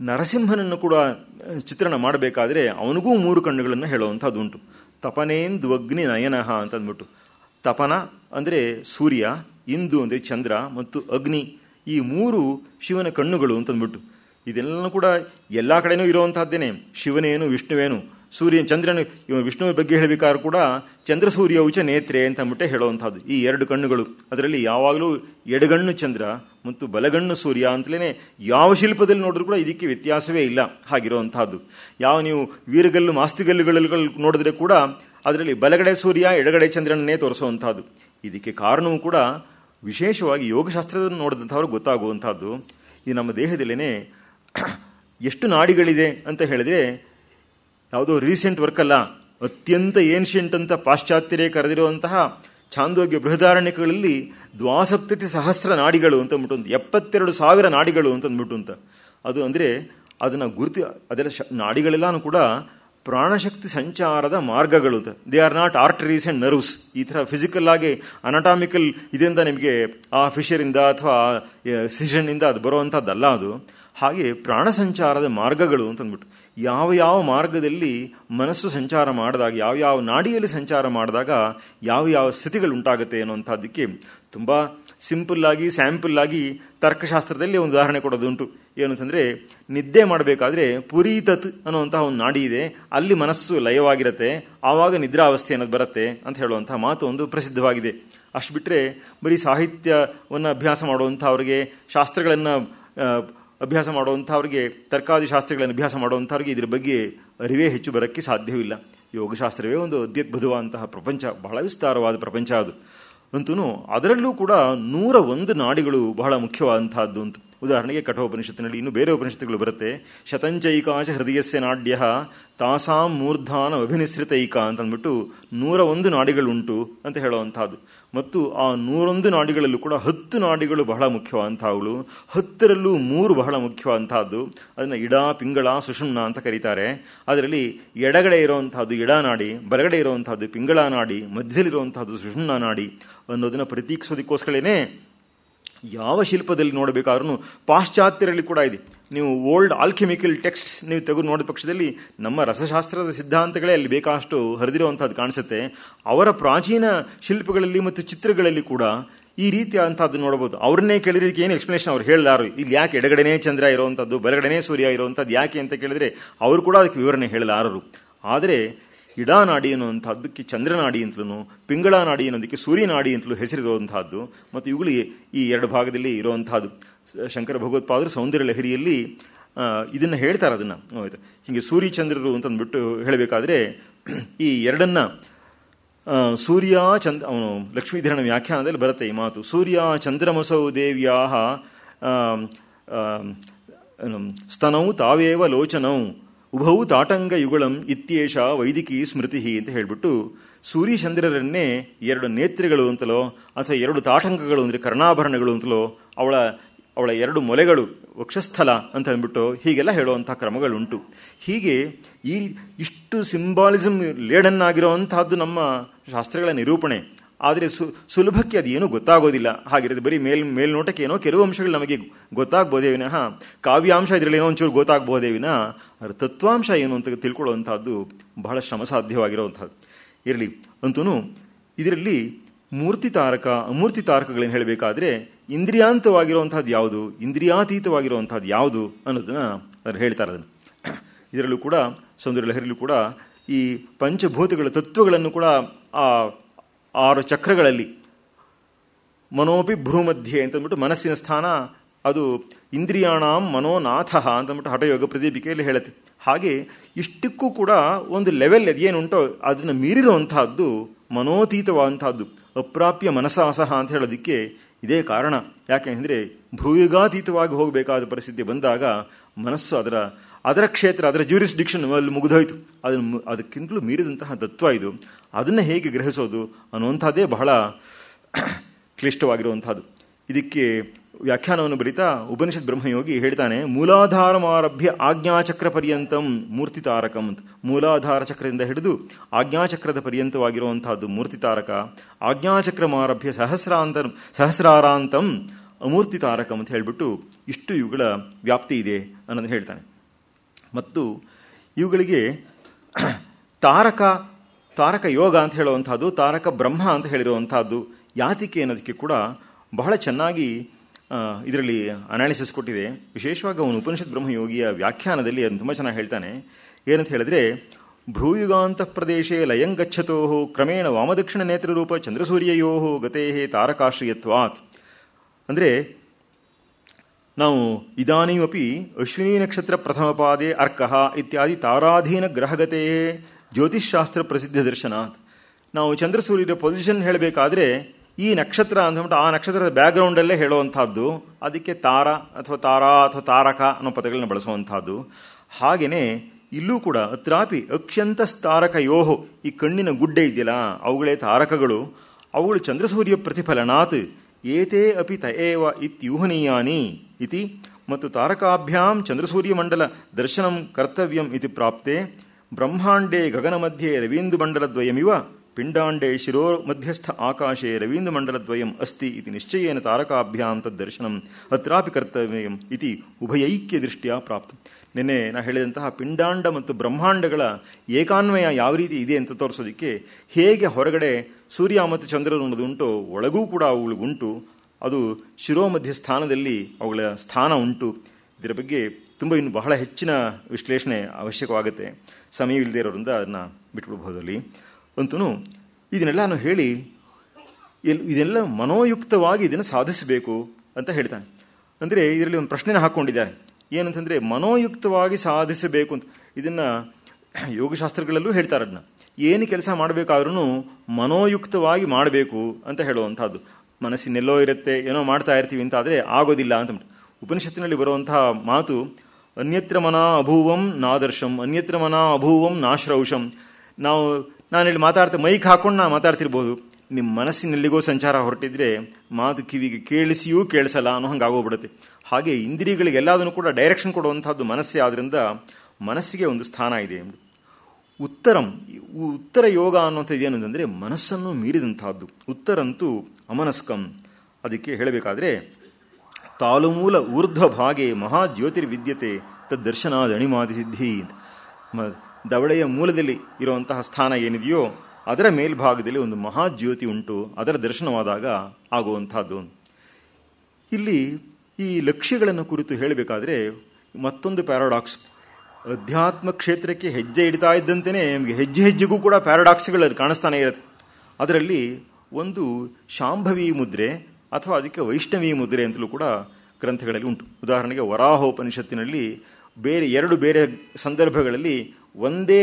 ನರಸಿಂಹನನ್ನು ಕೂಡ ಚಿತ್ರಣ ಮಾಡಬೇಕಾದರೆ ಅವನಿಗೂ ಮೂರು ಕಣ್ಣುಗಳನ್ನು ಹೇಳುವಂಥದ್ದುಂಟು ತಪನೇಂದು ಅಗ್ನಿ ನಯನಃ ಅಂತಂದ್ಬಿಟ್ಟು ತಪನ ಅಂದರೆ ಸೂರ್ಯ ಇಂದು ಅಂದರೆ ಚಂದ್ರ ಮತ್ತು ಅಗ್ನಿ ಈ ಮೂರು ಶಿವನ ಕಣ್ಣುಗಳು ಅಂತಂದ್ಬಿಟ್ಟು ಇದೆಲ್ಲನೂ ಕೂಡ ಎಲ್ಲ ಕಡೆಯೂ ಇರುವಂತಹದ್ದೇನೆ ಶಿವನೇನು ವಿಷ್ಣುವೇನು ಸೂರ್ಯನ ಚಂದ್ರನ ವಿಷ್ಣುವ ಬಗ್ಗೆ ಹೇಳಬೇಕಾದ್ರೂ ಕೂಡ ಚಂದ್ರ ಸೂರ್ಯ ಉಚ ನೇತ್ರೆ ಅಂತ ಅಂದ್ಬಿಟ್ಟೆ ಹೇಳುವಂಥದ್ದು ಈ ಎರಡು ಕಣ್ಣುಗಳು ಅದರಲ್ಲಿ ಯಾವಾಗಲೂ ಎಡಗಣ್ಣು ಚಂದ್ರ ಮತ್ತು ಬಲಗಣ್ಣು ಸೂರ್ಯ ಅಂತಲೇ ಯಾವ ಶಿಲ್ಪದಲ್ಲಿ ನೋಡಿದ್ರು ಕೂಡ ಇದಕ್ಕೆ ವ್ಯತ್ಯಾಸವೇ ಇಲ್ಲ ಹಾಗಿರುವಂತಹದ್ದು ಯಾವ ನೀವು ವೀರಗಲ್ಲು ಮಾಸ್ತಿಗಲ್ಲುಗಳಲ್ಲಿ ನೋಡಿದ್ರೆ ಕೂಡ ಅದರಲ್ಲಿ ಬಲಗಡೆ ಸೂರ್ಯ ಎಡಗಡೆ ಚಂದ್ರನನ್ನೇ ತೋರಿಸುವಂಥದ್ದು ಇದಕ್ಕೆ ಕಾರಣವೂ ಕೂಡ ವಿಶೇಷವಾಗಿ ಯೋಗಶಾಸ್ತ್ರವನ್ನು ನೋಡಿದಂಥವ್ರು ಗೊತ್ತಾಗುವಂಥದ್ದು ಈ ನಮ್ಮ ದೇಹದಲ್ಲೇ ಎಷ್ಟು ನಾಡಿಗಳಿದೆ ಅಂತ ಹೇಳಿದ್ರೆ ಯಾವುದೋ ರೀಸೆಂಟ್ ವರ್ಕ್ ಅಲ್ಲ ಅತ್ಯಂತ ಏನ್ಷಿಯಂಟ್ ಅಂತ ಪಾಶ್ಚಾತ್ಯರೇ ಕರೆದಿರುವಂತಹ ಛಾಂದೋಗ್ಯ ಬೃಹದಾರಣ್ಯಗಳಲ್ಲಿ ದ್ವಾಸಪ್ತತಿ ಸಹಸ್ರ ನಾಡಿಗಳು ಅಂತ ಅಂದ್ಬಿಟ್ಟು ಎಪ್ಪತ್ತೆರಡು ಸಾವಿರ ನಾಡಿಗಳು ಅಂತ ಅಂದ್ಬಿಟ್ಟು ಅಂತ ಅದು ಅಂದರೆ ಅದನ್ನು ಗುರುತಿ ಅದರ ಶ ನಾಡಿಗಳೆಲ್ಲನೂ ಕೂಡ ಪ್ರಾಣಶಕ್ತಿ ಸಂಚಾರದ ಮಾರ್ಗಗಳು they are not arteries and nerves ಈ ಥರ ಫಿಸಿಕಲ್ ಆಗಿ ಅನಾಟಾಮಿಕಲ್ ಇದರಿಂದ ನಿಮಗೆ ಆ ಫಿಶರಿಂದ ಅಥವಾ ಸಿಷನ್ನಿಂದ ಅದು ಬರುವಂಥದ್ದಲ್ಲ ಅದು ಹಾಗೆ ಪ್ರಾಣ ಸಂಚಾರದ ಮಾರ್ಗಗಳು ಅಂತಂದ್ಬಿಟ್ಟು ಯಾವ ಯಾವ ಮಾರ್ಗದಲ್ಲಿ ಮನಸ್ಸು ಸಂಚಾರ ಮಾಡಿದಾಗ ಯಾವ ಯಾವ ನಾಡಿಯಲ್ಲಿ ಸಂಚಾರ ಮಾಡಿದಾಗ ಯಾವ ಯಾವ ಸ್ಥಿತಿಗಳು ಉಂಟಾಗುತ್ತೆ ಅನ್ನೋಂಥದ್ದಕ್ಕೆ ತುಂಬ ಸಿಂಪಲ್ ಆಗಿ ಸ್ಯಾಂಪಲ್ ಆಗಿ ತರ್ಕಶಾಸ್ತ್ರದಲ್ಲಿ ಒಂದು ಉದಾಹರಣೆ ಕೊಡೋದುಂಟು ಏನು ಅಂತಂದರೆ ನಿದ್ದೆ ಮಾಡಬೇಕಾದ್ರೆ ಪುರೀತತ್ ಅನ್ನುವಂತಹ ಒಂದು ನಾಡಿ ಇದೆ ಅಲ್ಲಿ ಮನಸ್ಸು ಲಯವಾಗಿರುತ್ತೆ ಆವಾಗ ನಿದ್ರಾವಸ್ಥೆ ಅನ್ನೋದು ಬರುತ್ತೆ ಅಂತ ಹೇಳುವಂತಹ ಮಾತು ಒಂದು ಪ್ರಸಿದ್ಧವಾಗಿದೆ ಅಷ್ಟು ಬಿಟ್ಟರೆ ಬರೀ ಸಾಹಿತ್ಯವನ್ನು ಅಭ್ಯಾಸ ಮಾಡುವಂಥವ್ರಿಗೆ ಶಾಸ್ತ್ರಗಳನ್ನು ಅಭ್ಯಾಸ ಮಾಡುವಂಥವ್ರಿಗೆ ತರ್ಕಾದಿ ಶಾಸ್ತ್ರಗಳನ್ನು ಅಭ್ಯಾಸ ಮಾಡುವಂಥವ್ರಿಗೆ ಇದ್ರ ಬಗ್ಗೆ ಅರಿವೇ ಹೆಚ್ಚು ಬರೋಕ್ಕೆ ಸಾಧ್ಯವಿಲ್ಲ ಯೋಗಶಾಸ್ತ್ರವೇ ಒಂದು ಅದ್ಯದ್ಭುತವಾದಂತಹ ಪ್ರಪಂಚ ಬಹಳ ವಿಸ್ತಾರವಾದ ಪ್ರಪಂಚ ಅದು ಅಂತೂ ಅದರಲ್ಲೂ ಕೂಡ ನೂರ ಒಂದು ನಾಡಿಗಳು ಬಹಳ ಮುಖ್ಯವಾದಂತಹದ್ದು ಅಂತ ಉದಾಹರಣೆಗೆ ಕಠೋಪನಿಷತ್ತಿನಲ್ಲಿ ಇನ್ನು ಬೇರೆ ಉಪನಿಷತ್ತುಗಳು ಬರುತ್ತೆ ಶತಂಚೈಕಾಶ ಹೃದಯಸ್ಯ ನಾಡ್ಯ ತಾಸಾಂ ಮೂರ್ಧಾನ ಅಂತ ಅಂದ್ಬಿಟ್ಟು ನೂರ ಒಂದು ನಾಡಿಗಳುಂಟು ಅಂತ ಹೇಳುವಂಥದ್ದು ಮತ್ತು ಆ ನೂರೊಂದು ನಾಡಿಗಳಲ್ಲೂ ಕೂಡ ಹತ್ತು ನಾಡಿಗಳು ಬಹಳ ಮುಖ್ಯವಾದಂಥವುಗಳು ಹತ್ತರಲ್ಲೂ ಮೂರು ಬಹಳ ಮುಖ್ಯವಾದಂಥದ್ದು ಅದನ್ನು ಇಡಾ ಪಿಂಗಳ ಸುಷುಮ್ನ ಅಂತ ಕರೀತಾರೆ ಅದರಲ್ಲಿ ಎಡಗಡೆ ಇರುವಂಥದ್ದು ಇಡಾ ನಾಡಿ ಬಲಗಡೆ ಇರುವಂಥದ್ದು ಪಿಂಗಳ ನಾಡಿ ಮಧ್ಯದಲ್ಲಿರುವಂಥದ್ದು ಸುಷುಮ್ನ ನಾಡಿ ಅನ್ನೋದನ್ನು ಪ್ರತೀಕ್ಷಿಸೋದಕ್ಕೋಸ್ಕರನೇ ಯಾವ ಶಿಲ್ಪದಲ್ಲಿ ನೋಡಬೇಕಾದ್ರೂ ಪಾಶ್ಚಾತ್ಯರಲ್ಲಿ ಕೂಡ ಇದೆ ನೀವು ಓಲ್ಡ್ ಆಲ್ಕೆಮಿಕಲ್ ಟೆಕ್ಸ್ಟ್ಸ್ ನೀವು ತೆಗೆದು ನೋಡಿದ ಪಕ್ಷದಲ್ಲಿ ನಮ್ಮ ರಸಶಾಸ್ತ್ರದ ಸಿದ್ಧಾಂತಗಳೇ ಅಲ್ಲಿ ಬೇಕಾದಷ್ಟು ಹರಿದಿರುವಂಥದ್ದು ಕಾಣಿಸುತ್ತೆ ಅವರ ಪ್ರಾಚೀನ ಶಿಲ್ಪಗಳಲ್ಲಿ ಮತ್ತು ಚಿತ್ರಗಳಲ್ಲಿ ಕೂಡ ಈ ರೀತಿಯಾದಂಥದ್ದು ನೋಡಬಹುದು ಅವ್ರನ್ನೇ ಕೇಳಿದಕ್ಕೆ ಏನು ಎಕ್ಸ್ಪ್ಲನೇಷನ್ ಅವ್ರು ಹೇಳಲಾರು ಇಲ್ಲಿ ಯಾಕೆ ಎಡಗಡೆನೇ ಚಂದ್ರ ಇರುವಂಥದ್ದು ಬಲಗಡೆನೇ ಸೂರ್ಯ ಇರುವಂಥದ್ದು ಯಾಕೆ ಅಂತ ಕೇಳಿದರೆ ಅವರು ಕೂಡ ಅದಕ್ಕೆ ವಿವರಣೆ ಹೇಳಲಾರರು ಆದರೆ ನಾಡಿ ಅನ್ನುವಂಥದ್ದಕ್ಕೆ ಚಂದ್ರನಾಡಿ ಅಂತಲೂ ಪಿಂಗಳನಾಡಿ ಅನ್ನೋದಕ್ಕೆ ಸೂರ್ಯನಾಡಿ ಅಂತಲೂ ಹೆಸರಿರುವಂತಹದ್ದು ಮತ್ತು ಇವುಗಳು ಈ ಎರಡು ಭಾಗದಲ್ಲಿ ಇರುವಂತಹದ್ದು ಶಂಕರ ಭಗವತ್ಪಾದರು ಸೌಂದರ್ಯ ಲಹರಿಯಲ್ಲಿ ಇದನ್ನು ಹೇಳ್ತಾರೆ ಅದನ್ನು ಆಯಿತು ಹೀಗೆ ಸೂರ್ಯಚಂದ್ರರು ಅಂತಂದ್ಬಿಟ್ಟು ಹೇಳಬೇಕಾದ್ರೆ ಈ ಎರಡನ್ನ ಸೂರ್ಯ ಚಂದ್ರ ಅವನು ಲಕ್ಷ್ಮೀಧರಣ ವ್ಯಾಖ್ಯಾನದಲ್ಲಿ ಬರುತ್ತೆ ಈ ಮಾತು ಸೂರ್ಯ ಚಂದ್ರಮಸೌ ದೇವ್ಯಾ ಸ್ತನೌ ತಾವೇವ ಲೋಚನೌ ಉಭವು ತಾಟಂಗ ಯುಗಳಂ ಇತ್ಯೇಷ ವೈದಿಕಿ ಸ್ಮೃತಿ ಅಂತ ಹೇಳಿಬಿಟ್ಟು ಚಂದ್ರರನ್ನೇ ಎರಡು ನೇತ್ರಿಗಳು ಅಂತಲೋ ಅಥವಾ ಎರಡು ತಾಟಂಕಗಳು ಅಂದರೆ ಕರ್ಣಾಭರಣಗಳು ಅಂತಲೋ ಅವಳ ಅವಳ ಎರಡು ಮೊಲೆಗಳು ವಕ್ಷಸ್ಥಲ ಅಂತ ಅಂದ್ಬಿಟ್ಟು ಹೀಗೆಲ್ಲ ಹೇಳುವಂಥ ಕ್ರಮಗಳುಂಟು ಹೀಗೆ ಈ ಇಷ್ಟು ಸಿಂಬಾಲಿಸಮ್ ಲೇಡನ್ನಾಗಿರೋ ಅಂಥದ್ದು ನಮ್ಮ ಶಾಸ್ತ್ರಗಳ ನಿರೂಪಣೆ ಆದರೆ ಸು ಸುಲಭಕ್ಕೆ ಅದು ಏನೂ ಗೊತ್ತಾಗೋದಿಲ್ಲ ಹಾಗಿರೋದು ಬರೀ ಮೇಲ್ ಮೇಲ್ನೋಟಕ್ಕೆ ಏನೋ ಕೆಲವು ಅಂಶಗಳು ನಮಗೆ ಗೊತ್ತಾಗ್ಬೋದೇ ವಿನಃ ಕಾವ್ಯಾಂಶ ಇದರಲ್ಲಿ ಏನೋ ಒಂಚೂರು ಗೊತ್ತಾಗ್ಬೋದೇ ವಿನ ಅದರ ತತ್ವಾಂಶ ಏನು ಅಂತ ತಿಳ್ಕೊಳ್ಳುವಂಥದ್ದು ಬಹಳ ಶ್ರಮಸಾಧ್ಯವಾಗಿರುವಂಥದ್ದು ಇರಲಿ ಅಂತೂ ಇದರಲ್ಲಿ ಮೂರ್ತಿ ತಾರಕ ಅಮೂರ್ತಿ ತಾರಕಗಳೇನು ಹೇಳಬೇಕಾದ್ರೆ ಇಂದ್ರಿಯಾಂತವಾಗಿರುವಂಥದ್ದು ಯಾವುದು ಇಂದ್ರಿಯಾತೀತವಾಗಿರುವಂಥದ್ದು ಯಾವುದು ಅನ್ನೋದನ್ನು ಅದನ್ನು ಹೇಳ್ತಾರೆ ಅದನ್ನು ಇದರಲ್ಲೂ ಕೂಡ ಸೌಂದರ್ಯ ಲಹರಿಯಲ್ಲೂ ಕೂಡ ಈ ಪಂಚಭೂತಗಳ ತತ್ವಗಳನ್ನು ಕೂಡ ಆ ಆರು ಚಕ್ರಗಳಲ್ಲಿ ಮನೋಪಿ ಭ್ರೂಮಧ್ಯೆ ಅಂತಂದ್ಬಿಟ್ಟು ಮನಸ್ಸಿನ ಸ್ಥಾನ ಅದು ಇಂದ್ರಿಯಾಣಾಂ ಮನೋನಾಥ ಅಂತಂದ್ಬಿಟ್ಟು ಹಠಯೋಗ ಪ್ರದೀಪಿಕೆಯಲ್ಲಿ ಹೇಳುತ್ತೆ ಹಾಗೆ ಇಷ್ಟಕ್ಕೂ ಕೂಡ ಒಂದು ಲೆವೆಲ್ ಅದೇನುಂಟೋ ಅದನ್ನು ಮೀರಿರುವಂತಹದ್ದು ಮನೋತೀತವಾದಂಥದ್ದು ಅಪ್ರಾಪ್ಯ ಮನಸಾಸಹ ಅಂತ ಹೇಳೋದಕ್ಕೆ ಇದೇ ಕಾರಣ ಯಾಕೆಂದರೆ ಭ್ರೂಯುಗಾತೀತವಾಗಿ ಹೋಗಬೇಕಾದ ಪರಿಸ್ಥಿತಿ ಬಂದಾಗ ಮನಸ್ಸು ಅದರ ಅದರ ಕ್ಷೇತ್ರ ಅದರ ಜ್ಯೂರಿಸ್ ಡಿಕ್ಷನ್ ಅಲ್ಲಿ ಮುಗಿದೋಯ್ತು ಅದನ್ನು ಅದಕ್ಕಿಂತಲೂ ಮೀರಿದಂತಹ ತತ್ವ ಇದು ಅದನ್ನು ಹೇಗೆ ಗ್ರಹಿಸೋದು ಅನ್ನುವಂಥದ್ದೇ ಬಹಳ ಕ್ಲಿಷ್ಟವಾಗಿರುವಂಥದ್ದು ಇದಕ್ಕೆ ವ್ಯಾಖ್ಯಾನವನ್ನು ಬರಿತಾ ಉಪನಿಷತ್ ಬ್ರಹ್ಮಯೋಗಿ ಹೇಳ್ತಾನೆ ಮೂಲಾಧಾರಮಾರಭ್ಯ ಆಜ್ಞಾಚಕ್ರ ಪರ್ಯಂತಂ ಮೂರ್ತಿ ತಾರಕಂ ಅಂತ ಮೂಲಾಧಾರ ಚಕ್ರದಿಂದ ಹಿಡಿದು ಆಜ್ಞಾಚಕ್ರದ ಪರ್ಯಂತವಾಗಿರುವಂಥದ್ದು ಮೂರ್ತಿ ತಾರಕ ಆಜ್ಞಾಚಕ್ರಮಾರಭ್ಯ ಸಹಸ್ರಾಂತರ ಸಹಸ್ರಾರಾಂತಂ ಅಮೂರ್ತಿ ತಾರಕಂ ಅಂತ ಹೇಳಿಬಿಟ್ಟು ಇಷ್ಟು ಇವುಗಳ ವ್ಯಾಪ್ತಿ ಇದೆ ಅನ್ನೋದು ಹೇಳ್ತಾನೆ ಮತ್ತು ಇವುಗಳಿಗೆ ತಾರಕ ತಾರಕ ಯೋಗ ಅಂತ ಹೇಳುವಂಥದ್ದು ತಾರಕ ಬ್ರಹ್ಮ ಅಂತ ಹೇಳಿರುವಂಥದ್ದು ಯಾತಿಕೆ ಅನ್ನೋದಕ್ಕೆ ಕೂಡ ಬಹಳ ಚೆನ್ನಾಗಿ ಇದರಲ್ಲಿ ಅನಾಲಿಸಿಸ್ ಕೊಟ್ಟಿದೆ ವಿಶೇಷವಾಗಿ ಅವನು ಉಪನಿಷತ್ ಬ್ರಹ್ಮಯೋಗಿಯ ವ್ಯಾಖ್ಯಾನದಲ್ಲಿ ಅದನ್ನು ತುಂಬ ಚೆನ್ನಾಗಿ ಹೇಳ್ತಾನೆ ಏನಂತ ಹೇಳಿದ್ರೆ ಭ್ರೂಯುಗಾಂತ ಪ್ರದೇಶೇ ಲಯಂಗಚ್ಛತೋ ಕ್ರಮೇಣ ವಾಮದಕ್ಷಿಣ ನೇತ್ರರೂಪ ಚಂದ್ರಸೂರ್ಯಯೋ ಗತೇ ತಾರಕಾಶ್ರಯತ್ವಾತ್ ಅಂದರೆ ನಾವು ಇದಾನೀಮಿ ಅಶ್ವಿನಿ ನಕ್ಷತ್ರ ಪಾದೆ ಅರ್ಕಃ ಇತ್ಯಾದಿ ತಾರಾಧೀನ ಗ್ರಹಗತೆಯೇ ಜ್ಯೋತಿಷಾಸ್ತ್ರ ಪ್ರಸಿದ್ಧ ದರ್ಶನಾತ್ ನಾವು ಚಂದ್ರಸೂರ್ಯರ ಪೊಸಿಷನ್ ಹೇಳಬೇಕಾದ್ರೆ ಈ ನಕ್ಷತ್ರ ಅಂದ್ಬಿಟ್ಟು ಆ ನಕ್ಷತ್ರದ ಬ್ಯಾಕ್ಗ್ರೌಂಡಲ್ಲೇ ಹೇಳುವಂಥದ್ದು ಅದಕ್ಕೆ ತಾರ ಅಥವಾ ತಾರಾ ಅಥವಾ ತಾರಕ ಅನ್ನೋ ಪದಗಳನ್ನ ಬಳಸುವಂಥದ್ದು ಹಾಗೆಯೇ ಇಲ್ಲೂ ಕೂಡ ಅತ್ರಾಪಿ ಅಕ್ಷಂತಸ್ತಾರಕ ಯೋಹೋ ಈ ಕಣ್ಣಿನ ಗುಡ್ಡೆ ಇದೆಯಲ್ಲ ಅವುಗಳೇ ತಾರಕಗಳು ಅವುಗಳು ಚಂದ್ರಸೂರ್ಯ ಪ್ರತಿಫಲನಾತ್ ಏತೇ ಅಪಿ ತಯೇವ ಇತ್ಯೂಹನೀಯಾನಿ ಇತಿ ಮತ್ತು ತಾರಕಾಭ್ಯಾಂ ಚಂದ್ರಸೂರ್ಯಮಂಡಲ ದರ್ಶನಂ ಕರ್ತವ್ಯಂ ಇತಿ ಪ್ರಾಪ್ತೆ ಬ್ರಹ್ಮಾಂಡೇ ಗಗನಮಧ್ಯೆ ರವೀಂದುಮಂಡಲದ್ವಯಮಿವ ಪಿಂಡಾಂಡೇ ಶಿರೋ ಮಧ್ಯಸ್ಥ ಆಕಾಶೆ ರವೀಂದುಮಂಡಲದ್ವಯಂ ಅಸ್ತಿ ಇತಿ ನಿಶ್ಚಯೇನ ತಾರಕಾಭ್ಯಾಂ ತದ್ದರ್ಶನಂ ಅತ್ರಾಪಿ ಕರ್ತವ್ಯಂ ಇತಿ ಉಭಯೈಕ್ಯ ದೃಷ್ಟಿಯ ಪ್ರಾಪ್ತ ನಿನ್ನೆ ನಾ ಹೇಳಿದಂತಹ ಪಿಂಡಾಂಡ ಮತ್ತು ಬ್ರಹ್ಮಾಂಡಗಳ ಏಕಾನ್ವಯ ಯಾವ ರೀತಿ ಇದೆ ಅಂತ ತೋರಿಸೋದಕ್ಕೆ ಹೇಗೆ ಹೊರಗಡೆ ಸೂರ್ಯ ಮತ್ತು ಚಂದ್ರರು ಉಂಟು ಒಳಗೂ ಕೂಡ ಅವುಗಳಿಗುಂಟು ಅದು ಶಿರೋಮಧ್ಯ ಸ್ಥಾನದಲ್ಲಿ ಅವುಗಳ ಸ್ಥಾನ ಉಂಟು ಇದರ ಬಗ್ಗೆ ತುಂಬ ಇನ್ನು ಬಹಳ ಹೆಚ್ಚಿನ ವಿಶ್ಲೇಷಣೆ ಅವಶ್ಯಕವಾಗುತ್ತೆ ಸಮಯವಿಲ್ಲದೆ ಇರೋದ್ರಿಂದ ಅದನ್ನು ಅಲ್ಲಿ ಅಂತೂ ನಾನು ಹೇಳಿ ಎಲ್ ಇದೆಲ್ಲ ಮನೋಯುಕ್ತವಾಗಿ ಇದನ್ನು ಸಾಧಿಸಬೇಕು ಅಂತ ಹೇಳ್ತಾನೆ ಅಂದರೆ ಇದರಲ್ಲಿ ಒಂದು ಪ್ರಶ್ನೆನ ಹಾಕ್ಕೊಂಡಿದ್ದಾರೆ ಏನಂತಂದರೆ ಮನೋಯುಕ್ತವಾಗಿ ಸಾಧಿಸಬೇಕು ಅಂತ ಇದನ್ನು ಯೋಗಶಾಸ್ತ್ರಗಳಲ್ಲೂ ಹೇಳ್ತಾರೆ ಅದನ್ನ ಏನು ಕೆಲಸ ಮಾಡಬೇಕಾದ್ರೂ ಮನೋಯುಕ್ತವಾಗಿ ಮಾಡಬೇಕು ಅಂತ ಹೇಳುವಂಥದ್ದು ಮನಸ್ಸಿನೆಲ್ಲೋ ಇರುತ್ತೆ ಏನೋ ಮಾಡ್ತಾ ಇರ್ತೀವಿ ಅಂತ ಆದರೆ ಆಗೋದಿಲ್ಲ ಅಂತ ಉಪನಿಷತ್ತಿನಲ್ಲಿ ಬರುವಂತಹ ಮಾತು ಅನ್ಯತ್ರ ಮನ ಅಭೂವಂ ನಾದರ್ಶಂ ಅನ್ಯತ್ರ ಮನ ಅಭೂವಂ ನಾಶ್ರೌಷಂ ನಾವು ನಾನಿಲ್ಲಿ ಮಾತಾಡ್ತಾ ಮೈಕ್ ಹಾಕ್ಕೊಂಡು ನಾನು ಮಾತಾಡ್ತಿರ್ಬೋದು ನಿಮ್ಮ ಮನಸ್ಸಿನಲ್ಲಿಗೋ ಸಂಚಾರ ಹೊರಟಿದ್ರೆ ಮಾತು ಕಿವಿಗೆ ಕೇಳಿಸಿಯೂ ಕೇಳಿಸಲ್ಲ ಅನ್ನೋ ಹಂಗೆ ಆಗೋಗ್ಬಿಡುತ್ತೆ ಹಾಗೆ ಇಂದ್ರಿಯಗಳಿಗೆಲ್ಲದನ್ನು ಕೂಡ ಡೈರೆಕ್ಷನ್ ಕೊಡುವಂಥದ್ದು ಮನಸ್ಸೇ ಆದ್ದರಿಂದ ಮನಸ್ಸಿಗೆ ಒಂದು ಸ್ಥಾನ ಇದೆ ಉತ್ತರಂ ಉತ್ತರ ಯೋಗ ಏನು ಅಂದರೆ ಮನಸ್ಸನ್ನು ಮೀರಿದಂತಹದ್ದು ಉತ್ತರಂತೂ ಅಮನಸ್ಕಂ ಅದಕ್ಕೆ ಹೇಳಬೇಕಾದ್ರೆ ತಾಲುಮೂಲ ಊರ್ಧ್ವ ಭಾಗೆ ಮಹಾಜ್ಯೋತಿರ್ವಿದ್ಯತೆ ತದ್ದರ್ಶನಾದ ಅಣಿಮಾದಿಸಿದ್ಧಿ ದವಳೆಯ ಮೂಲದಲ್ಲಿ ಇರುವಂತಹ ಸ್ಥಾನ ಏನಿದೆಯೋ ಅದರ ಮೇಲ್ಭಾಗದಲ್ಲಿ ಒಂದು ಮಹಾಜ್ಯೋತಿ ಉಂಟು ಅದರ ದರ್ಶನವಾದಾಗ ಆಗುವಂಥದ್ದು ಇಲ್ಲಿ ಈ ಲಕ್ಷ್ಯಗಳನ್ನು ಕುರಿತು ಹೇಳಬೇಕಾದ್ರೆ ಮತ್ತೊಂದು ಪ್ಯಾರಾಡಾಕ್ಸ್ ಅಧ್ಯಾತ್ಮ ಕ್ಷೇತ್ರಕ್ಕೆ ಹೆಜ್ಜೆ ಇಡ್ತಾ ಇದ್ದಂತೆಯೇ ನಿಮಗೆ ಹೆಜ್ಜೆ ಹೆಜ್ಜೆಗೂ ಕೂಡ ಅದು ಕಾಣಿಸ್ತಾನೆ ಇರುತ್ತೆ ಅದರಲ್ಲಿ ಒಂದು ಶಾಂಭವಿ ಮುದ್ರೆ ಅಥವಾ ಅದಕ್ಕೆ ವೈಷ್ಣವಿ ಮುದ್ರೆ ಅಂತಲೂ ಕೂಡ ಗ್ರಂಥಗಳಲ್ಲಿ ಉಂಟು ಉದಾಹರಣೆಗೆ ವರಾಹೋಪನಿಷತ್ತಿನಲ್ಲಿ ಬೇರೆ ಎರಡು ಬೇರೆ ಸಂದರ್ಭಗಳಲ್ಲಿ ಒಂದೇ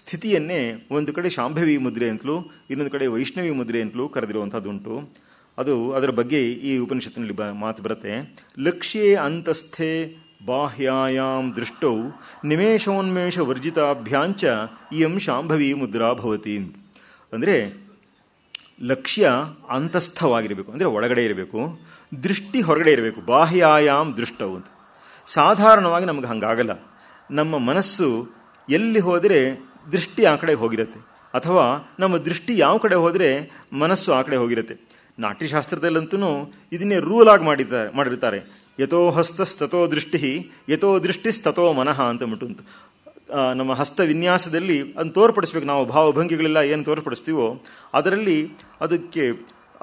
ಸ್ಥಿತಿಯನ್ನೇ ಒಂದು ಕಡೆ ಶಾಂಭವಿ ಮುದ್ರೆ ಅಂತಲೂ ಇನ್ನೊಂದು ಕಡೆ ವೈಷ್ಣವಿ ಮುದ್ರೆ ಅಂತಲೂ ಕರೆದಿರುವಂಥದ್ದುಂಟು ಅದು ಅದರ ಬಗ್ಗೆ ಈ ಉಪನಿಷತ್ತಿನಲ್ಲಿ ಬ ಮಾತು ಬರುತ್ತೆ ಲಕ್ಷ್ಯೇ ಅಂತಸ್ಥೆ ಬಾಹ್ಯಾಂ ದೃಷ್ಟೌ ವರ್ಜಿತಾಭ್ಯಾಂಚ ಇಯಂ ಶಾಂಭವಿ ಮುದ್ರಾ ಭವತಿ ಅಂದರೆ ಲಕ್ಷ್ಯ ಅಂತಸ್ಥವಾಗಿರಬೇಕು ಅಂದರೆ ಒಳಗಡೆ ಇರಬೇಕು ದೃಷ್ಟಿ ಹೊರಗಡೆ ಇರಬೇಕು ಬಾಹ್ಯಾಯಾಮ್ ದೃಷ್ಟವು ಅಂತ ಸಾಧಾರಣವಾಗಿ ನಮಗೆ ಹಂಗಾಗಲ್ಲ ನಮ್ಮ ಮನಸ್ಸು ಎಲ್ಲಿ ಹೋದರೆ ದೃಷ್ಟಿ ಆ ಕಡೆ ಹೋಗಿರುತ್ತೆ ಅಥವಾ ನಮ್ಮ ದೃಷ್ಟಿ ಯಾವ ಕಡೆ ಹೋದರೆ ಮನಸ್ಸು ಆ ಕಡೆ ಹೋಗಿರುತ್ತೆ ನಾಟ್ಯಶಾಸ್ತ್ರದಲ್ಲಂತೂ ಇದನ್ನೇ ರೂಲ್ ಆಗಿ ಮಾಡಿದ್ದಾರೆ ಮಾಡಿರ್ತಾರೆ ಯಥೋ ಹಸ್ತಸ್ತೋ ದೃಷ್ಟಿ ಯಥೋ ದೃಷ್ಟಿಸ್ತೋ ಮನಃ ಅಂತ ಮುಟುಂತ ನಮ್ಮ ಹಸ್ತ ವಿನ್ಯಾಸದಲ್ಲಿ ಅದನ್ನು ತೋರ್ಪಡಿಸ್ಬೇಕು ನಾವು ಭಾವಭಂಗಿಗಳೆಲ್ಲ ಏನು ತೋರ್ಪಡಿಸ್ತೀವೋ ಅದರಲ್ಲಿ ಅದಕ್ಕೆ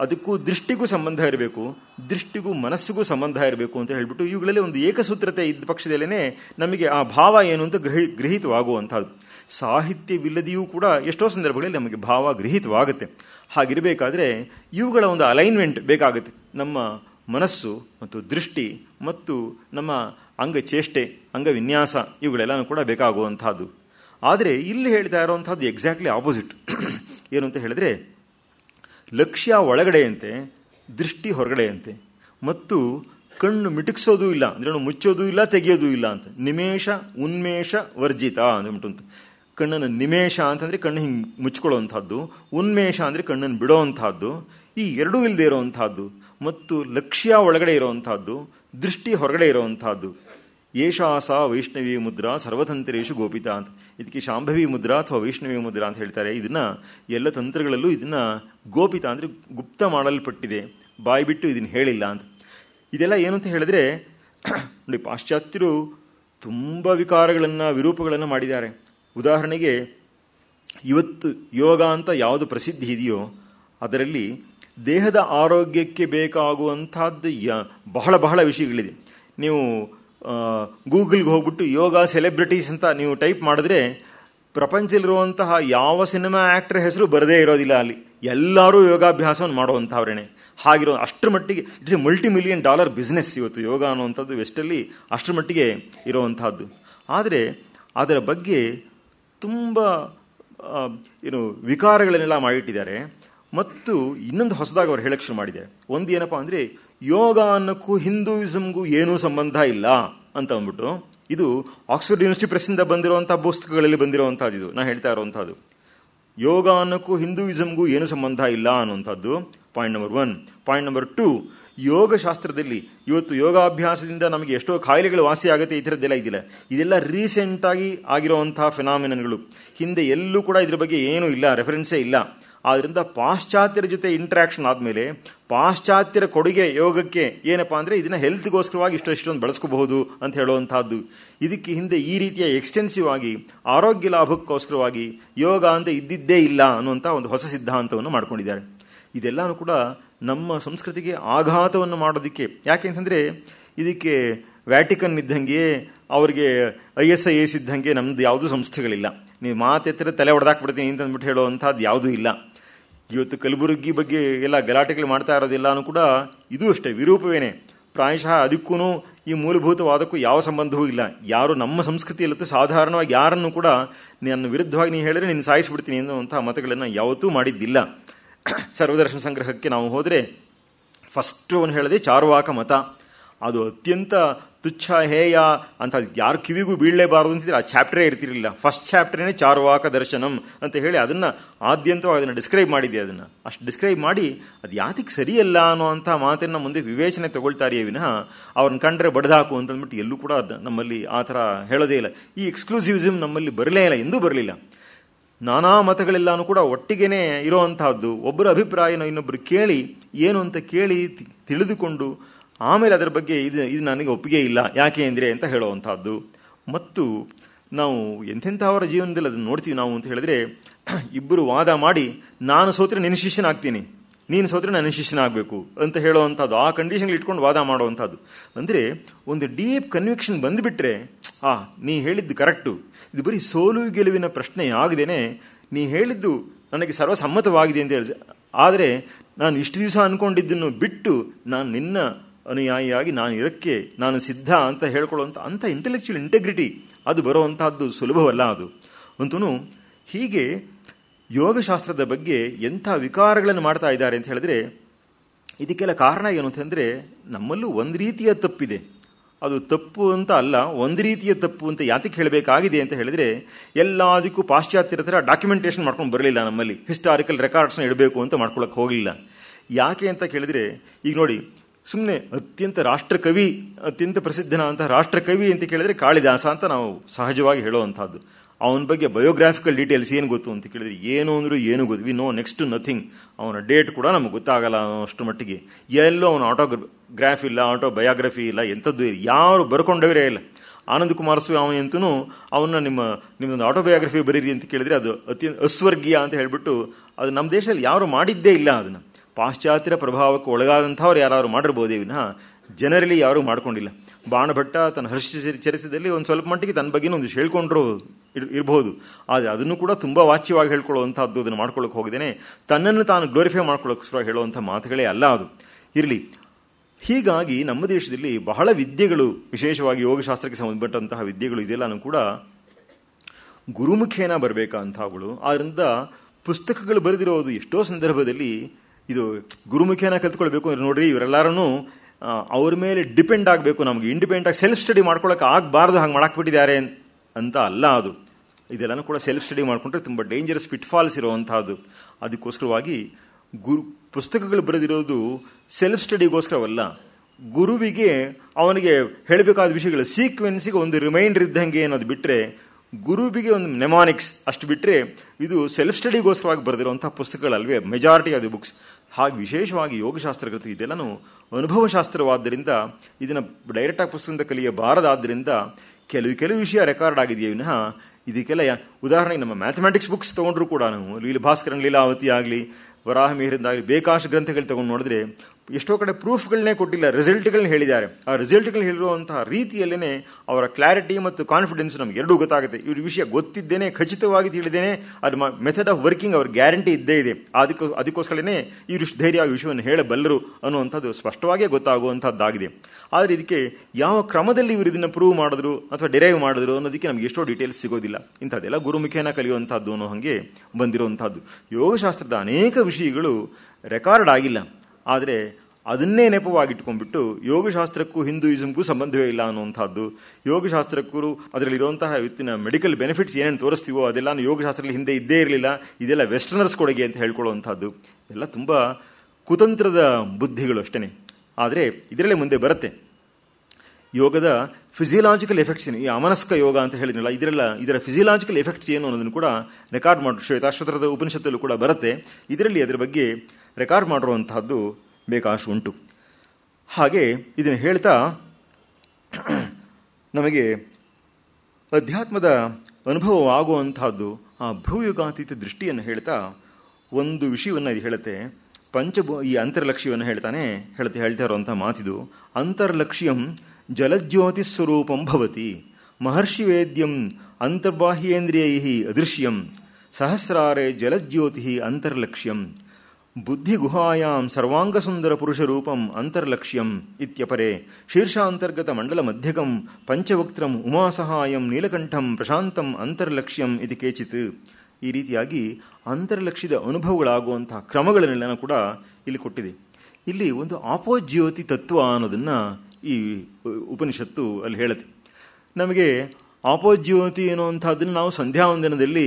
ಅದಕ್ಕೂ ದೃಷ್ಟಿಗೂ ಸಂಬಂಧ ಇರಬೇಕು ದೃಷ್ಟಿಗೂ ಮನಸ್ಸಿಗೂ ಸಂಬಂಧ ಇರಬೇಕು ಅಂತ ಹೇಳಿಬಿಟ್ಟು ಇವುಗಳಲ್ಲಿ ಒಂದು ಏಕಸೂತ್ರತೆ ಇದ್ದ ಪಕ್ಷದಲ್ಲೇ ನಮಗೆ ಆ ಭಾವ ಏನು ಅಂತ ಗ್ರಹಿ ಗೃಹೀತವಾಗುವಂಥದ್ದು ಸಾಹಿತ್ಯವಿಲ್ಲದೆಯೂ ಕೂಡ ಎಷ್ಟೋ ಸಂದರ್ಭಗಳಲ್ಲಿ ನಮಗೆ ಭಾವ ಗೃಹೀತವಾಗುತ್ತೆ ಹಾಗಿರಬೇಕಾದ್ರೆ ಇವುಗಳ ಒಂದು ಅಲೈನ್ಮೆಂಟ್ ಬೇಕಾಗುತ್ತೆ ನಮ್ಮ ಮನಸ್ಸು ಮತ್ತು ದೃಷ್ಟಿ ಮತ್ತು ನಮ್ಮ ಅಂಗಚೇಷ್ಟೆ ಅಂಗವಿನ್ಯಾಸ ಇವುಗಳೆಲ್ಲನೂ ಕೂಡ ಬೇಕಾಗುವಂಥದ್ದು ಆದರೆ ಇಲ್ಲಿ ಹೇಳ್ತಾ ಇರೋವಂಥದ್ದು ಎಕ್ಸಾಕ್ಟ್ಲಿ ಆಪೋಸಿಟ್ ಏನು ಅಂತ ಹೇಳಿದ್ರೆ ಲಕ್ಷ್ಯ ಒಳಗಡೆಯಂತೆ ದೃಷ್ಟಿ ಹೊರಗಡೆಯಂತೆ ಮತ್ತು ಕಣ್ಣು ಮಿಟುಕಿಸೋದು ಇಲ್ಲ ಅಂದರೆ ಮುಚ್ಚೋದು ಇಲ್ಲ ತೆಗೆಯೋದು ಇಲ್ಲ ಅಂತ ನಿಮೇಶ ಉನ್ಮೇಷ ವರ್ಜಿತ ಅಂತ ಕಣ್ಣನ್ನು ನಿಮೇಷ ಅಂತಂದರೆ ಕಣ್ಣು ಹಿಂಗೆ ಮುಚ್ಕೊಳ್ಳೋವಂಥದ್ದು ಉನ್ಮೇಷ ಅಂದರೆ ಕಣ್ಣನ್ನು ಬಿಡೋ ಈ ಎರಡೂ ಇಲ್ಲದೆ ಇರೋವಂಥದ್ದು ಮತ್ತು ಲಕ್ಷ್ಯ ಒಳಗಡೆ ಇರುವಂತಹದ್ದು ದೃಷ್ಟಿ ಹೊರಗಡೆ ಇರುವಂತಹದ್ದು ಯೇಷಾಸ ವೈಷ್ಣವಿ ಮುದ್ರಾ ಸರ್ವತಂತ್ರೇಶು ಗೋಪಿತ ಅಂತ ಇದಕ್ಕೆ ಶಾಂಭವಿ ಮುದ್ರಾ ಅಥವಾ ವೈಷ್ಣವಿ ಮುದ್ರಾ ಅಂತ ಹೇಳ್ತಾರೆ ಇದನ್ನು ಎಲ್ಲ ತಂತ್ರಗಳಲ್ಲೂ ಇದನ್ನು ಗೋಪಿತ ಅಂದರೆ ಗುಪ್ತ ಮಾಡಲ್ಪಟ್ಟಿದೆ ಬಾಯಿ ಬಿಟ್ಟು ಇದನ್ನು ಹೇಳಿಲ್ಲ ಅಂತ ಇದೆಲ್ಲ ಏನು ಅಂತ ಹೇಳಿದ್ರೆ ನೋಡಿ ಪಾಶ್ಚಾತ್ಯರು ತುಂಬ ವಿಕಾರಗಳನ್ನು ವಿರೂಪಗಳನ್ನು ಮಾಡಿದ್ದಾರೆ ಉದಾಹರಣೆಗೆ ಇವತ್ತು ಯೋಗ ಅಂತ ಯಾವುದು ಪ್ರಸಿದ್ಧಿ ಇದೆಯೋ ಅದರಲ್ಲಿ ದೇಹದ ಆರೋಗ್ಯಕ್ಕೆ ಬೇಕಾಗುವಂಥದ್ದು ಯ ಬಹಳ ಬಹಳ ವಿಷಯಗಳಿದೆ ನೀವು ಗೂಗಲ್ಗೆ ಹೋಗ್ಬಿಟ್ಟು ಯೋಗ ಸೆಲೆಬ್ರಿಟೀಸ್ ಅಂತ ನೀವು ಟೈಪ್ ಮಾಡಿದ್ರೆ ಪ್ರಪಂಚದಲ್ಲಿರುವಂತಹ ಯಾವ ಸಿನಿಮಾ ಆ್ಯಕ್ಟರ್ ಹೆಸರು ಬರದೇ ಇರೋದಿಲ್ಲ ಅಲ್ಲಿ ಎಲ್ಲರೂ ಯೋಗಾಭ್ಯಾಸವನ್ನು ಮಾಡುವಂಥವ್ರೇ ಹಾಗಿರೋ ಅಷ್ಟರ ಮಟ್ಟಿಗೆ it's a multi million dollar business ಇವತ್ತು ಯೋಗ ಅನ್ನುವಂಥದ್ದು ವೆಸ್ಟಲ್ಲಿ ಅಷ್ಟರ ಮಟ್ಟಿಗೆ ಇರುವಂತಹದ್ದು ಆದರೆ ಅದರ ಬಗ್ಗೆ ತುಂಬ ಏನು ವಿಕಾರಗಳನ್ನೆಲ್ಲ ಮಾಡಿಟ್ಟಿದ್ದಾರೆ ಮತ್ತು ಇನ್ನೊಂದು ಹೊಸದಾಗಿ ಅವರು ಹೇಳಕ್ಕೆ ಶುರು ಮಾಡಿದೆ ಒಂದು ಏನಪ್ಪ ಅಂದರೆ ಯೋಗ ಅನ್ನಕ್ಕೂ ಹಿಂದೂಯಿಸಮ್ಗೂ ಏನೂ ಸಂಬಂಧ ಇಲ್ಲ ಅಂತ ಅಂದ್ಬಿಟ್ಟು ಇದು ಆಕ್ಸ್ಫರ್ಡ್ ಯೂನಿವರ್ಸಿಟಿ ಪ್ರೆಸ್ಸಿಂದ ಬಂದಿರುವಂಥ ಪುಸ್ತಕಗಳಲ್ಲಿ ಬಂದಿರುವಂಥದ್ದು ಇದು ನಾನು ಹೇಳ್ತಾ ಇರುವಂಥದ್ದು ಯೋಗ ಅನ್ನಕ್ಕೂ ಹಿಂದೂಯಿಸಮ್ಗೂ ಏನು ಸಂಬಂಧ ಇಲ್ಲ ಅನ್ನುವಂಥದ್ದು point number one point number two ಯೋಗಶಾಸ್ತ್ರದಲ್ಲಿ ಇವತ್ತು ಯೋಗಾಭ್ಯಾಸದಿಂದ ನಮಗೆ ಎಷ್ಟೋ ಖಾಯಿಲೆಗಳು ವಾಸಿ ಆಗುತ್ತೆ ಈ ಥರದ್ದೆಲ್ಲ ಇದಿಲ್ಲ ಇದೆಲ್ಲ ರೀಸೆಂಟಾಗಿ ಆಗಿರೋವಂಥ ಫಿನಾಮಿನನ್ಗಳು ಹಿಂದೆ ಎಲ್ಲೂ ಕೂಡ ಇದ್ರ ಬಗ್ಗೆ ಏನೂ ಇಲ್ಲ ರೆಫರೆನ್ಸೇ ಇಲ್ಲ ಆದ್ದರಿಂದ ಪಾಶ್ಚಾತ್ಯರ ಜೊತೆ ಇಂಟ್ರ್ಯಾಕ್ಷನ್ ಆದಮೇಲೆ ಪಾಶ್ಚಾತ್ಯರ ಕೊಡುಗೆ ಯೋಗಕ್ಕೆ ಏನಪ್ಪಾ ಅಂದರೆ ಇದನ್ನು ಹೆಲ್ತ್ಗೋಸ್ಕರವಾಗಿ ಇಷ್ಟು ಇಷ್ಟೊಂದು ಬಳಸ್ಕೋಬಹುದು ಅಂತ ಹೇಳುವಂಥದ್ದು ಇದಕ್ಕೆ ಹಿಂದೆ ಈ ರೀತಿಯ ಎಕ್ಸ್ಟೆನ್ಸಿವ್ ಆಗಿ ಆರೋಗ್ಯ ಲಾಭಕ್ಕೋಸ್ಕರವಾಗಿ ಯೋಗ ಅಂತ ಇದ್ದಿದ್ದೇ ಇಲ್ಲ ಅನ್ನುವಂಥ ಒಂದು ಹೊಸ ಸಿದ್ಧಾಂತವನ್ನು ಮಾಡ್ಕೊಂಡಿದ್ದಾರೆ ಇದೆಲ್ಲನೂ ಕೂಡ ನಮ್ಮ ಸಂಸ್ಕೃತಿಗೆ ಆಘಾತವನ್ನು ಮಾಡೋದಕ್ಕೆ ಯಾಕೆಂತಂದರೆ ಇದಕ್ಕೆ ವ್ಯಾಟಿಕನ್ ಇದ್ದಂಗೆ ಅವರಿಗೆ ಐ ಎಸ್ ಐ ಎಸ್ ಇದ್ದಂಗೆ ನಮ್ಮದು ಯಾವುದೂ ಸಂಸ್ಥೆಗಳಿಲ್ಲ ನೀವು ಮಾತೆತ್ತರೆ ತಲೆ ಹೊಡೆದಾಕ್ಬಿಡ್ತೀನಿ ಅಂತಂದ್ಬಿಟ್ಟು ಹೇಳುವಂಥದ್ದು ಹೇಳುವಂಥದ್ದು ಯಾವುದೂ ಇಲ್ಲ ಇವತ್ತು ಕಲಬುರಗಿ ಬಗ್ಗೆ ಎಲ್ಲ ಗಲಾಟೆಗಳು ಮಾಡ್ತಾ ಇರೋದಿಲ್ಲ ಅನ್ನೋ ಕೂಡ ಇದು ಅಷ್ಟೇ ವಿರೂಪವೇನೆ ಪ್ರಾಯಶಃ ಅದಕ್ಕೂ ಈ ಮೂಲಭೂತವಾದಕ್ಕೂ ಯಾವ ಸಂಬಂಧವೂ ಇಲ್ಲ ಯಾರು ನಮ್ಮ ಸಂಸ್ಕೃತಿಯಲ್ಲಿತ್ತು ಸಾಧಾರಣವಾಗಿ ಯಾರನ್ನು ಕೂಡ ನನ್ನ ವಿರುದ್ಧವಾಗಿ ನೀನು ಹೇಳಿದ್ರೆ ನೀನು ಸಾಯಿಸಿಬಿಡ್ತೀನಿ ಅನ್ನುವಂಥ ಮತಗಳನ್ನು ಯಾವತ್ತೂ ಮಾಡಿದ್ದಿಲ್ಲ ಸರ್ವದರ್ಶನ ಸಂಗ್ರಹಕ್ಕೆ ನಾವು ಹೋದರೆ ಫಸ್ಟ್ ಅವನು ಹೇಳಿದೆ ಚಾರುವಾಕ ಮತ ಅದು ಅತ್ಯಂತ ತುಚ್ಛ ಹೇಯ ಅಂತ ಯಾರು ಕಿವಿಗೂ ಬೀಳಲೇಬಾರದು ಅಂತಿದ್ರೆ ಆ ಚಾಪ್ಟ್ರೇ ಇರ್ತಿರಲಿಲ್ಲ ಫಸ್ಟ್ ಚಾಪ್ಟ್ರೇನೆ ಚಾರುವಾಕ ದರ್ಶನಂ ಅಂತ ಹೇಳಿ ಅದನ್ನು ಆದ್ಯಂತವಾಗಿ ಅದನ್ನು ಡಿಸ್ಕ್ರೈಬ್ ಮಾಡಿದೆ ಅದನ್ನು ಅಷ್ಟು ಡಿಸ್ಕ್ರೈಬ್ ಮಾಡಿ ಅದು ಯಾತಿಗೆ ಸರಿಯಲ್ಲ ಅಂಥ ಮಾತನ್ನು ಮುಂದೆ ವಿವೇಚನೆ ತಗೊಳ್ತಾರಿಯೇ ವಿನಃ ಅವ್ರನ್ನ ಕಂಡ್ರೆ ಬಡ್ದಾಕು ಅಂತಂದ್ಬಿಟ್ಟು ಎಲ್ಲೂ ಕೂಡ ನಮ್ಮಲ್ಲಿ ಆ ಥರ ಹೇಳೋದೇ ಇಲ್ಲ ಈ ಎಕ್ಸ್ಕ್ಲೂಸಿವಿಸಮ್ ನಮ್ಮಲ್ಲಿ ಬರಲೇ ಇಲ್ಲ ಎಂದೂ ಬರಲಿಲ್ಲ ನಾನಾ ಮತಗಳೆಲ್ಲನೂ ಕೂಡ ಇರೋ ಅಂಥದ್ದು ಒಬ್ಬರ ಅಭಿಪ್ರಾಯನ ಇನ್ನೊಬ್ಬರು ಕೇಳಿ ಏನು ಅಂತ ಕೇಳಿ ತಿಳಿದುಕೊಂಡು ಆಮೇಲೆ ಅದರ ಬಗ್ಗೆ ಇದು ಇದು ನನಗೆ ಒಪ್ಪಿಗೆ ಇಲ್ಲ ಯಾಕೆ ಅಂದರೆ ಅಂತ ಹೇಳುವಂಥದ್ದು ಮತ್ತು ನಾವು ಎಂಥೆಂಥವರ ಜೀವನದಲ್ಲಿ ಅದನ್ನು ನೋಡ್ತೀವಿ ನಾವು ಅಂತ ಹೇಳಿದ್ರೆ ಇಬ್ಬರು ವಾದ ಮಾಡಿ ನಾನು ಸೋತ್ರೆ ನಿನ್ನ ಶಿಷ್ಯನಾಗ್ತೀನಿ ನೀನು ಸೋತ್ರೆ ನನ್ನ ಶಿಷ್ಯನಾಗಬೇಕು ಅಂತ ಹೇಳುವಂಥದ್ದು ಆ ಕಂಡೀಷನ್ಗೆ ಇಟ್ಕೊಂಡು ವಾದ ಮಾಡುವಂಥದ್ದು ಅಂದರೆ ಒಂದು ಡೀಪ್ ಕನ್ವಿಕ್ಷನ್ ಬಂದುಬಿಟ್ರೆ ಆ ನೀ ಹೇಳಿದ್ದು ಕರೆಕ್ಟು ಇದು ಬರೀ ಸೋಲು ಗೆಲುವಿನ ಪ್ರಶ್ನೆ ಆಗದೇನೆ ನೀ ಹೇಳಿದ್ದು ನನಗೆ ಸರ್ವಸಮ್ಮತವಾಗಿದೆ ಅಂತ ಹೇಳಿ ಆದರೆ ನಾನು ಇಷ್ಟು ದಿವಸ ಅಂದ್ಕೊಂಡಿದ್ದನ್ನು ಬಿಟ್ಟು ನಾನು ನಿನ್ನ ಅನುಯಾಯಿಯಾಗಿ ನಾನು ಇದಕ್ಕೆ ನಾನು ಸಿದ್ಧ ಅಂತ ಹೇಳ್ಕೊಳ್ಳುವಂಥ ಅಂಥ ಇಂಟೆಲೆಕ್ಚುಯಲ್ ಇಂಟೆಗ್ರಿಟಿ ಅದು ಬರುವಂತಹದ್ದು ಸುಲಭವಲ್ಲ ಅದು ಅಂತೂ ಹೀಗೆ ಯೋಗಶಾಸ್ತ್ರದ ಬಗ್ಗೆ ಎಂಥ ವಿಕಾರಗಳನ್ನು ಮಾಡ್ತಾ ಇದ್ದಾರೆ ಅಂತ ಹೇಳಿದ್ರೆ ಇದಕ್ಕೆಲ್ಲ ಕಾರಣ ಏನು ಅಂತಂದರೆ ನಮ್ಮಲ್ಲೂ ಒಂದು ರೀತಿಯ ತಪ್ಪಿದೆ ಅದು ತಪ್ಪು ಅಂತ ಅಲ್ಲ ಒಂದು ರೀತಿಯ ತಪ್ಪು ಅಂತ ಯಾತಕ್ಕೆ ಹೇಳಬೇಕಾಗಿದೆ ಅಂತ ಹೇಳಿದರೆ ಎಲ್ಲದಕ್ಕೂ ಪಾಶ್ಚಾತ್ಯರ ಥರ ಡಾಕ್ಯುಮೆಂಟೇಷನ್ ಮಾಡ್ಕೊಂಡು ಬರಲಿಲ್ಲ ನಮ್ಮಲ್ಲಿ ಹಿಸ್ಟಾರಿಕಲ್ ರೆಕಾರ್ಡ್ಸ್ನ ಇಡಬೇಕು ಅಂತ ಮಾಡ್ಕೊಳ್ಳೋಕೆ ಹೋಗಲಿಲ್ಲ ಯಾಕೆ ಅಂತ ಕೇಳಿದರೆ ಈಗ ನೋಡಿ ಸುಮ್ಮನೆ ಅತ್ಯಂತ ರಾಷ್ಟ್ರಕವಿ ಅತ್ಯಂತ ಪ್ರಸಿದ್ಧನಾದಂತಹ ರಾಷ್ಟ್ರಕವಿ ಅಂತ ಕೇಳಿದರೆ ಕಾಳಿದಾಸ ಅಂತ ನಾವು ಸಹಜವಾಗಿ ಹೇಳುವಂಥದ್ದು ಅವನ ಬಗ್ಗೆ ಬಯೋಗ್ರಾಫಿಕಲ್ ಡೀಟೇಲ್ಸ್ ಏನು ಗೊತ್ತು ಅಂತ ಕೇಳಿದ್ರೆ ಏನು ಅಂದರೂ ಏನು ಗೊತ್ತು we know next to nothing ಅವನ ಡೇಟ್ ಕೂಡ ನಮಗೆ ಗೊತ್ತಾಗಲ್ಲ ಅಷ್ಟು ಮಟ್ಟಿಗೆ ಎಲ್ಲೋ ಅವನ ಆಟೋಗ್ರಾಫ್ ಇಲ್ಲ ಆಟೋ ಬಯೋಗ್ರಫಿ ಇಲ್ಲ ಎಂಥದ್ದು ಯಾರು ಬರ್ಕೊಂಡವರೇ ಇಲ್ಲ ಆನಂದ್ ಕುಮಾರಸ್ವಾಮಿ ಅಂತೂ ಅವನ್ನ ನಿಮ್ಮ ನಿಮ್ಮೊಂದು ಆಟೋಬಯೋಗ್ರಫಿ ಬರೀರಿ ಅಂತ ಕೇಳಿದರೆ ಅದು ಅತ್ಯಂತ ಅಸ್ವರ್ಗೀಯ ಅಂತ ಹೇಳಿಬಿಟ್ಟು ಅದು ನಮ್ಮ ದೇಶದಲ್ಲಿ ಯಾರು ಮಾಡಿದ್ದೇ ಇಲ್ಲ ಅದನ್ನು ಪಾಶ್ಚಾತ್ಯರ ಪ್ರಭಾವಕ್ಕೆ ಒಳಗಾದಂಥವ್ರು ಯಾರಾದರೂ ಮಾಡಿರ್ಬೋದೇ ವಿನಃ ಜನರಲ್ಲಿ ಯಾರೂ ಮಾಡ್ಕೊಂಡಿಲ್ಲ ಬಾಣಭಟ್ಟ ತನ್ನ ಹರ್ಷ ಚರಿತ್ರದಲ್ಲಿ ಒಂದು ಸ್ವಲ್ಪ ಮಟ್ಟಿಗೆ ತನ್ನ ಬಗ್ಗೆ ಒಂದು ಹೇಳ್ಕೊಂಡ್ರು ಇರಬಹುದು ಆದರೆ ಅದನ್ನು ಕೂಡ ತುಂಬ ವಾಚ್ಯವಾಗಿ ಹೇಳ್ಕೊಳ್ಳುವಂಥದ್ದು ಅದನ್ನು ಮಾಡ್ಕೊಳ್ಳೋಕೆ ಹೋಗಿದ್ದೇನೆ ತನ್ನನ್ನು ತಾನು ಗ್ಲೋರಿಫೈ ಮಾಡ್ಕೊಳ್ಳೋಕ್ಕೋಸ್ಕರ ಹೇಳುವಂಥ ಮಾತುಗಳೇ ಅಲ್ಲ ಅದು ಇರಲಿ ಹೀಗಾಗಿ ನಮ್ಮ ದೇಶದಲ್ಲಿ ಬಹಳ ವಿದ್ಯೆಗಳು ವಿಶೇಷವಾಗಿ ಯೋಗಶಾಸ್ತ್ರಕ್ಕೆ ಸಂಬಂಧಪಟ್ಟಂತಹ ವಿದ್ಯೆಗಳು ಇದೆಲ್ಲನೂ ಕೂಡ ಗುರುಮುಖೇನ ಬರಬೇಕಂಥವುಗಳು ಆದ್ದರಿಂದ ಪುಸ್ತಕಗಳು ಬರೆದಿರೋದು ಎಷ್ಟೋ ಸಂದರ್ಭದಲ್ಲಿ ಇದು ಗುರುಮುಖಿಯನ್ನು ಕಲ್ತ್ಕೊಳ್ಬೇಕು ಅಂದ್ರೆ ನೋಡ್ರಿ ಇವರೆಲ್ಲರೂ ಅವ್ರ ಮೇಲೆ ಡಿಪೆಂಡ್ ಆಗಬೇಕು ನಮಗೆ ಇಂಡಿಪೆಂಡಾಗಿ ಸೆಲ್ಫ್ ಸ್ಟಡಿ ಮಾಡ್ಕೊಳಕ್ಕೆ ಆಗಬಾರ್ದು ಹಂಗೆ ಮಾಡಾಕ್ಬಿಟ್ಟಿದ್ದಾರೆ ಅಂತ ಅಲ್ಲ ಅದು ಇದೆಲ್ಲನೂ ಕೂಡ ಸೆಲ್ಫ್ ಸ್ಟಡಿ ಮಾಡಿಕೊಂಡ್ರೆ ತುಂಬ ಡೇಂಜರಸ್ ಫಾಲ್ಸ್ ಇರುವಂಥದ್ದು ಅದಕ್ಕೋಸ್ಕರವಾಗಿ ಗುರು ಪುಸ್ತಕಗಳು ಬರೆದಿರೋದು ಸೆಲ್ಫ್ ಸ್ಟಡಿಗೋಸ್ಕರವಲ್ಲ ಗುರುವಿಗೆ ಅವನಿಗೆ ಹೇಳಬೇಕಾದ ವಿಷಯಗಳು ಸೀಕ್ವೆನ್ಸಿಗೆ ಒಂದು ರಿಮೈಂಡರ್ ಇದ್ದಂಗೆ ಅನ್ನೋದು ಬಿಟ್ಟರೆ ಗುರುವಿಗೆ ಒಂದು ನೆಮಾನಿಕ್ಸ್ ಅಷ್ಟು ಬಿಟ್ಟರೆ ಇದು ಸೆಲ್ಫ್ ಸ್ಟಡಿಗೋಸ್ಕರವಾಗಿ ಬರೆದಿರುವಂಥ ಪುಸ್ತಕಗಳಲ್ವೇ ಮೆಜಾರಿಟಿ ಆಫ್ ದಿ ಬುಕ್ಸ್ ಹಾಗೆ ವಿಶೇಷವಾಗಿ ಯೋಗಶಾಸ್ತ್ರ ಕೃತಿ ಇದೆಲ್ಲನೂ ಅನುಭವಶಾಸ್ತ್ರವಾದ್ದರಿಂದ ಇದನ್ನು ಡೈರೆಕ್ಟಾಗಿ ಪುಸ್ತಕದಿಂದ ಕಲಿಯಬಾರದಾದ್ದರಿಂದ ಕೆಲವು ಕೆಲವು ವಿಷಯ ರೆಕಾರ್ಡ್ ಆಗಿದೆಯೇ ವಿನಃ ಇದಕ್ಕೆಲ್ಲ ಉದಾಹರಣೆಗೆ ನಮ್ಮ ಮ್ಯಾಥಮೆಟಿಕ್ಸ್ ಬುಕ್ಸ್ ತೊಗೊಂಡ್ರು ಕೂಡ ನಾವು ಲೀಲ ಭಾಸ್ಕರನ್ ಲೀಲಾವತಿ ಆಗಲಿ ವರಾಹ ಮಿಹಿರಿಂದಾಗಲಿ ಬೇಕಾಷ್ಟು ಗ್ರಂಥಗಳು ತೊಗೊಂಡು ನೋಡಿದ್ರೆ ಎಷ್ಟೋ ಕಡೆ ಪ್ರೂಫ್ಗಳನ್ನೇ ಕೊಟ್ಟಿಲ್ಲ ರಿಸಲ್ಟ್ಗಳನ್ನ ಹೇಳಿದ್ದಾರೆ ಆ ರಿಸಲ್ಟ್ಗಳನ್ನ ಹೇಳಿರುವಂತಹ ರೀತಿಯಲ್ಲೇ ಅವರ ಕ್ಲಾರಿಟಿ ಮತ್ತು ಕಾನ್ಫಿಡೆನ್ಸ್ ನಮ್ಗೆ ಎರಡೂ ಗೊತ್ತಾಗುತ್ತೆ ಇವ್ರ ವಿಷಯ ಗೊತ್ತಿದ್ದೇನೆ ಖಚಿತವಾಗಿ ತಿಳಿದೇನೆ ಅದು ಮೆಥಡ್ ಆಫ್ ವರ್ಕಿಂಗ್ ಅವ್ರ ಗ್ಯಾರಂಟಿ ಇದ್ದೇ ಇದೆ ಅದಕ್ಕೋ ಅದಕ್ಕೋಸ್ಕರನೇ ಇವರು ಧೈರ್ಯ ವಿಷಯವನ್ನು ಹೇಳಬಲ್ಲರು ಅನ್ನುವಂಥದ್ದು ಸ್ಪಷ್ಟವಾಗೇ ಗೊತ್ತಾಗುವಂಥದ್ದಾಗಿದೆ ಆದರೆ ಇದಕ್ಕೆ ಯಾವ ಕ್ರಮದಲ್ಲಿ ಇವರು ಇದನ್ನು ಪ್ರೂವ್ ಮಾಡಿದ್ರು ಅಥವಾ ಡಿರೈವ್ ಮಾಡಿದ್ರು ಅನ್ನೋದಕ್ಕೆ ನಮಗೆ ಎಷ್ಟೋ ಡೀಟೇಲ್ಸ್ ಸಿಗೋದಿಲ್ಲ ಇಂಥದ್ದೆಲ್ಲ ಗುರುಮುಖೇನ ಕಲಿಯುವಂಥದ್ದು ಅನ್ನೋ ಹಾಗೆ ಬಂದಿರುವಂಥದ್ದು ಯೋಗಶಾಸ್ತ್ರದ ಅನೇಕ ವಿಷಯಗಳು ರೆಕಾರ್ಡ್ ಆಗಿಲ್ಲ ಆದರೆ ಅದನ್ನೇ ನೆಪವಾಗಿಟ್ಕೊಂಡ್ಬಿಟ್ಟು ಯೋಗಶಾಸ್ತ್ರಕ್ಕೂ ಹಿಂದೂಯಿಸಮ್ಗೂ ಸಂಬಂಧವೇ ಇಲ್ಲ ಅನ್ನುವಂಥದ್ದು ಯೋಗಶಾಸ್ತ್ರಕ್ಕೂ ಅದರಲ್ಲಿರುವಂತಹ ಇವತ್ತಿನ ಮೆಡಿಕಲ್ ಬೆನಿಫಿಟ್ಸ್ ಏನೇನು ತೋರಿಸ್ತೀವೋ ಅದೆಲ್ಲ ಯೋಗಶಾಸ್ತ್ರದಲ್ಲಿ ಹಿಂದೆ ಇದ್ದೇ ಇರಲಿಲ್ಲ ಇದೆಲ್ಲ ವೆಸ್ಟರ್ನರ್ಸ್ ಕೊಡುಗೆ ಅಂತ ಹೇಳ್ಕೊಳ್ಳುವಂಥದ್ದು ಎಲ್ಲ ತುಂಬ ಕುತಂತ್ರದ ಬುದ್ಧಿಗಳು ಅಷ್ಟೇ ಆದರೆ ಇದರಲ್ಲೇ ಮುಂದೆ ಬರುತ್ತೆ ಯೋಗದ ಫಿಸಿಯಲಾಜಿಕಲ್ ಎಫೆಕ್ಟ್ಸ್ ಏನು ಈ ಅಮನಸ್ಕ ಯೋಗ ಅಂತ ಹೇಳಿದ್ನಲ್ಲ ಇದರೆಲ್ಲ ಇದರ ಫಿಸಿಯಲಾಜಿಕಲ್ ಎಫೆಕ್ಟ್ಸ್ ಏನು ಅನ್ನೋದನ್ನು ಕೂಡ ರೆಕಾರ್ಡ್ ಮಾಡಿ ಶ್ವೇತಾಶ್ವತ್ರದ ಉಪನಿಷತ್ತಲ್ಲೂ ಕೂಡ ಬರುತ್ತೆ ಇದರಲ್ಲಿ ಅದರ ಬಗ್ಗೆ ರೆಕಾರ್ಡ್ ಮಾಡಿರುವಂತಹದ್ದು ಬೇಕಾಷ್ಟು ಉಂಟು ಹಾಗೆ ಇದನ್ನು ಹೇಳ್ತಾ ನಮಗೆ ಅಧ್ಯಾತ್ಮದ ಅನುಭವವಾಗುವಂತಹದ್ದು ಆ ಭ್ರೂಯುಗಾತೀತ ದೃಷ್ಟಿಯನ್ನು ಹೇಳ್ತಾ ಒಂದು ವಿಷಯವನ್ನು ಇದು ಹೇಳುತ್ತೆ ಪಂಚಭೂ ಈ ಅಂತರ್ಲಕ್ಷ್ಯವನ್ನು ಹೇಳ್ತಾನೆ ಹೇಳ್ತಾ ಹೇಳ್ತಾ ಇರುವಂಥ ಮಾತಿದು ಅಂತರ್ಲಕ್ಷ್ಯಂ ಜಲಜ್ಯೋತಿ ಸ್ವರೂಪಂ ಭವತಿ ಮಹರ್ಷಿ ವೇದ್ಯಂ ಅಂತರ್ಬಾಹ್ಯೇಂದ್ರಿಯೈ ಅದೃಶ್ಯಂ ಸಹಸ್ರಾರೆ ಜಲಜ್ಯೋತಿ ಅಂತರ್ಲಕ್ಷ್ಯಂ ಸುಂದರ ಸರ್ವಾಂಗಸುಂದರ ಪುರುಷರೂಪಂ ಅಂತರ್ಲಕ್ಷ್ಯಂ ಇತ್ಯಪರೆ ಶೀರ್ಷಾಂತರ್ಗತ ಮಂಡಲ ಮಧ್ಯಗಂ ಪಂಚವಕ್ತಂ ಉಮಾಸಹಾಯಂ ನೀಲಕಂಠಂ ಪ್ರಶಾಂತಂ ಅಂತರ್ಲಕ್ಷ್ಯಂ ಇದು ಕೇಚಿತ್ ಈ ರೀತಿಯಾಗಿ ಅಂತರ್ಲಕ್ಷ್ಯದ ಅನುಭವಗಳಾಗುವಂತಹ ಕ್ರಮಗಳನ್ನೆಲ್ಲನೂ ಕೂಡ ಇಲ್ಲಿ ಕೊಟ್ಟಿದೆ ಇಲ್ಲಿ ಒಂದು ಆಪೋಜ್ಯೋತಿ ತತ್ವ ಅನ್ನೋದನ್ನು ಈ ಉಪನಿಷತ್ತು ಅಲ್ಲಿ ಹೇಳುತ್ತೆ ನಮಗೆ ಆಪೋಜ್ಯೋತಿ ಜ್ಯೋತಿ ಅನ್ನುವಂಥದ್ದನ್ನು ನಾವು ಸಂಧ್ಯಾ ವಂದನದಲ್ಲಿ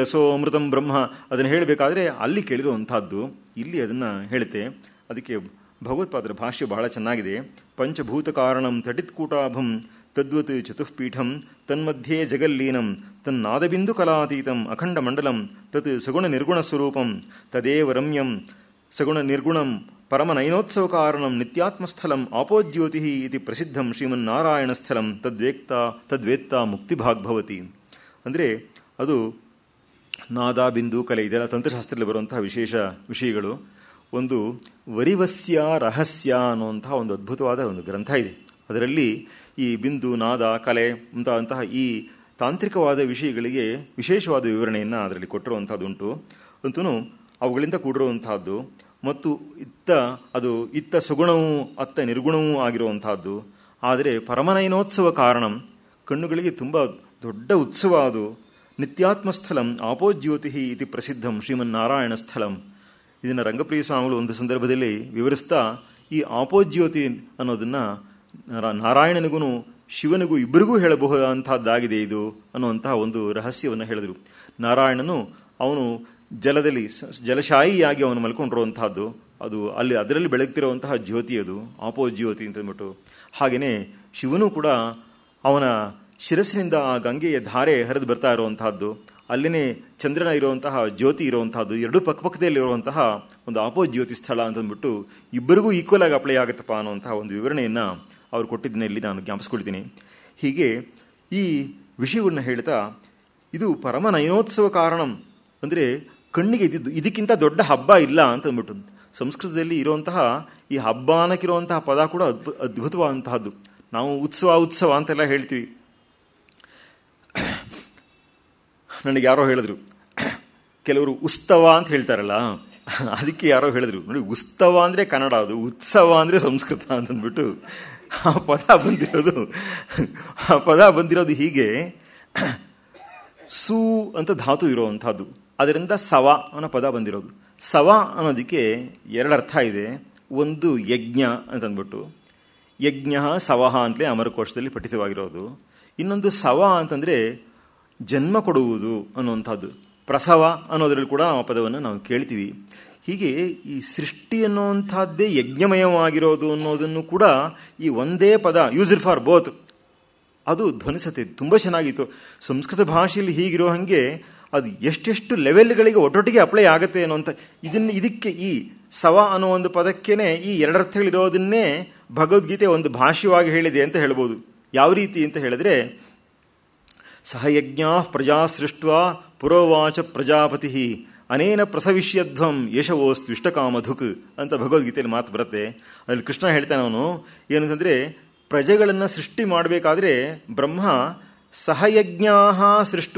ರಸೋ ಅಮೃತಂ ಬ್ರಹ್ಮ ಅದನ್ನು ಹೇಳಬೇಕಾದ್ರೆ ಅಲ್ಲಿ ಕೇಳಿರುವಂಥದ್ದು ಇಲ್ಲಿ ಅದನ್ನು ಹೇಳುತ್ತೆ ಅದಕ್ಕೆ ಭಗವತ್ಪಾದರ ಭಾಷ್ಯ ಬಹಳ ಚೆನ್ನಾಗಿದೆ ಪಂಚಭೂತ ಕಾರಣಂ ತಟಿತ್ಕೂಟಾಭಂ ತದ್ವತ್ ಚತುಃಪೀಠಂ ತನ್ಮಧ್ಯೆ ಜಗಲ್ಲೀನಂ ತನ್ನಾದಬಿಂದು ಕಲಾತೀತಂ ಅಖಂಡ ಮಂಡಲಂ ತತ್ ಸಗುಣ ನಿರ್ಗುಣ ಸ್ವರೂಪಂ ತದೇವ ರಮ್ಯಂ ಸಗುಣ ನಿರ್ಗುಣಂ ನಿತ್ಯಾತ್ಮಸ್ಥಲಂ ಆಪೋಜ್ಯೋತಿ ಪ್ರಸಿದ್ಧಂ ಪ್ರಸಿದ್ಧ ಶ್ರೀಮನ್ನಾರಾಯಣ ಸ್ಥಲಂ ತದ್ವೇಕ್ತ ತದ್ವೇತ್ತ ಮುಕ್ತಿಭಾಗ್ಭವತಿ ಅಂದರೆ ಅದು ನಾದ ಬಿಂದು ಕಲೆ ಇದೆಲ್ಲ ತಂತ್ರಶಾಸ್ತ್ರದಲ್ಲಿ ಬರುವಂತಹ ವಿಶೇಷ ವಿಷಯಗಳು ಒಂದು ವರಿವಸ್ಯ ರಹಸ್ಯ ಅನ್ನುವಂತಹ ಒಂದು ಅದ್ಭುತವಾದ ಒಂದು ಗ್ರಂಥ ಇದೆ ಅದರಲ್ಲಿ ಈ ಬಿಂದು ನಾದ ಕಲೆ ಮುಂತಾದಂತಹ ಈ ತಾಂತ್ರಿಕವಾದ ವಿಷಯಗಳಿಗೆ ವಿಶೇಷವಾದ ವಿವರಣೆಯನ್ನು ಅದರಲ್ಲಿ ಕೊಟ್ಟಿರುವಂಥದ್ದುಂಟು ಅಂತೂ ಅವುಗಳಿಂದ ಕೂಡಿರುವಂತಹದ್ದು ಮತ್ತು ಇತ್ತ ಅದು ಇತ್ತ ಸುಗುಣವೂ ಅತ್ತ ನಿರ್ಗುಣವೂ ಆಗಿರುವಂತಹದ್ದು ಆದರೆ ಪರಮನಯನೋತ್ಸವ ಕಾರಣ ಕಣ್ಣುಗಳಿಗೆ ತುಂಬ ದೊಡ್ಡ ಉತ್ಸವ ಅದು ನಿತ್ಯಾತ್ಮಸ್ಥಲಂ ಆಪೋಜ್ಯೋತಿ ಇತಿ ಪ್ರಸಿದ್ಧಂ ಶ್ರೀಮನ್ನಾರಾಯಣ ಸ್ಥಲಂ ಇದನ್ನು ರಂಗಪ್ರಿಯ ಸ್ವಾಮಿಗಳು ಒಂದು ಸಂದರ್ಭದಲ್ಲಿ ವಿವರಿಸ್ತಾ ಈ ಆಪೋಜ್ಯೋತಿ ಅನ್ನೋದನ್ನು ನಾರಾಯಣನಿಗೂ ಶಿವನಿಗೂ ಇಬ್ಬರಿಗೂ ಹೇಳಬಹುದಂತಹದ್ದಾಗಿದೆ ಇದು ಅನ್ನುವಂತಹ ಒಂದು ರಹಸ್ಯವನ್ನು ಹೇಳಿದರು ನಾರಾಯಣನು ಅವನು ಜಲದಲ್ಲಿ ಜಲಶಾಯಿಯಾಗಿ ಅವನು ಮಲ್ಕೊಂಡಿರುವಂತಹದ್ದು ಅದು ಅಲ್ಲಿ ಅದರಲ್ಲಿ ಬೆಳಗ್ತಿರುವಂತಹ ಜ್ಯೋತಿ ಅದು ಆಪೋ ಜ್ಯೋತಿ ಅಂತ ಅಂದ್ಬಿಟ್ಟು ಹಾಗೆಯೇ ಶಿವನು ಕೂಡ ಅವನ ಶಿರಸ್ಸಿನಿಂದ ಆ ಗಂಗೆಯ ಧಾರೆ ಹರಿದು ಬರ್ತಾ ಇರುವಂತಹದ್ದು ಅಲ್ಲಿನೇ ಚಂದ್ರನ ಇರುವಂತಹ ಜ್ಯೋತಿ ಇರುವಂತಹದ್ದು ಎರಡೂ ಪಕ್ಕಪಕ್ಕದಲ್ಲಿ ಇರುವಂತಹ ಒಂದು ಆಪೋ ಜ್ಯೋತಿ ಸ್ಥಳ ಅಂತಂದ್ಬಿಟ್ಟು ಇಬ್ಬರಿಗೂ ಈಕ್ವಲ್ ಆಗಿ ಅಪ್ಲೈ ಆಗುತ್ತಪ್ಪ ಅನ್ನುವಂತಹ ಒಂದು ವಿವರಣೆಯನ್ನು ಅವರು ಕೊಟ್ಟಿದ್ದನ್ನ ಇಲ್ಲಿ ನಾನು ಜ್ಞಾಪಿಸ್ಕೊಳ್ತೀನಿ ಹೀಗೆ ಈ ವಿಷಯವನ್ನು ಹೇಳ್ತಾ ಇದು ಪರಮ ನಯನೋತ್ಸವ ಕಾರಣಂ ಅಂದರೆ ಕಣ್ಣಿಗೆ ಇದ್ದಿದ್ದು ಇದಕ್ಕಿಂತ ದೊಡ್ಡ ಹಬ್ಬ ಇಲ್ಲ ಅಂತ ಅಂದ್ಬಿಟ್ಟು ಸಂಸ್ಕೃತದಲ್ಲಿ ಇರುವಂತಹ ಈ ಹಬ್ಬ ಅನ್ನಕ್ಕಿರುವಂತಹ ಪದ ಕೂಡ ಅದ್ಭು ಅದ್ಭುತವಾದಂತಹದ್ದು ನಾವು ಉತ್ಸವ ಉತ್ಸವ ಅಂತೆಲ್ಲ ಹೇಳ್ತೀವಿ ನನಗೆ ಯಾರೋ ಹೇಳಿದ್ರು ಕೆಲವರು ಉತ್ಸವ ಅಂತ ಹೇಳ್ತಾರಲ್ಲ ಅದಕ್ಕೆ ಯಾರೋ ಹೇಳಿದ್ರು ನೋಡಿ ಉತ್ಸವ ಅಂದರೆ ಕನ್ನಡ ಅದು ಉತ್ಸವ ಅಂದರೆ ಸಂಸ್ಕೃತ ಅಂತಂದ್ಬಿಟ್ಟು ಆ ಪದ ಬಂದಿರೋದು ಆ ಪದ ಬಂದಿರೋದು ಹೀಗೆ ಸು ಅಂತ ಧಾತು ಇರುವಂಥದ್ದು ಅದರಿಂದ ಸವ ಅನ್ನೋ ಪದ ಬಂದಿರೋದು ಸವ ಅನ್ನೋದಕ್ಕೆ ಎರಡು ಅರ್ಥ ಇದೆ ಒಂದು ಯಜ್ಞ ಅಂತಂದ್ಬಿಟ್ಟು ಯಜ್ಞ ಸವಹ ಅಂತಲೇ ಅಮರಕೋಶದಲ್ಲಿ ಪಠಿತವಾಗಿರೋದು ಇನ್ನೊಂದು ಸವ ಅಂತಂದರೆ ಜನ್ಮ ಕೊಡುವುದು ಅನ್ನುವಂಥದ್ದು ಪ್ರಸವ ಅನ್ನೋದ್ರಲ್ಲಿ ಕೂಡ ಆ ಪದವನ್ನು ನಾವು ಕೇಳ್ತೀವಿ ಹೀಗೆ ಈ ಸೃಷ್ಟಿ ಅನ್ನುವಂಥದ್ದೇ ಯಜ್ಞಮಯವಾಗಿರೋದು ಅನ್ನೋದನ್ನು ಕೂಡ ಈ ಒಂದೇ ಪದ ಯೂಸ್ಡ್ ಫಾರ್ ಬೋತ್ ಅದು ಧ್ವನಿಸತ್ತೆ ತುಂಬ ಚೆನ್ನಾಗಿತ್ತು ಸಂಸ್ಕೃತ ಭಾಷೆಯಲ್ಲಿ ಹೀಗಿರೋ ಹಾಗೆ ಅದು ಎಷ್ಟೆಷ್ಟು ಲೆವೆಲ್ಗಳಿಗೆ ಒಟ್ಟೊಟ್ಟಿಗೆ ಅಪ್ಲೈ ಆಗುತ್ತೆ ಏನು ಅಂತ ಇದನ್ನು ಇದಕ್ಕೆ ಈ ಸವ ಅನ್ನೋ ಒಂದು ಪದಕ್ಕೇನೆ ಈ ಎರಡರ್ಥಗಳಿರೋದನ್ನೇ ಭಗವದ್ಗೀತೆ ಒಂದು ಭಾಷ್ಯವಾಗಿ ಹೇಳಿದೆ ಅಂತ ಹೇಳ್ಬೋದು ಯಾವ ರೀತಿ ಅಂತ ಹೇಳಿದ್ರೆ ಸಹಯಜ್ಞಾ ಪ್ರಜಾ ಸೃಷ್ಟ ಪುರೋವಾಚ ಪ್ರಜಾಪತಿ ಅನೇನ ಪ್ರಸವಿಷ್ಯಧ್ವಂ ಇಷ್ಟಕಾಮಧುಕ್ ಅಂತ ಭಗವದ್ಗೀತೆಯಲ್ಲಿ ಮಾತು ಬರುತ್ತೆ ಅಲ್ಲಿ ಕೃಷ್ಣ ಹೇಳ್ತಾನೆ ಅವನು ಏನಂತಂದರೆ ಪ್ರಜೆಗಳನ್ನು ಸೃಷ್ಟಿ ಮಾಡಬೇಕಾದ್ರೆ ಬ್ರಹ್ಮ ಸಹಯಜ್ಞಾ ಸೃಷ್ಟ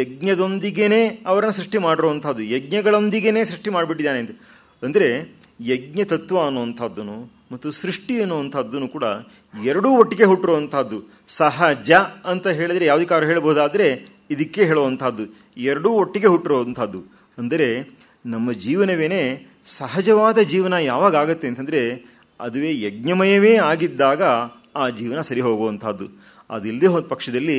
ಯಜ್ಞದೊಂದಿಗೇನೆ ಅವರನ್ನು ಸೃಷ್ಟಿ ಮಾಡಿರುವಂಥದ್ದು ಯಜ್ಞಗಳೊಂದಿಗೇನೆ ಸೃಷ್ಟಿ ಮಾಡಿಬಿಟ್ಟಿದ್ದಾನೆ ಅಂತ ಅಂದರೆ ಯಜ್ಞ ತತ್ವ ಅನ್ನುವಂಥದ್ದನ್ನು ಮತ್ತು ಸೃಷ್ಟಿ ಅನ್ನುವಂಥದ್ದನ್ನು ಕೂಡ ಎರಡೂ ಒಟ್ಟಿಗೆ ಹುಟ್ಟಿರುವಂಥದ್ದು ಸಹಜ ಅಂತ ಹೇಳಿದರೆ ಯಾವುದಕ್ಕೆ ಹೇಳಬಹುದಾದರೆ ಹೇಳ್ಬೋದಾದರೆ ಇದಕ್ಕೆ ಹೇಳುವಂಥದ್ದು ಎರಡೂ ಒಟ್ಟಿಗೆ ಹುಟ್ಟಿರುವಂಥದ್ದು ಅಂದರೆ ನಮ್ಮ ಜೀವನವೇನೆ ಸಹಜವಾದ ಜೀವನ ಯಾವಾಗ ಆಗುತ್ತೆ ಅಂತಂದರೆ ಅದುವೇ ಯಜ್ಞಮಯವೇ ಆಗಿದ್ದಾಗ ಆ ಜೀವನ ಸರಿ ಹೋಗುವಂಥದ್ದು ಅದಿಲ್ಲದೆ ಹೋದ ಪಕ್ಷದಲ್ಲಿ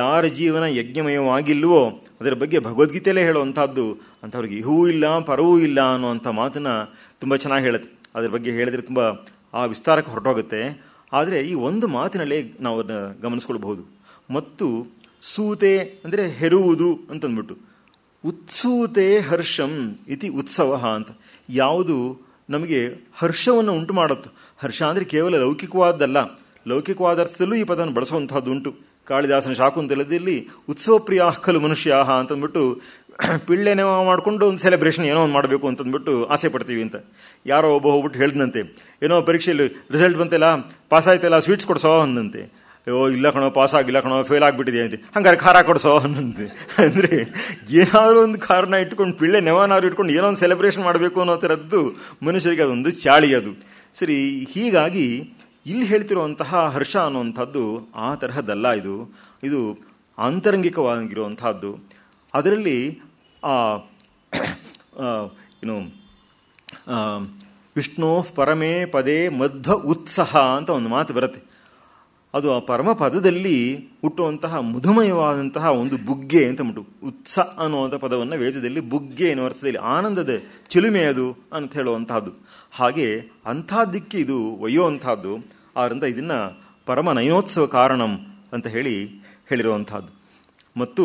ಯಾರ ಜೀವನ ಯಜ್ಞಮಯವಾಗಿಲ್ಲವೋ ಅದರ ಬಗ್ಗೆ ಭಗವದ್ಗೀತೆಯಲ್ಲೇ ಹೇಳುವಂಥದ್ದು ಅಂಥವ್ರಿಗೆ ಇಹೂ ಇಲ್ಲ ಪರವೂ ಇಲ್ಲ ಅನ್ನುವಂಥ ಮಾತನ್ನು ತುಂಬ ಚೆನ್ನಾಗಿ ಹೇಳುತ್ತೆ ಅದರ ಬಗ್ಗೆ ಹೇಳಿದರೆ ತುಂಬ ಆ ವಿಸ್ತಾರಕ್ಕೆ ಹೊರಟೋಗುತ್ತೆ ಆದರೆ ಈ ಒಂದು ಮಾತಿನಲ್ಲೇ ನಾವು ಅದನ್ನು ಗಮನಿಸ್ಕೊಳ್ಬಹುದು ಮತ್ತು ಸೂತೆ ಅಂದರೆ ಹೆರುವುದು ಅಂತಂದ್ಬಿಟ್ಟು ಉತ್ಸೂತೆ ಹರ್ಷಂ ಇತಿ ಉತ್ಸವ ಅಂತ ಯಾವುದು ನಮಗೆ ಹರ್ಷವನ್ನು ಉಂಟು ಮಾಡುತ್ತೆ ಹರ್ಷ ಅಂದರೆ ಕೇವಲ ಲೌಕಿಕವಾದ್ದಲ್ಲ ಲೌಕಿಕವಾದ ಅರ್ಥದಲ್ಲೂ ಈ ಪದವನ್ನು ಬಳಸುವಂಥದ್ದು ಉಂಟು ಕಾಳಿದಾಸನ ಶಾಕುಂತಲದಲ್ಲಿ ಉತ್ಸವ ಪ್ರಿಯ ಹಕ್ಕಲು ಮನುಷ್ಯ ಅಂತಂದ್ಬಿಟ್ಟು ಪಿಳ್ಳೆನೇ ಮಾಡಿಕೊಂಡು ಒಂದು ಸೆಲೆಬ್ರೇಷನ್ ಏನೋ ಒಂದು ಮಾಡಬೇಕು ಅಂತಂದ್ಬಿಟ್ಟು ಆಸೆ ಪಡ್ತೀವಿ ಅಂತ ಯಾರೋ ಒಬ್ಬ ಹೋಗ್ಬಿಟ್ಟು ಹೇಳ್ದಂತೆ ಏನೋ ಪರೀಕ್ಷೆಯಲ್ಲಿ ರಿಸಲ್ಟ್ ಬಂತಲ್ಲ ಪಾಸ್ ಆಯ್ತಲ್ಲ ಸ್ವೀಟ್ಸ್ ಕೊಡ್ಸೋ ಅಂದಂತೆ ಅಯ್ಯೋ ಇಲ್ಲ ಕಣೋ ಪಾಸ್ ಆಗಿಲ್ಲ ಕಣೋ ಫೇಲ್ ಆಗಿಬಿಟ್ಟಿದೆ ಅಂತ ಹಂಗಾರೆ ಖಾರ ಕೊಡಿಸೋ ಅನ್ನಂತೆ ಅಂದರೆ ಏನಾದರೂ ಒಂದು ಕಾರಣ ಇಟ್ಕೊಂಡು ಪಿಳ್ಳೆ ನೆವನಾದ್ರು ಇಟ್ಕೊಂಡು ಏನೋ ಒಂದು ಸೆಲೆಬ್ರೇಷನ್ ಮಾಡಬೇಕು ಅನ್ನೋ ಥರದ್ದು ಮನುಷ್ಯರಿಗೆ ಅದೊಂದು ಚಾಳಿ ಅದು ಸರಿ ಹೀಗಾಗಿ ಇಲ್ಲಿ ಹೇಳ್ತಿರುವಂತಹ ಹರ್ಷ ಅನ್ನುವಂಥದ್ದು ಆ ತರಹದ್ದಲ್ಲ ಇದು ಇದು ಆಂತರಂಗಿಕವಾಗಿರುವಂತಹದ್ದು ಅದರಲ್ಲಿ ಆ ಏನು ವಿಷ್ಣು ಪರಮೇ ಪದೇ ಮಧ್ವ ಉತ್ಸಾಹ ಅಂತ ಒಂದು ಮಾತು ಬರುತ್ತೆ ಅದು ಆ ಪರಮ ಪದದಲ್ಲಿ ಹುಟ್ಟುವಂತಹ ಮಧುಮಯವಾದಂತಹ ಒಂದು ಬುಗ್ಗೆ ಅಂತ ಮುಟ್ಟು ಉತ್ಸ ಅನ್ನುವಂಥ ಪದವನ್ನು ವೇದದಲ್ಲಿ ಬುಗ್ಗೆ ಅನ್ನೋ ಅರ್ಥದಲ್ಲಿ ಆನಂದದ ಚಿಲುಮೆ ಅದು ಅಂತ ಹೇಳುವಂತಹದ್ದು ಹಾಗೆ ಅಂಥದ್ದಕ್ಕೆ ಇದು ಒಯ್ಯೋ ಅಂಥದ್ದು ಆದ್ದರಿಂದ ಇದನ್ನು ಪರಮ ನಯನೋತ್ಸವ ಕಾರಣಂ ಅಂತ ಹೇಳಿ ಹೇಳಿರುವಂಥದ್ದು ಮತ್ತು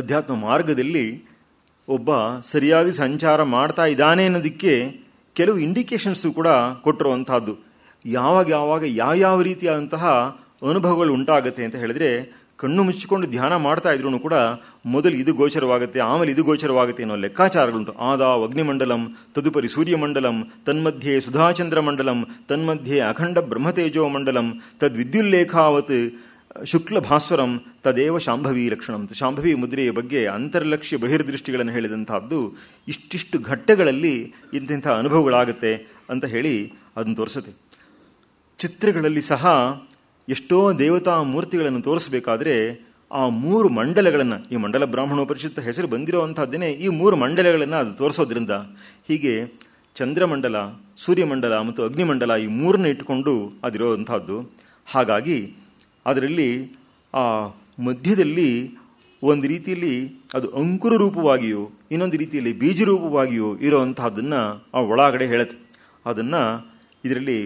ಅಧ್ಯಾತ್ಮ ಮಾರ್ಗದಲ್ಲಿ ಒಬ್ಬ ಸರಿಯಾಗಿ ಸಂಚಾರ ಮಾಡ್ತಾ ಇದ್ದಾನೆ ಅನ್ನೋದಕ್ಕೆ ಕೆಲವು ಇಂಡಿಕೇಶನ್ಸು ಕೂಡ ಕೊಟ್ಟಿರುವಂಥದ್ದು ಯಾವಾಗ ಯಾವಾಗ ಯಾವ್ಯಾವ ರೀತಿಯಾದಂತಹ ಅನುಭವಗಳು ಉಂಟಾಗುತ್ತೆ ಅಂತ ಹೇಳಿದರೆ ಕಣ್ಣು ಮುಚ್ಚಿಕೊಂಡು ಧ್ಯಾನ ಮಾಡ್ತಾ ಇದ್ರು ಕೂಡ ಮೊದಲು ಇದು ಗೋಚರವಾಗುತ್ತೆ ಆಮೇಲೆ ಇದು ಗೋಚರವಾಗುತ್ತೆ ಅನ್ನೋ ಲೆಕ್ಕಾಚಾರಗಳುಂಟು ಆದ ಅಗ್ನಿಮಂಡಲಂ ತದುಪರಿ ಸೂರ್ಯಮಂಡಲಂ ತನ್ಮಧ್ಯೆ ಸುಧಾಚಂದ್ರ ಮಂಡಲಂ ತನ್ಮಧ್ಯೆ ಅಖಂಡ ಬ್ರಹ್ಮತೇಜೋ ಮಂಡಲಂ ತದ್ವಿದ್ಯುಲ್ಲೇಖಾವತ್ ಶುಕ್ಲ ಭಾಸ್ವರಂ ತದೇವ ಶಾಂಭವಿ ಲಕ್ಷಣಂ ಶಾಂಭವಿ ಮುದ್ರೆಯ ಬಗ್ಗೆ ಅಂತರ್ಲಕ್ಷ್ಯ ಬಹಿರ್ದೃಷ್ಟಿಗಳನ್ನು ಹೇಳಿದಂಥದ್ದು ಇಷ್ಟಿಷ್ಟು ಘಟ್ಟಗಳಲ್ಲಿ ಇಂತಿಂಥ ಅನುಭವಗಳಾಗುತ್ತೆ ಅಂತ ಹೇಳಿ ಅದನ್ನು ತೋರಿಸುತ್ತೆ ಚಿತ್ರಗಳಲ್ಲಿ ಸಹ ಎಷ್ಟೋ ದೇವತಾ ಮೂರ್ತಿಗಳನ್ನು ತೋರಿಸಬೇಕಾದ್ರೆ ಆ ಮೂರು ಮಂಡಲಗಳನ್ನು ಈ ಮಂಡಲ ಬ್ರಾಹ್ಮಣ ಬ್ರಾಹ್ಮಣೋಪರಿಷತ್ ಹೆಸರು ಬಂದಿರುವಂತಹದ್ದೇ ಈ ಮೂರು ಮಂಡಲಗಳನ್ನು ಅದು ತೋರಿಸೋದ್ರಿಂದ ಹೀಗೆ ಚಂದ್ರಮಂಡಲ ಸೂರ್ಯಮಂಡಲ ಮತ್ತು ಅಗ್ನಿಮಂಡಲ ಈ ಮೂರನ್ನ ಇಟ್ಟುಕೊಂಡು ಅದಿರೋವಂಥದ್ದು ಹಾಗಾಗಿ ಅದರಲ್ಲಿ ಆ ಮಧ್ಯದಲ್ಲಿ ಒಂದು ರೀತಿಯಲ್ಲಿ ಅದು ಅಂಕುರ ರೂಪವಾಗಿಯೂ ಇನ್ನೊಂದು ರೀತಿಯಲ್ಲಿ ಬೀಜ ರೂಪವಾಗಿಯೂ ಇರೋವಂಥದ್ದನ್ನು ಆ ಒಳಗಡೆ ಹೇಳುತ್ತೆ ಅದನ್ನು ಇದರಲ್ಲಿ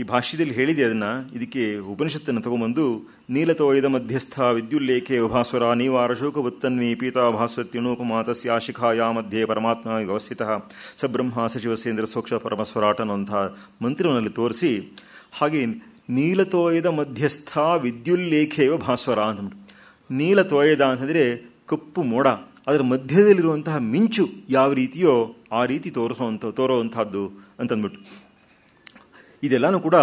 ಈ ಭಾಷ್ಯದಲ್ಲಿ ಹೇಳಿದೆ ಅದನ್ನು ಇದಕ್ಕೆ ಉಪನಿಷತ್ತನ್ನು ತಗೊಂಬಂದು ನೀಲತೋಯದ ಮಧ್ಯಸ್ಥ ವಿದ್ಯುಲ್ಲೇಖೆ ಭಾಸ್ವರ ನೀವಾರ ಉತ್ತನ್ವಿ ಪೀತಾ ಭಾಸ್ವತ್ಯಣೋಪಮಾತಸ್ಯ ಶಿಖಾ ಯಾ ಮಧ್ಯೆ ಪರಮಾತ್ಮ ವ್ಯವಸ್ಥಿತ ಸಬ್ರಹ್ಮ ಸಚಿವಸೇಂದ್ರ ಸೋಕ್ಷ ಪರಮಸ್ವರಾಟನಂತಹ ಮಂತ್ರವನ್ನಲ್ಲಿ ತೋರಿಸಿ ಹಾಗೆ ನೀಲತೋಯದ ಮಧ್ಯಸ್ಥ ವಿದ್ಯುಲ್ಲೇಖೆಯವ ಭಾಸ್ವರ ಅಂತಂದ್ಬಿಟ್ಟು ನೀಲತೋಯದ ಅಂತಂದರೆ ಕಪ್ಪು ಮೋಡ ಅದರ ಮಧ್ಯದಲ್ಲಿರುವಂತಹ ಮಿಂಚು ಯಾವ ರೀತಿಯೋ ಆ ರೀತಿ ತೋರಿಸುವಂಥ ತೋರೋವಂಥದ್ದು ಅಂತಂದ್ಬಿಟ್ಟು ಇದೆಲ್ಲನೂ ಕೂಡ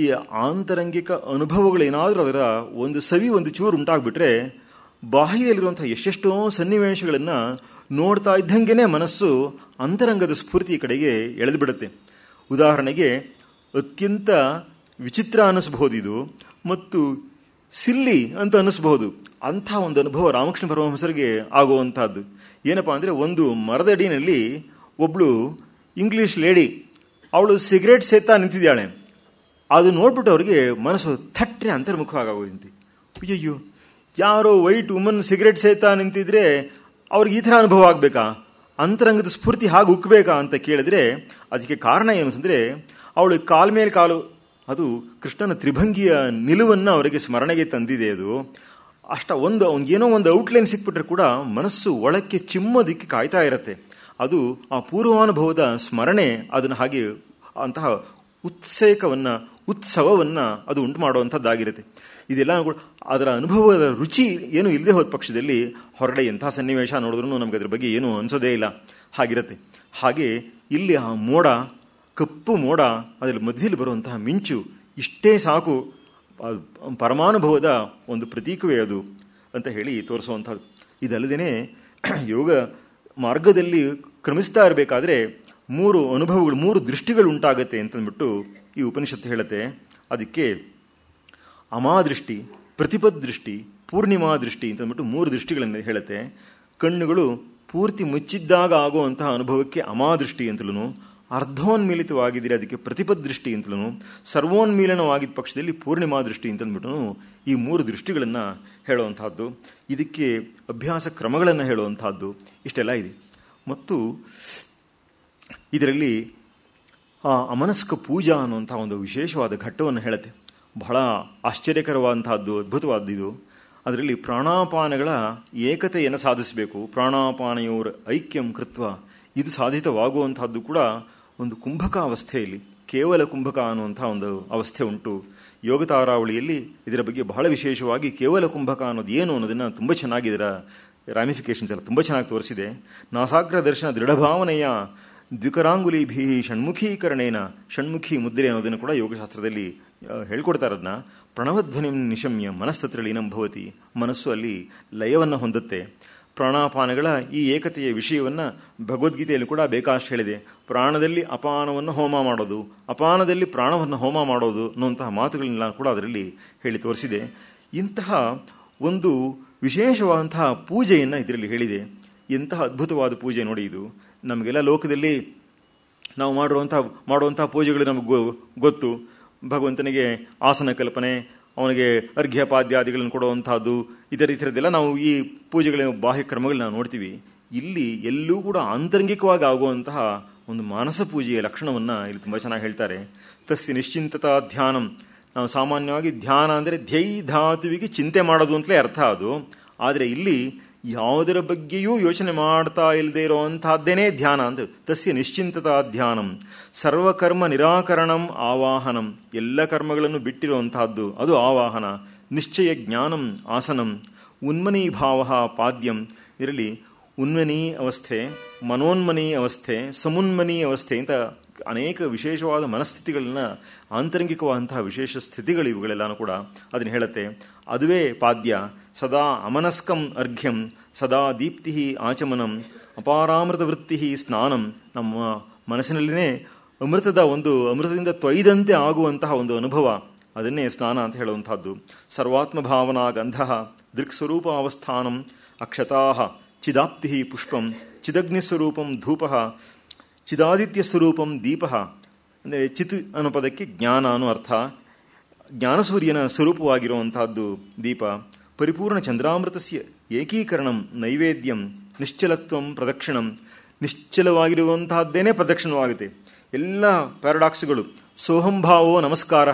ಈ ಆಂತರಂಗಿಕ ಅನುಭವಗಳೇನಾದರೂ ಅದರ ಒಂದು ಸವಿ ಒಂದು ಚೂರು ಉಂಟಾಗ್ಬಿಟ್ರೆ ಬಾಹ್ಯದಲ್ಲಿರುವಂಥ ಎಷ್ಟೆಷ್ಟೋ ಸನ್ನಿವೇಶಗಳನ್ನು ನೋಡ್ತಾ ಇದ್ದಂಗೆ ಮನಸ್ಸು ಅಂತರಂಗದ ಸ್ಫೂರ್ತಿ ಕಡೆಗೆ ಎಳೆದುಬಿಡುತ್ತೆ ಉದಾಹರಣೆಗೆ ಅತ್ಯಂತ ವಿಚಿತ್ರ ಅನ್ನಿಸ್ಬಹುದು ಇದು ಮತ್ತು ಸಿಲ್ಲಿ ಅಂತ ಅನ್ನಿಸ್ಬಹುದು ಅಂಥ ಒಂದು ಅನುಭವ ರಾಮಕೃಷ್ಣ ಪರಮಹಂಸರಿಗೆ ಆಗುವಂಥದ್ದು ಏನಪ್ಪ ಅಂದರೆ ಒಂದು ಮರದಡಿನಲ್ಲಿ ಒಬ್ಬಳು ಇಂಗ್ಲೀಷ್ ಲೇಡಿ ಅವಳು ಸಿಗರೇಟ್ ಸೇತಾ ನಿಂತಿದ್ದಾಳೆ ಅದು ನೋಡ್ಬಿಟ್ಟು ಅವರಿಗೆ ಮನಸ್ಸು ಥಟ್ಟನೆ ಅಂತರ್ಮುಖವಾಗೋದಿಂತಿ ಅಯ್ಯಯ್ಯೋ ಯಾರೋ ವೈಟ್ ವುಮನ್ ಸಿಗರೇಟ್ ಸೇತಾ ನಿಂತಿದ್ರೆ ಅವ್ರಿಗೆ ಈ ಥರ ಅನುಭವ ಆಗಬೇಕಾ ಅಂತರಂಗದ ಸ್ಫೂರ್ತಿ ಹಾಗೆ ಉಕ್ಕಬೇಕಾ ಅಂತ ಕೇಳಿದ್ರೆ ಅದಕ್ಕೆ ಕಾರಣ ಏನು ಅಂತಂದರೆ ಅವಳು ಕಾಲ್ ಮೇಲೆ ಕಾಲು ಅದು ಕೃಷ್ಣನ ತ್ರಿಭಂಗಿಯ ನಿಲುವನ್ನು ಅವರಿಗೆ ಸ್ಮರಣೆಗೆ ತಂದಿದೆ ಅದು ಅಷ್ಟ ಒಂದು ಏನೋ ಒಂದು ಔಟ್ಲೈನ್ ಸಿಕ್ಬಿಟ್ರೆ ಕೂಡ ಮನಸ್ಸು ಒಳಕ್ಕೆ ಚಿಮ್ಮೋದಿಕ್ಕೆ ಕಾಯ್ತಾ ಇರತ್ತೆ ಅದು ಆ ಪೂರ್ವಾನುಭವದ ಸ್ಮರಣೆ ಅದನ್ನು ಹಾಗೆ ಅಂತಹ ಉತ್ಸೇಕವನ್ನು ಉತ್ಸವವನ್ನು ಅದು ಉಂಟು ಮಾಡುವಂಥದ್ದಾಗಿರುತ್ತೆ ಇದೆಲ್ಲ ಕೂಡ ಅದರ ಅನುಭವದ ರುಚಿ ಏನು ಇಲ್ಲದೆ ಹೋದ ಪಕ್ಷದಲ್ಲಿ ಹೊರಗಡೆ ಎಂಥ ಸನ್ನಿವೇಶ ನೋಡಿದ್ರೂ ನಮಗೆ ಅದ್ರ ಬಗ್ಗೆ ಏನೂ ಅನಿಸೋದೇ ಇಲ್ಲ ಹಾಗಿರುತ್ತೆ ಹಾಗೆ ಇಲ್ಲಿ ಆ ಮೋಡ ಕಪ್ಪು ಮೋಡ ಅದರಲ್ಲಿ ಮಧ್ಯದಲ್ಲಿ ಬರುವಂತಹ ಮಿಂಚು ಇಷ್ಟೇ ಸಾಕು ಪರಮಾನುಭವದ ಒಂದು ಪ್ರತೀಕವೇ ಅದು ಅಂತ ಹೇಳಿ ತೋರಿಸುವಂಥದ್ದು ಇದಲ್ಲದೇ ಯೋಗ ಮಾರ್ಗದಲ್ಲಿ ಕ್ರಮಿಸ್ತಾ ಇರಬೇಕಾದ್ರೆ ಮೂರು ಅನುಭವಗಳು ಮೂರು ದೃಷ್ಟಿಗಳು ಉಂಟಾಗತ್ತೆ ಅಂತಂದ್ಬಿಟ್ಟು ಈ ಉಪನಿಷತ್ತು ಹೇಳುತ್ತೆ ಅದಕ್ಕೆ ಅಮಾದೃಷ್ಟಿ ಪ್ರತಿಪದ ದೃಷ್ಟಿ ಪೂರ್ಣಿಮಾ ದೃಷ್ಟಿ ಅಂತಂದ್ಬಿಟ್ಟು ಮೂರು ದೃಷ್ಟಿಗಳನ್ನು ಹೇಳುತ್ತೆ ಕಣ್ಣುಗಳು ಪೂರ್ತಿ ಮುಚ್ಚಿದ್ದಾಗ ಆಗುವಂತಹ ಅನುಭವಕ್ಕೆ ಅಮಾದೃಷ್ಟಿ ಅಂತಲೂ ಅರ್ಧೋನ್ಮೀಲಿತವಾಗಿದ್ದರೆ ಅದಕ್ಕೆ ಪ್ರತಿಪದ ದೃಷ್ಟಿ ಅಂತಲೂ ಸರ್ವೋನ್ಮೀಲನವಾಗಿದ್ದ ಪಕ್ಷದಲ್ಲಿ ಪೂರ್ಣಿಮಾ ದೃಷ್ಟಿ ಅಂತಂದ್ಬಿಟ್ಟು ಈ ಮೂರು ದೃಷ್ಟಿಗಳನ್ನು ಹೇಳುವಂಥದ್ದು ಇದಕ್ಕೆ ಅಭ್ಯಾಸ ಕ್ರಮಗಳನ್ನು ಹೇಳುವಂಥದ್ದು ಇಷ್ಟೆಲ್ಲ ಇದೆ ಮತ್ತು ಇದರಲ್ಲಿ ಆ ಅಮನಸ್ಕ ಪೂಜಾ ಅನ್ನುವಂಥ ಒಂದು ವಿಶೇಷವಾದ ಘಟ್ಟವನ್ನು ಹೇಳುತ್ತೆ ಬಹಳ ಆಶ್ಚರ್ಯಕರವಾದಂಥದ್ದು ಅದ್ಭುತವಾದ್ದಿದು ಅದರಲ್ಲಿ ಪ್ರಾಣಾಪಾನಗಳ ಏಕತೆಯನ್ನು ಸಾಧಿಸಬೇಕು ಪ್ರಾಣಾಪಾನೆಯವರ ಐಕ್ಯಂ ಕೃತ್ವ ಇದು ಸಾಧಿತವಾಗುವಂಥದ್ದು ಕೂಡ ಒಂದು ಕುಂಭಕ ಅವಸ್ಥೆಯಲ್ಲಿ ಕೇವಲ ಕುಂಭಕ ಅನ್ನುವಂಥ ಒಂದು ಅವಸ್ಥೆ ಉಂಟು ಯೋಗ ತಾರಾವಳಿಯಲ್ಲಿ ಇದರ ಬಗ್ಗೆ ಬಹಳ ವಿಶೇಷವಾಗಿ ಕೇವಲ ಕುಂಭಕ ಅನ್ನೋದು ಏನು ಅನ್ನೋದನ್ನು ತುಂಬ ಚೆನ್ನಾಗಿ ಇದರ ರಾಮಿಫಿಕೇಶನ್ಸ್ ಎಲ್ಲ ತುಂಬ ಚೆನ್ನಾಗಿ ತೋರಿಸಿದೆ ನಾಸಾಗ್ರ ದರ್ಶನ ದೃಢಭಾವನೆಯ ದ್ವಿಕರಾಂಗುಲಿ ಭೀ ಷಣ್ಮುಖೀಕರಣೇನ ಷಣ್ಮುಖಿ ಮುದ್ರೆ ಅನ್ನೋದನ್ನು ಕೂಡ ಯೋಗಶಾಸ್ತ್ರದಲ್ಲಿ ಹೇಳ್ಕೊಡ್ತಾರೆ ಅದನ್ನ ಪ್ರಣವಧ್ವನಿ ನಿಶಮ್ಯ ಮನಸ್ತತ್ರ ಲೀನಂ ಮನಸ್ಸು ಅಲ್ಲಿ ಲಯವನ್ನು ಹೊಂದುತ್ತೆ ಪ್ರಾಣಾಪಾನಗಳ ಈ ಏಕತೆಯ ವಿಷಯವನ್ನು ಭಗವದ್ಗೀತೆಯಲ್ಲಿ ಕೂಡ ಬೇಕಾಷ್ಟು ಹೇಳಿದೆ ಪ್ರಾಣದಲ್ಲಿ ಅಪಾನವನ್ನು ಹೋಮ ಮಾಡೋದು ಅಪಾನದಲ್ಲಿ ಪ್ರಾಣವನ್ನು ಹೋಮ ಮಾಡೋದು ಅನ್ನುವಂತಹ ಮಾತುಗಳನ್ನೆಲ್ಲ ಕೂಡ ಅದರಲ್ಲಿ ಹೇಳಿ ತೋರಿಸಿದೆ ಇಂತಹ ಒಂದು ವಿಶೇಷವಾದಂತಹ ಪೂಜೆಯನ್ನು ಇದರಲ್ಲಿ ಹೇಳಿದೆ ಎಂತಹ ಅದ್ಭುತವಾದ ಪೂಜೆ ನೋಡಿ ಇದು ನಮಗೆಲ್ಲ ಲೋಕದಲ್ಲಿ ನಾವು ಮಾಡುವಂಥ ಮಾಡುವಂಥ ಪೂಜೆಗಳು ನಮಗೆ ಗೊತ್ತು ಭಗವಂತನಿಗೆ ಆಸನ ಕಲ್ಪನೆ ಅವನಿಗೆ ಅರ್ಘ್ಯಪಾದ್ಯಾದಿಗಳನ್ನು ಕೊಡುವಂಥದ್ದು ಇದೇ ರೀತಿಯದೆಲ್ಲ ನಾವು ಈ ಪೂಜೆಗಳ ಬಾಹ್ಯ ಕ್ರಮಗಳನ್ನ ನೋಡ್ತೀವಿ ಇಲ್ಲಿ ಎಲ್ಲೂ ಕೂಡ ಆಂತರಂಗಿಕವಾಗಿ ಆಗುವಂತಹ ಒಂದು ಮಾನಸ ಪೂಜೆಯ ಲಕ್ಷಣವನ್ನು ಇಲ್ಲಿ ತುಂಬ ಚೆನ್ನಾಗಿ ಹೇಳ್ತಾರೆ ತಸ್ಸಿ ನಿಶ್ಚಿಂತತಾ ಧ್ಯಾನಂ ನಾವು ಸಾಮಾನ್ಯವಾಗಿ ಧ್ಯಾನ ಅಂದರೆ ಧ್ಯೇಯ ಧಾತುವಿಗೆ ಚಿಂತೆ ಮಾಡೋದು ಅಂತಲೇ ಅರ್ಥ ಅದು ಆದರೆ ಇಲ್ಲಿ ಯಾವುದರ ಬಗ್ಗೆಯೂ ಯೋಚನೆ ಮಾಡ್ತಾ ಇಲ್ಲದೆ ಇರುವಂತಹದ್ದೇನೇ ಧ್ಯಾನ ಅಂದರು ತಸ್ಯ ನಿಶ್ಚಿಂತತಾ ಧ್ಯಾನಂ ಸರ್ವಕರ್ಮ ನಿರಾಕರಣಂ ಆವಾಹನಂ ಎಲ್ಲ ಕರ್ಮಗಳನ್ನು ಬಿಟ್ಟಿರುವಂತಹದ್ದು ಅದು ಆವಾಹನ ನಿಶ್ಚಯ ಜ್ಞಾನಂ ಆಸನಂ ಭಾವ ಪಾದ್ಯಂ ಇರಲಿ ಉನ್ಮನಿ ಅವಸ್ಥೆ ಮನೋನ್ಮನಿ ಅವಸ್ಥೆ ಸಮುನ್ಮನಿ ಅವಸ್ಥೆ ಅಂತ ಅನೇಕ ವಿಶೇಷವಾದ ಮನಸ್ಥಿತಿಗಳನ್ನ ಆಂತರಂಗಿಕವಾದಂತಹ ವಿಶೇಷ ಸ್ಥಿತಿಗಳು ಇವುಗಳೆಲ್ಲನೂ ಕೂಡ ಅದನ್ನು ಹೇಳುತ್ತೆ ಅದುವೇ ಪಾದ್ಯ ಸದಾ ಅಮನಸ್ಕಂ ಅರ್ಘ್ಯಂ ಸದಾ ದೀಪ್ತಿ ಆಚಮನಂ ಅಪಾರಾಮೃತ ವೃತ್ತಿ ಸ್ನಾನಂ ನಮ್ಮ ಮನಸ್ಸಿನಲ್ಲಿನೇ ಅಮೃತದ ಒಂದು ಅಮೃತದಿಂದ ತೊಯ್ದಂತೆ ಆಗುವಂತಹ ಒಂದು ಅನುಭವ ಅದನ್ನೇ ಸ್ನಾನ ಅಂತ ಹೇಳುವಂಥದ್ದು ಸರ್ವಾತ್ಮ ಭಾವನಾ ಗಂಧ ದೃಕ್ಸ್ವರೂಪ ಅವಸ್ಥಾನಂ ಅಕ್ಷತಾ ಚಿದಾಪ್ತಿ ಪುಷ್ಪಂ ಚಿದಗ್ನಿಸ್ವರೂಪಂ ಧೂಪ ಚಿದಾದಿತ್ಯ ಸ್ವರೂಪಂ ದೀಪ ಅಂದರೆ ಚಿತ್ ಅನ್ನೋ ಪದಕ್ಕೆ ಜ್ಞಾನ ಅನ್ನೋ ಅರ್ಥ ಜ್ಞಾನಸೂರ್ಯನ ಸ್ವರೂಪವಾಗಿರುವಂತಹದ್ದು ದೀಪ ಪರಿಪೂರ್ಣ ಚಂದ್ರಾಮೃತಸ್ಯ ಏಕೀಕರಣಂ ನೈವೇದ್ಯಂ ನಿಶ್ಚಲತ್ವಂ ಪ್ರದಕ್ಷಿಣಂ ನಿಶ್ಚಲವಾಗಿರುವಂತಹದ್ದೇನೇ ಪ್ರದಕ್ಷಿಣವಾಗುತ್ತೆ ಎಲ್ಲ ಪ್ಯಾರಡಾಕ್ಸ್ಗಳು ಸೋಹಂಭಾವೋ ನಮಸ್ಕಾರ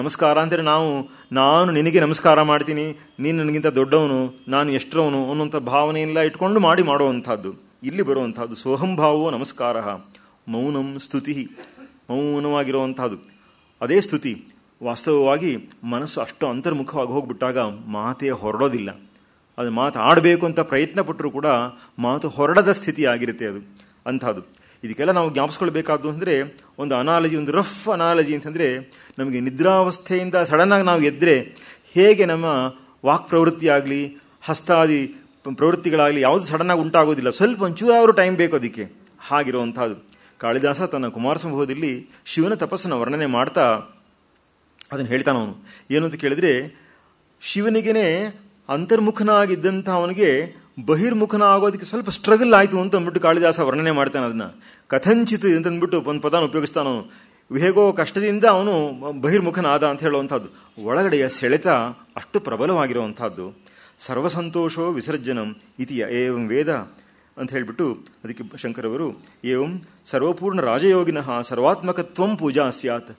ನಮಸ್ಕಾರ ಅಂದರೆ ನಾವು ನಾನು ನಿನಗೆ ನಮಸ್ಕಾರ ಮಾಡ್ತೀನಿ ನೀನು ನನಗಿಂತ ದೊಡ್ಡವನು ನಾನು ಎಷ್ಟರವನು ಅನ್ನೋಂಥ ಭಾವನೆಯೆಲ್ಲ ಇಟ್ಕೊಂಡು ಮಾಡಿ ಮಾಡುವಂಥದ್ದು ಇಲ್ಲಿ ಬರುವಂಥದ್ದು ಸೋಹಂಭಾವೋ ನಮಸ್ಕಾರ ಮೌನಂ ಸ್ತುತಿ ಮೌನವಾಗಿರುವಂಥದ್ದು ಅದೇ ಸ್ತುತಿ ವಾಸ್ತವವಾಗಿ ಮನಸ್ಸು ಅಷ್ಟು ಅಂತರ್ಮುಖವಾಗಿ ಹೋಗಿಬಿಟ್ಟಾಗ ಮಾತೇ ಹೊರಡೋದಿಲ್ಲ ಅದು ಮಾತು ಆಡಬೇಕು ಅಂತ ಪ್ರಯತ್ನ ಪಟ್ಟರೂ ಕೂಡ ಮಾತು ಹೊರಡದ ಸ್ಥಿತಿ ಆಗಿರುತ್ತೆ ಅದು ಅಂಥದ್ದು ಇದಕ್ಕೆಲ್ಲ ನಾವು ಜ್ಞಾಪಿಸ್ಕೊಳ್ಬೇಕಾದ್ದು ಅಂದರೆ ಒಂದು ಅನಾಲಜಿ ಒಂದು ರಫ್ ಅನಾಲಜಿ ಅಂತಂದರೆ ನಮಗೆ ನಿದ್ರಾವಸ್ಥೆಯಿಂದ ಸಡನ್ನಾಗಿ ನಾವು ಎದ್ದರೆ ಹೇಗೆ ನಮ್ಮ ವಾಕ್ ಪ್ರವೃತ್ತಿ ಆಗಲಿ ಹಸ್ತಾದಿ ಪ್ರವೃತ್ತಿಗಳಾಗಲಿ ಯಾವುದು ಸಡನ್ನಾಗಿ ಉಂಟಾಗೋದಿಲ್ಲ ಸ್ವಲ್ಪ ಒಂಚೂರಾದರೂ ಟೈಮ್ ಬೇಕು ಅದಕ್ಕೆ ಹಾಗಿರುವಂಥದ್ದು ಕಾಳಿದಾಸ ತನ್ನ ಕುಮಾರ ಶಿವನ ತಪಸ್ಸನ್ನು ವರ್ಣನೆ ಮಾಡ್ತಾ ಅದನ್ನು ಹೇಳ್ತಾನ ಅವನು ಏನಂತ ಕೇಳಿದ್ರೆ ಶಿವನಿಗೇನೆ ಅಂತರ್ಮುಖನಾಗಿದ್ದಂಥ ಅವನಿಗೆ ಬಹಿರ್ಮುಖನ ಆಗೋದಕ್ಕೆ ಸ್ವಲ್ಪ ಸ್ಟ್ರಗಲ್ ಆಯಿತು ಅಂತ ಅಂದ್ಬಿಟ್ಟು ಕಾಳಿದಾಸ ವರ್ಣನೆ ಮಾಡ್ತಾನೆ ಅದನ್ನು ಕಥಂಚಿತ್ ಅಂತಂದ್ಬಿಟ್ಟು ಒಂದು ಪದಾನ ಉಪಯೋಗಿಸ್ತಾನ ಹೇಗೋ ಕಷ್ಟದಿಂದ ಅವನು ಆದ ಅಂತ ಹೇಳುವಂಥದ್ದು ಒಳಗಡೆಯ ಸೆಳೆತ ಅಷ್ಟು ಪ್ರಬಲವಾಗಿರುವಂಥದ್ದು ಸರ್ವಸಂತೋಷೋ ವಿಸರ್ಜನಂ ಇತಿಯ ಏವಂ ವೇದ ಅಂತ ಹೇಳಿಬಿಟ್ಟು ಅದಕ್ಕೆ ಶಂಕರವರು ಏವಂ ಸರ್ವಪೂರ್ಣ ರಾಜಯೋಗಿನಃ ಸರ್ವಾತ್ಮಕತ್ವಂ ಪೂಜಾ ಸ್ಯಾತ್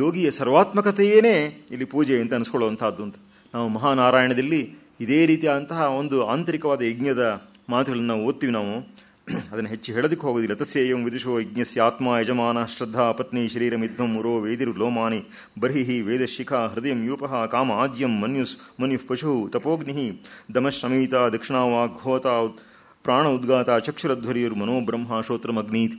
ಯೋಗಿಯ ಸರ್ವಾತ್ಮಕತೆಯೇನೇ ಇಲ್ಲಿ ಪೂಜೆ ಅಂತ ಅನಿಸ್ಕೊಳ್ಳುವಂಥದ್ದು ಅಂತ ನಾವು ಮಹಾನಾರಾಯಣದಲ್ಲಿ ಇದೇ ರೀತಿಯಾದಂತಹ ಒಂದು ಆಂತರಿಕವಾದ ಯಜ್ಞದ ಮಾತುಗಳನ್ನು ಓದ್ತೀವಿ ನಾವು ಅದನ್ನು ಹೆಚ್ಚು ಹೇಳೋದಕ್ಕೆ ಹೋಗೋದಿಲ್ಲ ಏಂ ವಿದುಷೋ ಯಜ್ಞಸ್ಯ ಆತ್ಮ ಯಜಮಾನ ಶ್ರದ್ಧಾ ಪತ್ನಿ ಶರೀರ ಮಿಧ್ವಂ ಉರೋ ವೇದಿರು ಲೋಮಾನಿ ಬರ್ಹಿ ವೇದಶಿಖಾ ಹೃದಯ ಯೂಪಃ ಕಾಮ ಆಜ್ಯಂ ಮನ್ಯುಸ್ ಮನ್ಯುಃ ಪಶು ತಪೋಗ್ನಿ ದಮಶ್ರಮೀತ ದಕ್ಷಿಣಾವಾಘೋತ ಪ್ರಾಣ ಉದ್ಗಾತ ಚಕ್ಷುರಧ್ವರಿಯುರ್ ಮನೋಬ್ರಹ್ಮ ಶ್ರೋತ್ರಮಗ್ನೀತ್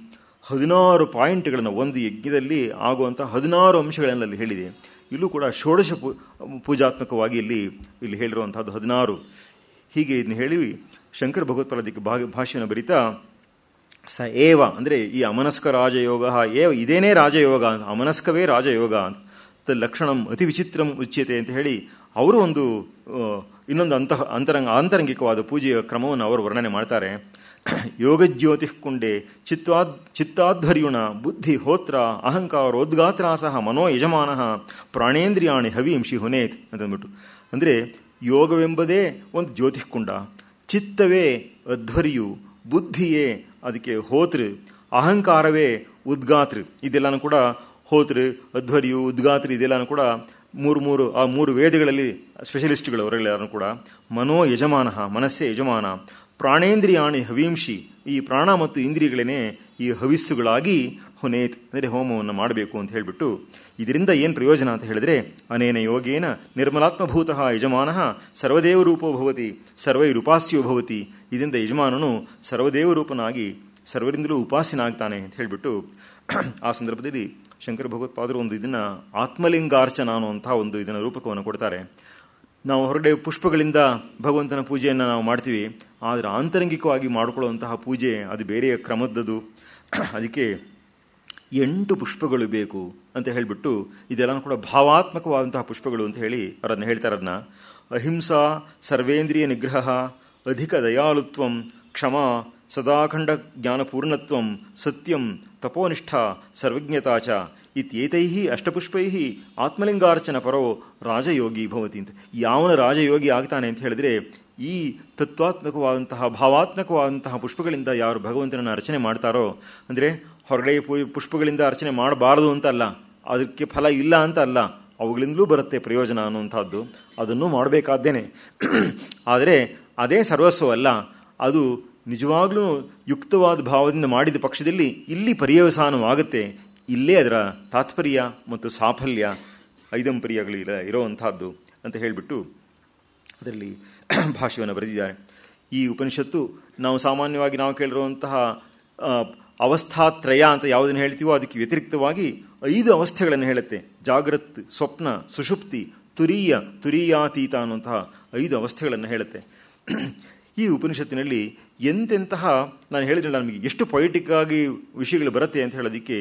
ಹದಿನಾರು ಪಾಯಿಂಟ್ಗಳನ್ನು ಒಂದು ಯಜ್ಞದಲ್ಲಿ ಆಗುವಂಥ ಹದಿನಾರು ಅಂಶಗಳನ್ನು ಅಲ್ಲಿ ಹೇಳಿದೆ ಇಲ್ಲೂ ಕೂಡ ಷೋಡಶ ಪೂಜಾತ್ಮಕವಾಗಿ ಇಲ್ಲಿ ಇಲ್ಲಿ ಹೇಳಿರುವಂಥದ್ದು ಹದಿನಾರು ಹೀಗೆ ಇದನ್ನು ಹೇಳಿ ಶಂಕರ ಭಗವತ್ಪಾದಕ್ಕೆ ಭಾಗ ಭಾಷೆಯನ್ನು ಬರಿತಾ ಸ ಏವ ಅಂದರೆ ಈ ಅಮನಸ್ಕ ರಾಜಯೋಗ ಏವ ಇದೇನೇ ರಾಜಯೋಗ ಅಂತ ಅಮನಸ್ಕವೇ ರಾಜಯೋಗ ಅಂತ ಲಕ್ಷಣಂ ಅತಿ ವಿಚಿತ್ರ ಉಚ್ಯತೆ ಅಂತ ಹೇಳಿ ಅವರು ಒಂದು ಇನ್ನೊಂದು ಅಂತಃ ಅಂತರಂಗ ಆಂತರಂಗಿಕವಾದ ಪೂಜೆಯ ಕ್ರಮವನ್ನು ಅವರು ವರ್ಣನೆ ಮಾಡ್ತಾರೆ ಯೋಗಜ್ಯೋತಿಃಕುಂಡೆ ಚಿತ್ವಾದ್ ಚಿತ್ತಾಧ್ವರ್ಯುಣ ಬುದ್ಧಿ ಹೋತ್ರ ಅಹಂಕಾರೋದ್ಗಾತ್ರ ಸಹ ಮನೋ ಯಜಮಾನ ಪ್ರಾಣೇಂದ್ರಿಯಾಣಿ ಹವೀಂಶಿ ಹೊನೇತ್ ಅಂತಂದ್ಬಿಟ್ಟು ಅಂದರೆ ಯೋಗವೆಂಬುದೇ ಒಂದು ಕುಂಡ ಚಿತ್ತವೇ ಅಧ್ವರ್ಯು ಬುದ್ಧಿಯೇ ಅದಕ್ಕೆ ಹೋತೃ ಅಹಂಕಾರವೇ ಉದ್ಗಾತೃ ಇದೆಲ್ಲನೂ ಕೂಡ ಹೋತೃ ಅಧ್ವರ್ಯು ಉದ್ಗಾತ್ರಿ ಇದೆಲ್ಲನೂ ಕೂಡ ಮೂರು ಮೂರು ಆ ಮೂರು ವೇದಗಳಲ್ಲಿ ಸ್ಪೆಷಲಿಸ್ಟ್ಗಳು ಅವರೆಲ್ಲರೂ ಕೂಡ ಮನೋ ಯಜಮಾನ ಮನಸ್ಸೇ ಯಜಮಾನ ಪ್ರಾಣೇಂದ್ರಿಯಾಣಿ ಹವೀಂಶಿ ಈ ಪ್ರಾಣ ಮತ್ತು ಇಂದ್ರಿಯಗಳೇನೆ ಈ ಹವಿಸ್ಸುಗಳಾಗಿ ಹುನೇತ್ ಅಂದರೆ ಹೋಮವನ್ನು ಮಾಡಬೇಕು ಅಂತ ಹೇಳಿಬಿಟ್ಟು ಇದರಿಂದ ಏನು ಪ್ರಯೋಜನ ಅಂತ ಹೇಳಿದ್ರೆ ಅನೇನ ಯೋಗೇನ ನಿರ್ಮಲಾತ್ಮಭೂತ ಯಜಮಾನಃ ಸರ್ವದೇವರೂಪೋ ಭವತಿ ರೂಪಾಸ್ಯೋ ಭವತಿ ಇದರಿಂದ ಯಜಮಾನನು ಸರ್ವದೇವರೂಪನಾಗಿ ಸರ್ವರಿಂದಲೂ ಉಪಾಸ್ಯನಾಗ್ತಾನೆ ಅಂತ ಹೇಳಿಬಿಟ್ಟು ಆ ಸಂದರ್ಭದಲ್ಲಿ ಶಂಕರ ಭಗವತ್ಪಾದರು ಒಂದು ಇದನ್ನು ಆತ್ಮಲಿಂಗಾರ್ಚನ ಅನ್ನುವಂಥ ಒಂದು ಇದನ್ನು ರೂಪಕವನ್ನು ಕೊಡ್ತಾರೆ ನಾವು ಹೊರಗಡೆ ಪುಷ್ಪಗಳಿಂದ ಭಗವಂತನ ಪೂಜೆಯನ್ನು ನಾವು ಮಾಡ್ತೀವಿ ಆದರೆ ಆಂತರಂಗಿಕವಾಗಿ ಮಾಡಿಕೊಳ್ಳುವಂತಹ ಪೂಜೆ ಅದು ಬೇರೆಯ ಕ್ರಮದ್ದದು ಅದಕ್ಕೆ ಎಂಟು ಪುಷ್ಪಗಳು ಬೇಕು ಅಂತ ಹೇಳಿಬಿಟ್ಟು ಇದೆಲ್ಲ ಕೂಡ ಭಾವಾತ್ಮಕವಾದಂತಹ ಪುಷ್ಪಗಳು ಅಂತ ಹೇಳಿ ಅವರನ್ನು ಹೇಳ್ತಾರೆ ಅದನ್ನ ಅಹಿಂಸಾ ಸರ್ವೇಂದ್ರಿಯ ನಿಗ್ರಹ ಅಧಿಕ ದಯಾಲುತ್ವಂ ಕ್ಷಮಾ ಸದಾಖಂಡ ಜ್ಞಾನಪೂರ್ಣತ್ವಂ ಸತ್ಯಂ ತಪೋನಿಷ್ಠ ಸರ್ವಜ್ಞತಾಚ ಇತ್ಯೇತೈ ಅಷ್ಟಪುಷ್ಪೈ ಆತ್ಮಲಿಂಗಾರ್ಚನ ಪರೋ ರಾಜಯೋಗಿ ಭವತಿ ಅಂತ ಯಾವನ ರಾಜಯೋಗಿ ಆಗ್ತಾನೆ ಅಂತ ಹೇಳಿದ್ರೆ ಈ ತತ್ವಾತ್ಮಕವಾದಂತಹ ಭಾವಾತ್ಮಕವಾದಂತಹ ಪುಷ್ಪಗಳಿಂದ ಯಾರು ಭಗವಂತನನ್ನು ಅರ್ಚನೆ ಮಾಡ್ತಾರೋ ಅಂದರೆ ಹೊರಗಡೆ ಪುಷ್ಪಗಳಿಂದ ಅರ್ಚನೆ ಮಾಡಬಾರದು ಅಂತ ಅಲ್ಲ ಅದಕ್ಕೆ ಫಲ ಇಲ್ಲ ಅಂತ ಅಲ್ಲ ಅವುಗಳಿಂದಲೂ ಬರುತ್ತೆ ಪ್ರಯೋಜನ ಅನ್ನುವಂಥದ್ದು ಅದನ್ನು ಮಾಡಬೇಕಾದ್ದೇನೆ ಆದರೆ ಅದೇ ಅಲ್ಲ ಅದು ನಿಜವಾಗ್ಲೂ ಯುಕ್ತವಾದ ಭಾವದಿಂದ ಮಾಡಿದ ಪಕ್ಷದಲ್ಲಿ ಇಲ್ಲಿ ಪರ್ಯವಸಾನವಾಗುತ್ತೆ ಇಲ್ಲೇ ಅದರ ತಾತ್ಪರ್ಯ ಮತ್ತು ಸಾಫಲ್ಯ ಐದಂಪರ್ಯಗಳು ಇಲ್ಲ ಇರೋವಂಥದ್ದು ಅಂತ ಹೇಳಿಬಿಟ್ಟು ಅದರಲ್ಲಿ ಭಾಷೆಯನ್ನು ಬರೆದಿದ್ದಾರೆ ಈ ಉಪನಿಷತ್ತು ನಾವು ಸಾಮಾನ್ಯವಾಗಿ ನಾವು ಕೇಳಿರುವಂತಹ ಅವಸ್ಥಾತ್ರಯ ಅಂತ ಯಾವುದನ್ನು ಹೇಳ್ತೀವೋ ಅದಕ್ಕೆ ವ್ಯತಿರಿಕ್ತವಾಗಿ ಐದು ಅವಸ್ಥೆಗಳನ್ನು ಹೇಳುತ್ತೆ ಜಾಗೃತ್ ಸ್ವಪ್ನ ಸುಷುಪ್ತಿ ತುರೀಯ ತುರೀಯಾತೀತ ಅನ್ನುವಂತಹ ಐದು ಅವಸ್ಥೆಗಳನ್ನು ಹೇಳುತ್ತೆ ಈ ಉಪನಿಷತ್ತಿನಲ್ಲಿ ಎಂತೆಂತಹ ನಾನು ಹೇಳಿದ್ರೆ ನಮಗೆ ಎಷ್ಟು ಪೊಯಿಟಿಕ್ ಆಗಿ ವಿಷಯಗಳು ಬರುತ್ತೆ ಅಂತ ಹೇಳೋದಕ್ಕೆ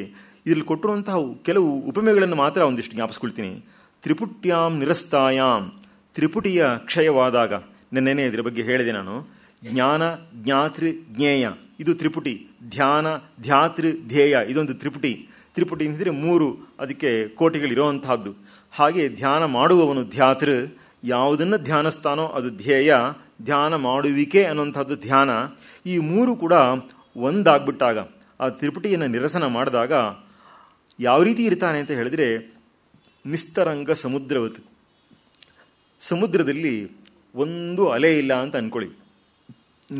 ಇದರಲ್ಲಿ ಕೊಟ್ಟಿರುವಂತಹ ಕೆಲವು ಉಪಮೆಗಳನ್ನು ಮಾತ್ರ ಒಂದಿಷ್ಟು ಜ್ಞಾಪಿಸ್ಕೊಳ್ತೀನಿ ತ್ರಿಪುಟ್ಯಾಂ ನಿರಸ್ತಾಯಾಮ್ ತ್ರಿಪುಟಿಯ ಕ್ಷಯವಾದಾಗ ನೆನ್ನೆನೆ ಇದರ ಬಗ್ಗೆ ಹೇಳಿದೆ ನಾನು ಜ್ಞಾನ ಜ್ಞಾತೃ ಜ್ಞೇಯ ಇದು ತ್ರಿಪುಟಿ ಧ್ಯಾನ ಧ್ಯಾತೃ ಧ್ಯೇಯ ಇದೊಂದು ತ್ರಿಪುಟಿ ತ್ರಿಪುಟಿ ಅಂತಂದರೆ ಮೂರು ಅದಕ್ಕೆ ಕೋಟಿಗಳಿರುವಂತಹದ್ದು ಹಾಗೆ ಧ್ಯಾನ ಮಾಡುವವನು ಧ್ಯಾತೃ ಯಾವುದನ್ನು ಧ್ಯಾನಿಸ್ತಾನೋ ಅದು ಧ್ಯೇಯ ಧ್ಯಾನ ಮಾಡುವಿಕೆ ಅನ್ನುವಂಥದ್ದು ಧ್ಯಾನ ಈ ಮೂರು ಕೂಡ ಒಂದಾಗ್ಬಿಟ್ಟಾಗ ಆ ತ್ರಿಪುಟಿಯನ್ನು ನಿರಸನ ಮಾಡಿದಾಗ ಯಾವ ರೀತಿ ಇರ್ತಾನೆ ಅಂತ ಹೇಳಿದ್ರೆ ನಿಸ್ತರಂಗ ಸಮುದ್ರವತ್ ಸಮುದ್ರದಲ್ಲಿ ಒಂದು ಅಲೆ ಇಲ್ಲ ಅಂತ ಅಂದ್ಕೊಳ್ಳಿ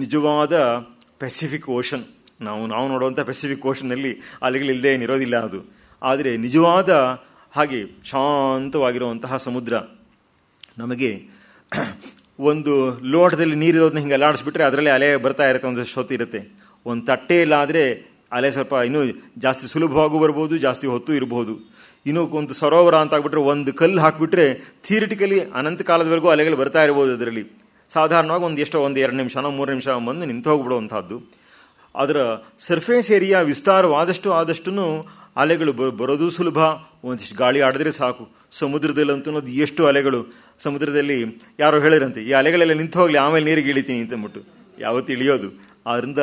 ನಿಜವಾದ ಪೆಸಿಫಿಕ್ ಓಷನ್ ನಾವು ನಾವು ನೋಡುವಂಥ ಪೆಸಿಫಿಕ್ ಓಷನ್ನಲ್ಲಿ ಅಲೆಗಳಿಲ್ಲದೆ ಏನಿರೋದಿಲ್ಲ ಅದು ಆದರೆ ನಿಜವಾದ ಹಾಗೆ ಶಾಂತವಾಗಿರುವಂತಹ ಸಮುದ್ರ ನಮಗೆ ಒಂದು ಲೋಟದಲ್ಲಿ ನೀರಿರೋದನ್ನ ಹಿಂಗೆ ಅಲಾಡಿಸ್ಬಿಟ್ರೆ ಅದರಲ್ಲೇ ಅಲೆ ಬರ್ತಾ ಇರುತ್ತೆ ಒಂದು ಶೋತಿ ಇರುತ್ತೆ ಒಂದು ತಟ್ಟೆಯಲ್ಲಾದರೆ ಅಲೆ ಸ್ವಲ್ಪ ಇನ್ನೂ ಜಾಸ್ತಿ ಸುಲಭವಾಗೂ ಬರ್ಬೋದು ಜಾಸ್ತಿ ಹೊತ್ತು ಇರಬಹುದು ಇನ್ನೂ ಒಂದು ಸರೋವರ ಅಂತ ಆಗ್ಬಿಟ್ರೆ ಒಂದು ಕಲ್ಲು ಹಾಕಿಬಿಟ್ರೆ ಥಿಯರಿಟಿಕಲಿ ಅನಂತ ಕಾಲದವರೆಗೂ ಅಲೆಗಳು ಬರ್ತಾ ಇರ್ಬೋದು ಅದರಲ್ಲಿ ಸಾಧಾರಣವಾಗಿ ಒಂದು ಎಷ್ಟೋ ಒಂದು ಎರಡು ನಿಮಿಷನೋ ಮೂರು ನಿಮಿಷ ಬಂದು ನಿಂತು ಹೋಗ್ಬಿಡುವಂಥದ್ದು ಅದರ ಸರ್ಫೇಸ್ ಏರಿಯಾ ವಿಸ್ತಾರವಾದಷ್ಟು ಆದಷ್ಟು ಅಲೆಗಳು ಬರೋದು ಸುಲಭ ಒಂದಿಷ್ಟು ಗಾಳಿ ಆಡಿದ್ರೆ ಸಾಕು ಸಮುದ್ರದಲ್ಲಿ ಅಂತನ್ನೋದು ಎಷ್ಟು ಅಲೆಗಳು ಸಮುದ್ರದಲ್ಲಿ ಯಾರೋ ಹೇಳಿರಂತೆ ಈ ಅಲೆಗಳೆಲ್ಲ ನಿಂತು ಹೋಗಲಿ ಆಮೇಲೆ ನೀರಿಗೆ ಇಳಿತೀನಿ ಅಂತಂದ್ಬಿಟ್ಟು ಯಾವತ್ತು ಇಳಿಯೋದು ಆದ್ದರಿಂದ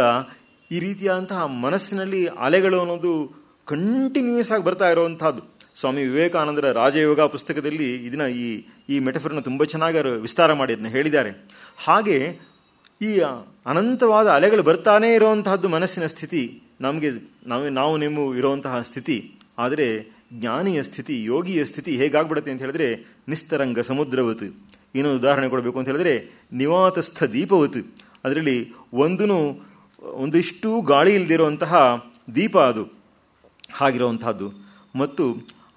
ಈ ರೀತಿಯಾದಂತಹ ಮನಸ್ಸಿನಲ್ಲಿ ಅಲೆಗಳು ಅನ್ನೋದು ಕಂಟಿನ್ಯೂಸ್ ಆಗಿ ಬರ್ತಾ ಇರುವಂತಹದ್ದು ಸ್ವಾಮಿ ವಿವೇಕಾನಂದರ ರಾಜಯೋಗ ಪುಸ್ತಕದಲ್ಲಿ ಇದನ್ನ ಈ ಈ ಮೆಟಫರ್ನ ತುಂಬ ಚೆನ್ನಾಗಿ ವಿಸ್ತಾರ ಮಾಡಿ ಅದನ್ನ ಹೇಳಿದ್ದಾರೆ ಹಾಗೆ ಈ ಅನಂತವಾದ ಅಲೆಗಳು ಬರ್ತಾನೇ ಇರುವಂತಹದ್ದು ಮನಸ್ಸಿನ ಸ್ಥಿತಿ ನಮಗೆ ನಾವು ನಾವು ನಿಮ್ಮ ಇರುವಂತಹ ಸ್ಥಿತಿ ಆದರೆ ಜ್ಞಾನಿಯ ಸ್ಥಿತಿ ಯೋಗಿಯ ಸ್ಥಿತಿ ಹೇಗಾಗ್ಬಿಡುತ್ತೆ ಅಂತ ಹೇಳಿದ್ರೆ ನಿಸ್ತರಂಗ ಸಮುದ್ರವತ್ತು ಇನ್ನೊಂದು ಉದಾಹರಣೆ ಕೊಡಬೇಕು ಅಂತ ಹೇಳಿದ್ರೆ ನಿವಾತಸ್ಥ ದೀಪವತ್ತು ಅದರಲ್ಲಿ ಒಂದೂ ಒಂದಿಷ್ಟು ಗಾಳಿ ಇಲ್ಲದಿರುವಂತಹ ದೀಪ ಅದು ಹಾಗಿರುವಂತಹದ್ದು ಮತ್ತು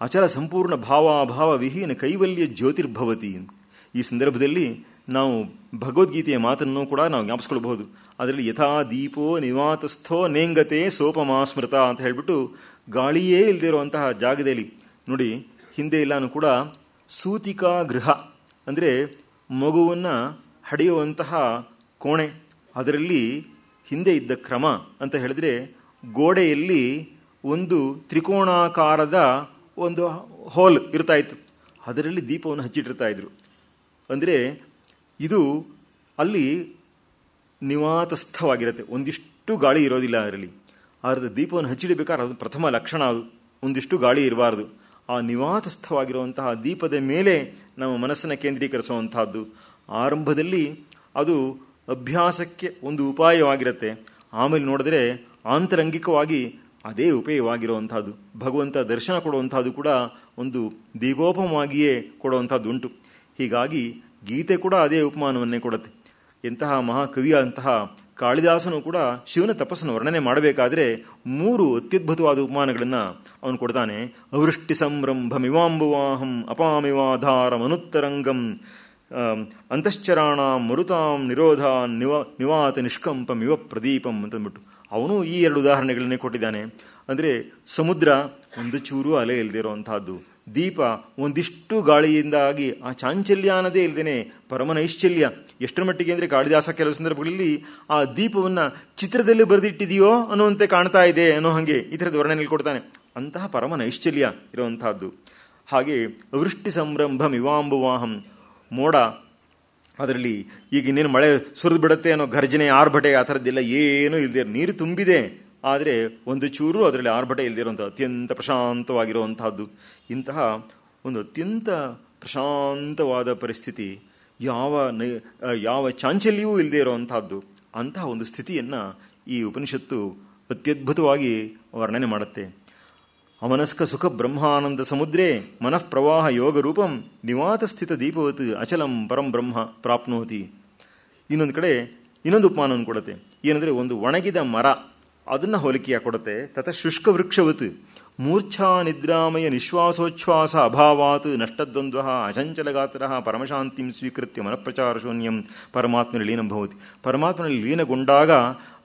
ಅಚಲ ಸಂಪೂರ್ಣ ಭಾವಾಭಾವ ವಿಹೀನ ಕೈವಲ್ಯ ಜ್ಯೋತಿರ್ಭವತಿ ಈ ಸಂದರ್ಭದಲ್ಲಿ ನಾವು ಭಗವದ್ಗೀತೆಯ ಮಾತನ್ನು ಕೂಡ ನಾವು ಜ್ಞಾಪಿಸ್ಕೊಳ್ಬಹುದು ಅದರಲ್ಲಿ ಯಥಾ ದೀಪೋ ನಿವಾತಸ್ಥೋ ನೇಂಗತೆ ಸೋಪಮಾ ಸ್ಮೃತ ಅಂತ ಹೇಳಿಬಿಟ್ಟು ಗಾಳಿಯೇ ಇಲ್ಲದಿರುವಂತಹ ಜಾಗದಲ್ಲಿ ನೋಡಿ ಹಿಂದೆ ಇಲ್ಲಾನು ಕೂಡ ಸೂತಿಕಾ ಗೃಹ ಅಂದರೆ ಮಗುವನ್ನು ಹಡೆಯುವಂತಹ ಕೋಣೆ ಅದರಲ್ಲಿ ಹಿಂದೆ ಇದ್ದ ಕ್ರಮ ಅಂತ ಹೇಳಿದ್ರೆ ಗೋಡೆಯಲ್ಲಿ ಒಂದು ತ್ರಿಕೋಣಾಕಾರದ ಒಂದು ಹೋಲ್ ಇರ್ತಾ ಇತ್ತು ಅದರಲ್ಲಿ ದೀಪವನ್ನು ಹಚ್ಚಿಟ್ಟಿರ್ತಾ ಇದ್ರು ಅಂದರೆ ಇದು ಅಲ್ಲಿ ನಿವಾತಸ್ಥವಾಗಿರುತ್ತೆ ಒಂದಿಷ್ಟು ಗಾಳಿ ಇರೋದಿಲ್ಲ ಅದರಲ್ಲಿ ಅದರ ದೀಪವನ್ನು ಹಚ್ಚಿಡಬೇಕಾದ್ರೆ ಅದು ಪ್ರಥಮ ಲಕ್ಷಣ ಅದು ಒಂದಿಷ್ಟು ಗಾಳಿ ಇರಬಾರ್ದು ಆ ನಿವಾತಸ್ಥವಾಗಿರುವಂತಹ ದೀಪದ ಮೇಲೆ ನಮ್ಮ ಮನಸ್ಸನ್ನು ಕೇಂದ್ರೀಕರಿಸುವಂತಹದ್ದು ಆರಂಭದಲ್ಲಿ ಅದು ಅಭ್ಯಾಸಕ್ಕೆ ಒಂದು ಉಪಾಯವಾಗಿರುತ್ತೆ ಆಮೇಲೆ ನೋಡಿದ್ರೆ ಆಂತರಂಗಿಕವಾಗಿ ಅದೇ ಉಪಯೋಗವಾಗಿರುವಂಥದ್ದು ಭಗವಂತ ದರ್ಶನ ಕೊಡುವಂಥದ್ದು ಕೂಡ ಒಂದು ದೀಪೋಪಮವಾಗಿಯೇ ಕೊಡುವಂಥದ್ದು ಉಂಟು ಹೀಗಾಗಿ ಗೀತೆ ಕೂಡ ಅದೇ ಉಪಮಾನವನ್ನೇ ಕೊಡುತ್ತೆ ಎಂತಹ ಮಹಾಕವಿಯಾದಂತಹ ಕಾಳಿದಾಸನು ಕೂಡ ಶಿವನ ತಪಸ್ಸನ್ನು ವರ್ಣನೆ ಮಾಡಬೇಕಾದ್ರೆ ಮೂರು ಅತ್ಯದ್ಭುತವಾದ ಉಪಮಾನಗಳನ್ನು ಅವನು ಕೊಡ್ತಾನೆ ಅವೃಷ್ಟಿ ಸಂರಂಭಮಿವಾಂಬುವಾಹಂ ಮಿವಾಂಬುವಾಹಂ ಅಪಾಮಿವಾಧಾರಮನುತ್ತರಂಗಂ ಅಂತಶ್ಚರಾಣ ಮರುತಾಂ ನಿರೋಧ ನಿವ ನಿವಾತ ನಿಷ್ಕಂಪಂ ಯುವ ಪ್ರದೀಪಂ ಅಂತಂದ್ಬಿಟ್ಟು ಅವನು ಈ ಎರಡು ಉದಾಹರಣೆಗಳನ್ನೇ ಕೊಟ್ಟಿದ್ದಾನೆ ಅಂದರೆ ಸಮುದ್ರ ಒಂದು ಚೂರು ಅಲೆ ಇಲ್ಲದಿರೋ ದೀಪ ಒಂದಿಷ್ಟು ಗಾಳಿಯಿಂದಾಗಿ ಆ ಚಾಂಚಲ್ಯ ಅನ್ನದೇ ಪರಮ ನೈಶ್ಚಲ್ಯ ಎಷ್ಟರ ಮಟ್ಟಿಗೆ ಅಂದರೆ ಕಾಳಿದಾಸ ಕೆಲವು ಸಂದರ್ಭಗಳಲ್ಲಿ ಆ ದೀಪವನ್ನು ಚಿತ್ರದಲ್ಲಿ ಬರೆದಿಟ್ಟಿದೆಯೋ ಅನ್ನುವಂತೆ ಕಾಣ್ತಾ ಇದೆ ಅನ್ನೋ ಹಾಗೆ ಈ ಥರದ ವರ್ಣನೆಯಲ್ಲಿ ಕೊಡ್ತಾನೆ ಅಂತಹ ಪರಮ ನೈಶ್ಚಲ್ಯ ಇರುವಂತಹದ್ದು ಹಾಗೆ ವೃಷ್ಟಿ ಸಂರಂಭಂ ಇವಾಂಬುವಾಹಂ ಮೋಡ ಅದರಲ್ಲಿ ಈಗ ಇನ್ನೇನು ಮಳೆ ಸುರಿದು ಬಿಡುತ್ತೆ ಅನ್ನೋ ಗರ್ಜನೆ ಆರ್ಭಟೆ ಆ ಥರದ್ದೆಲ್ಲ ಏನೂ ಇಲ್ಲದೆ ನೀರು ತುಂಬಿದೆ ಆದರೆ ಒಂದು ಚೂರು ಅದರಲ್ಲಿ ಆರ್ಭಟೆ ಇಲ್ಲದಿರುವಂಥ ಅತ್ಯಂತ ಪ್ರಶಾಂತವಾಗಿರುವಂತಹದ್ದು ಇಂತಹ ಒಂದು ಅತ್ಯಂತ ಪ್ರಶಾಂತವಾದ ಪರಿಸ್ಥಿತಿ ಯಾವ ಯಾವ ಚಾಂಚಲ್ಯವೂ ಇಲ್ಲದೇ ಇರುವಂತಹದ್ದು ಅಂತಹ ಒಂದು ಸ್ಥಿತಿಯನ್ನು ಈ ಉಪನಿಷತ್ತು ಅತ್ಯದ್ಭುತವಾಗಿ ವರ್ಣನೆ ಮಾಡುತ್ತೆ ಅಮನಸ್ಕ ಸುಖ ಬ್ರಹ್ಮಾನಂದ ಸಮುದ್ರೇ ಮನಃಪ್ರವಾಹ ಯೋಗರೂಪಂ ನಿವಾತಸ್ಥಿತ ದೀಪವತ್ ಅಚಲಂ ಪರಂ ಬ್ರಹ್ಮ ಪ್ರಾಪ್ನೋತಿ ಇನ್ನೊಂದು ಕಡೆ ಇನ್ನೊಂದು ಉಪಮಾನವನ್ನು ಕೊಡುತ್ತೆ ಏನಂದರೆ ಒಂದು ಒಣಗಿದ ಮರ ಅದನ್ನು ಹೋಲಿಕೆಯ ಕೊಡುತ್ತೆ ತತ ಶುಷ್ಕ ವೃಕ್ಷವತ್ ಮೂರ್ಛಾ ನಿದ್ರಾಮಯ ನಿಶ್ವಾಸೋಚ್ಛ್ವಾಸ ಅಭಾವಾತ್ ನಷ್ಟದ್ವಂದ್ವ ಅಚಂಚಲಗಾತ್ರ ಪರಮಶಾಂತಿಂ ಸ್ವೀಕೃತ್ಯ ಶೂನ್ಯಂ ಪರಮಾತ್ಮನ ಲೀನಂಭವತಿ ಪರಮಾತ್ಮನಲ್ಲಿ ಲೀನಗೊಂಡಾಗ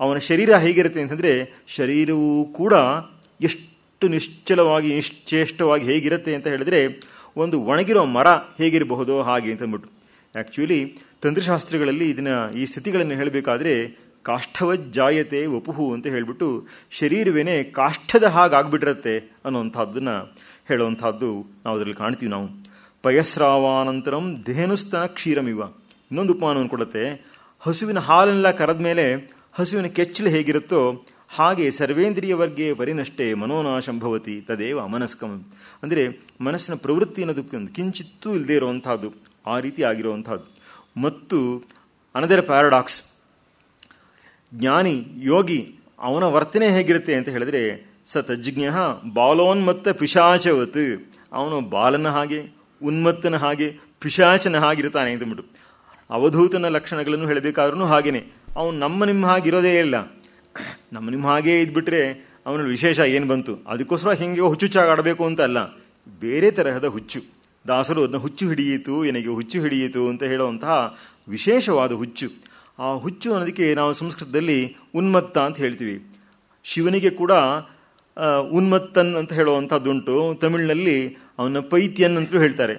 ಅವನ ಶರೀರ ಹೇಗಿರುತ್ತೆ ಅಂತಂದರೆ ಶರೀರವೂ ಕೂಡ ಎಷ್ಟು ಎಷ್ಟು ನಿಶ್ಚಲವಾಗಿ ನಿಶ್ಚೇಷ್ಟವಾಗಿ ಹೇಗಿರುತ್ತೆ ಅಂತ ಹೇಳಿದ್ರೆ ಒಂದು ಒಣಗಿರೋ ಮರ ಹೇಗಿರಬಹುದು ಹಾಗೆ ಅಂತ ಅಂತಂದ್ಬಿಟ್ಟು ಆ್ಯಕ್ಚುಲಿ ತಂತ್ರಶಾಸ್ತ್ರಗಳಲ್ಲಿ ಇದನ್ನು ಈ ಸ್ಥಿತಿಗಳನ್ನು ಹೇಳಬೇಕಾದ್ರೆ ಕಾಷ್ಠವಜ್ಜಾಯತೆ ಒಪುಹು ಅಂತ ಹೇಳಿಬಿಟ್ಟು ಶರೀರವೇನೆ ಕಾಷ್ಠದ ಹಾಗಾಗ್ಬಿಟ್ಟಿರುತ್ತೆ ಅನ್ನೋವಂಥದ್ದನ್ನು ಹೇಳುವಂಥದ್ದು ನಾವು ಅದರಲ್ಲಿ ಕಾಣ್ತೀವಿ ನಾವು ಪಯಸ್ರಾವಾನಂತರಂ ದೇಹನುಸ್ತನ ಕ್ಷೀರಮಿವ ಇನ್ನೊಂದು ಉಪಮಾನವನ್ನು ಕೊಡುತ್ತೆ ಹಸುವಿನ ಹಾಲನ್ನೆಲ್ಲ ಕರೆದ ಮೇಲೆ ಹಸುವಿನ ಕೆಚ್ಚಲು ಹೇಗಿರುತ್ತೋ ಹಾಗೆ ಸರ್ವೇಂದ್ರಿಯವರ್ಗೆ ವರಿನಷ್ಟೇ ಮನೋನಾಶಂಭವತಿ ತದೇವ ಅಮನಸ್ಕಂ ಅಂದರೆ ಮನಸ್ಸಿನ ಪ್ರವೃತ್ತಿ ಅನ್ನೋದಕ್ಕೆ ಒಂದು ಕಿಂಚಿತ್ತೂ ಇಲ್ಲದೆ ಇರುವಂಥದ್ದು ಆ ರೀತಿ ಆಗಿರುವಂಥದ್ದು ಮತ್ತು ಅನದರ್ ಪ್ಯಾರಾಡಾಕ್ಸ್ ಜ್ಞಾನಿ ಯೋಗಿ ಅವನ ವರ್ತನೆ ಹೇಗಿರುತ್ತೆ ಅಂತ ಹೇಳಿದ್ರೆ ಸ ತಜ್ಞ ಬಾಲೋನ್ಮತ್ತ ಪಿಶಾಚವತ್ ಅವನು ಬಾಲನ ಹಾಗೆ ಉನ್ಮತ್ತನ ಹಾಗೆ ಪಿಶಾಚನ ಹಾಗಿರ್ತಾನೆ ಅಂತಂದ್ಬಿಟ್ಟು ಅವಧೂತನ ಲಕ್ಷಣಗಳನ್ನು ಹೇಳಬೇಕಾದ್ರೂ ಹಾಗೇನೆ ಅವನು ನಮ್ಮ ನಿಮ್ಮ ಹಾಗಿರೋದೇ ಇಲ್ಲ ನಮ್ಮ ನಿಮ್ಮ ಹಾಗೆ ಇದ್ಬಿಟ್ರೆ ಅವನಲ್ಲಿ ವಿಶೇಷ ಏನು ಬಂತು ಅದಕ್ಕೋಸ್ಕರ ಹೆಂಗೆ ಆಡಬೇಕು ಅಂತ ಅಲ್ಲ ಬೇರೆ ತರಹದ ಹುಚ್ಚು ದಾಸರು ಅದನ್ನ ಹುಚ್ಚು ಹಿಡಿಯಿತು ಏನಿಗೆ ಹುಚ್ಚು ಹಿಡಿಯಿತು ಅಂತ ಹೇಳುವಂತಹ ವಿಶೇಷವಾದ ಹುಚ್ಚು ಆ ಹುಚ್ಚು ಅನ್ನೋದಕ್ಕೆ ನಾವು ಸಂಸ್ಕೃತದಲ್ಲಿ ಉನ್ಮತ್ತ ಅಂತ ಹೇಳ್ತೀವಿ ಶಿವನಿಗೆ ಕೂಡ ಉನ್ಮತ್ತನ್ ಅಂತ ಹೇಳುವಂಥದ್ದುಂಟು ತಮಿಳಿನಲ್ಲಿ ಅವನ ಪೈತ್ಯನ್ ಅಂತಲೂ ಹೇಳ್ತಾರೆ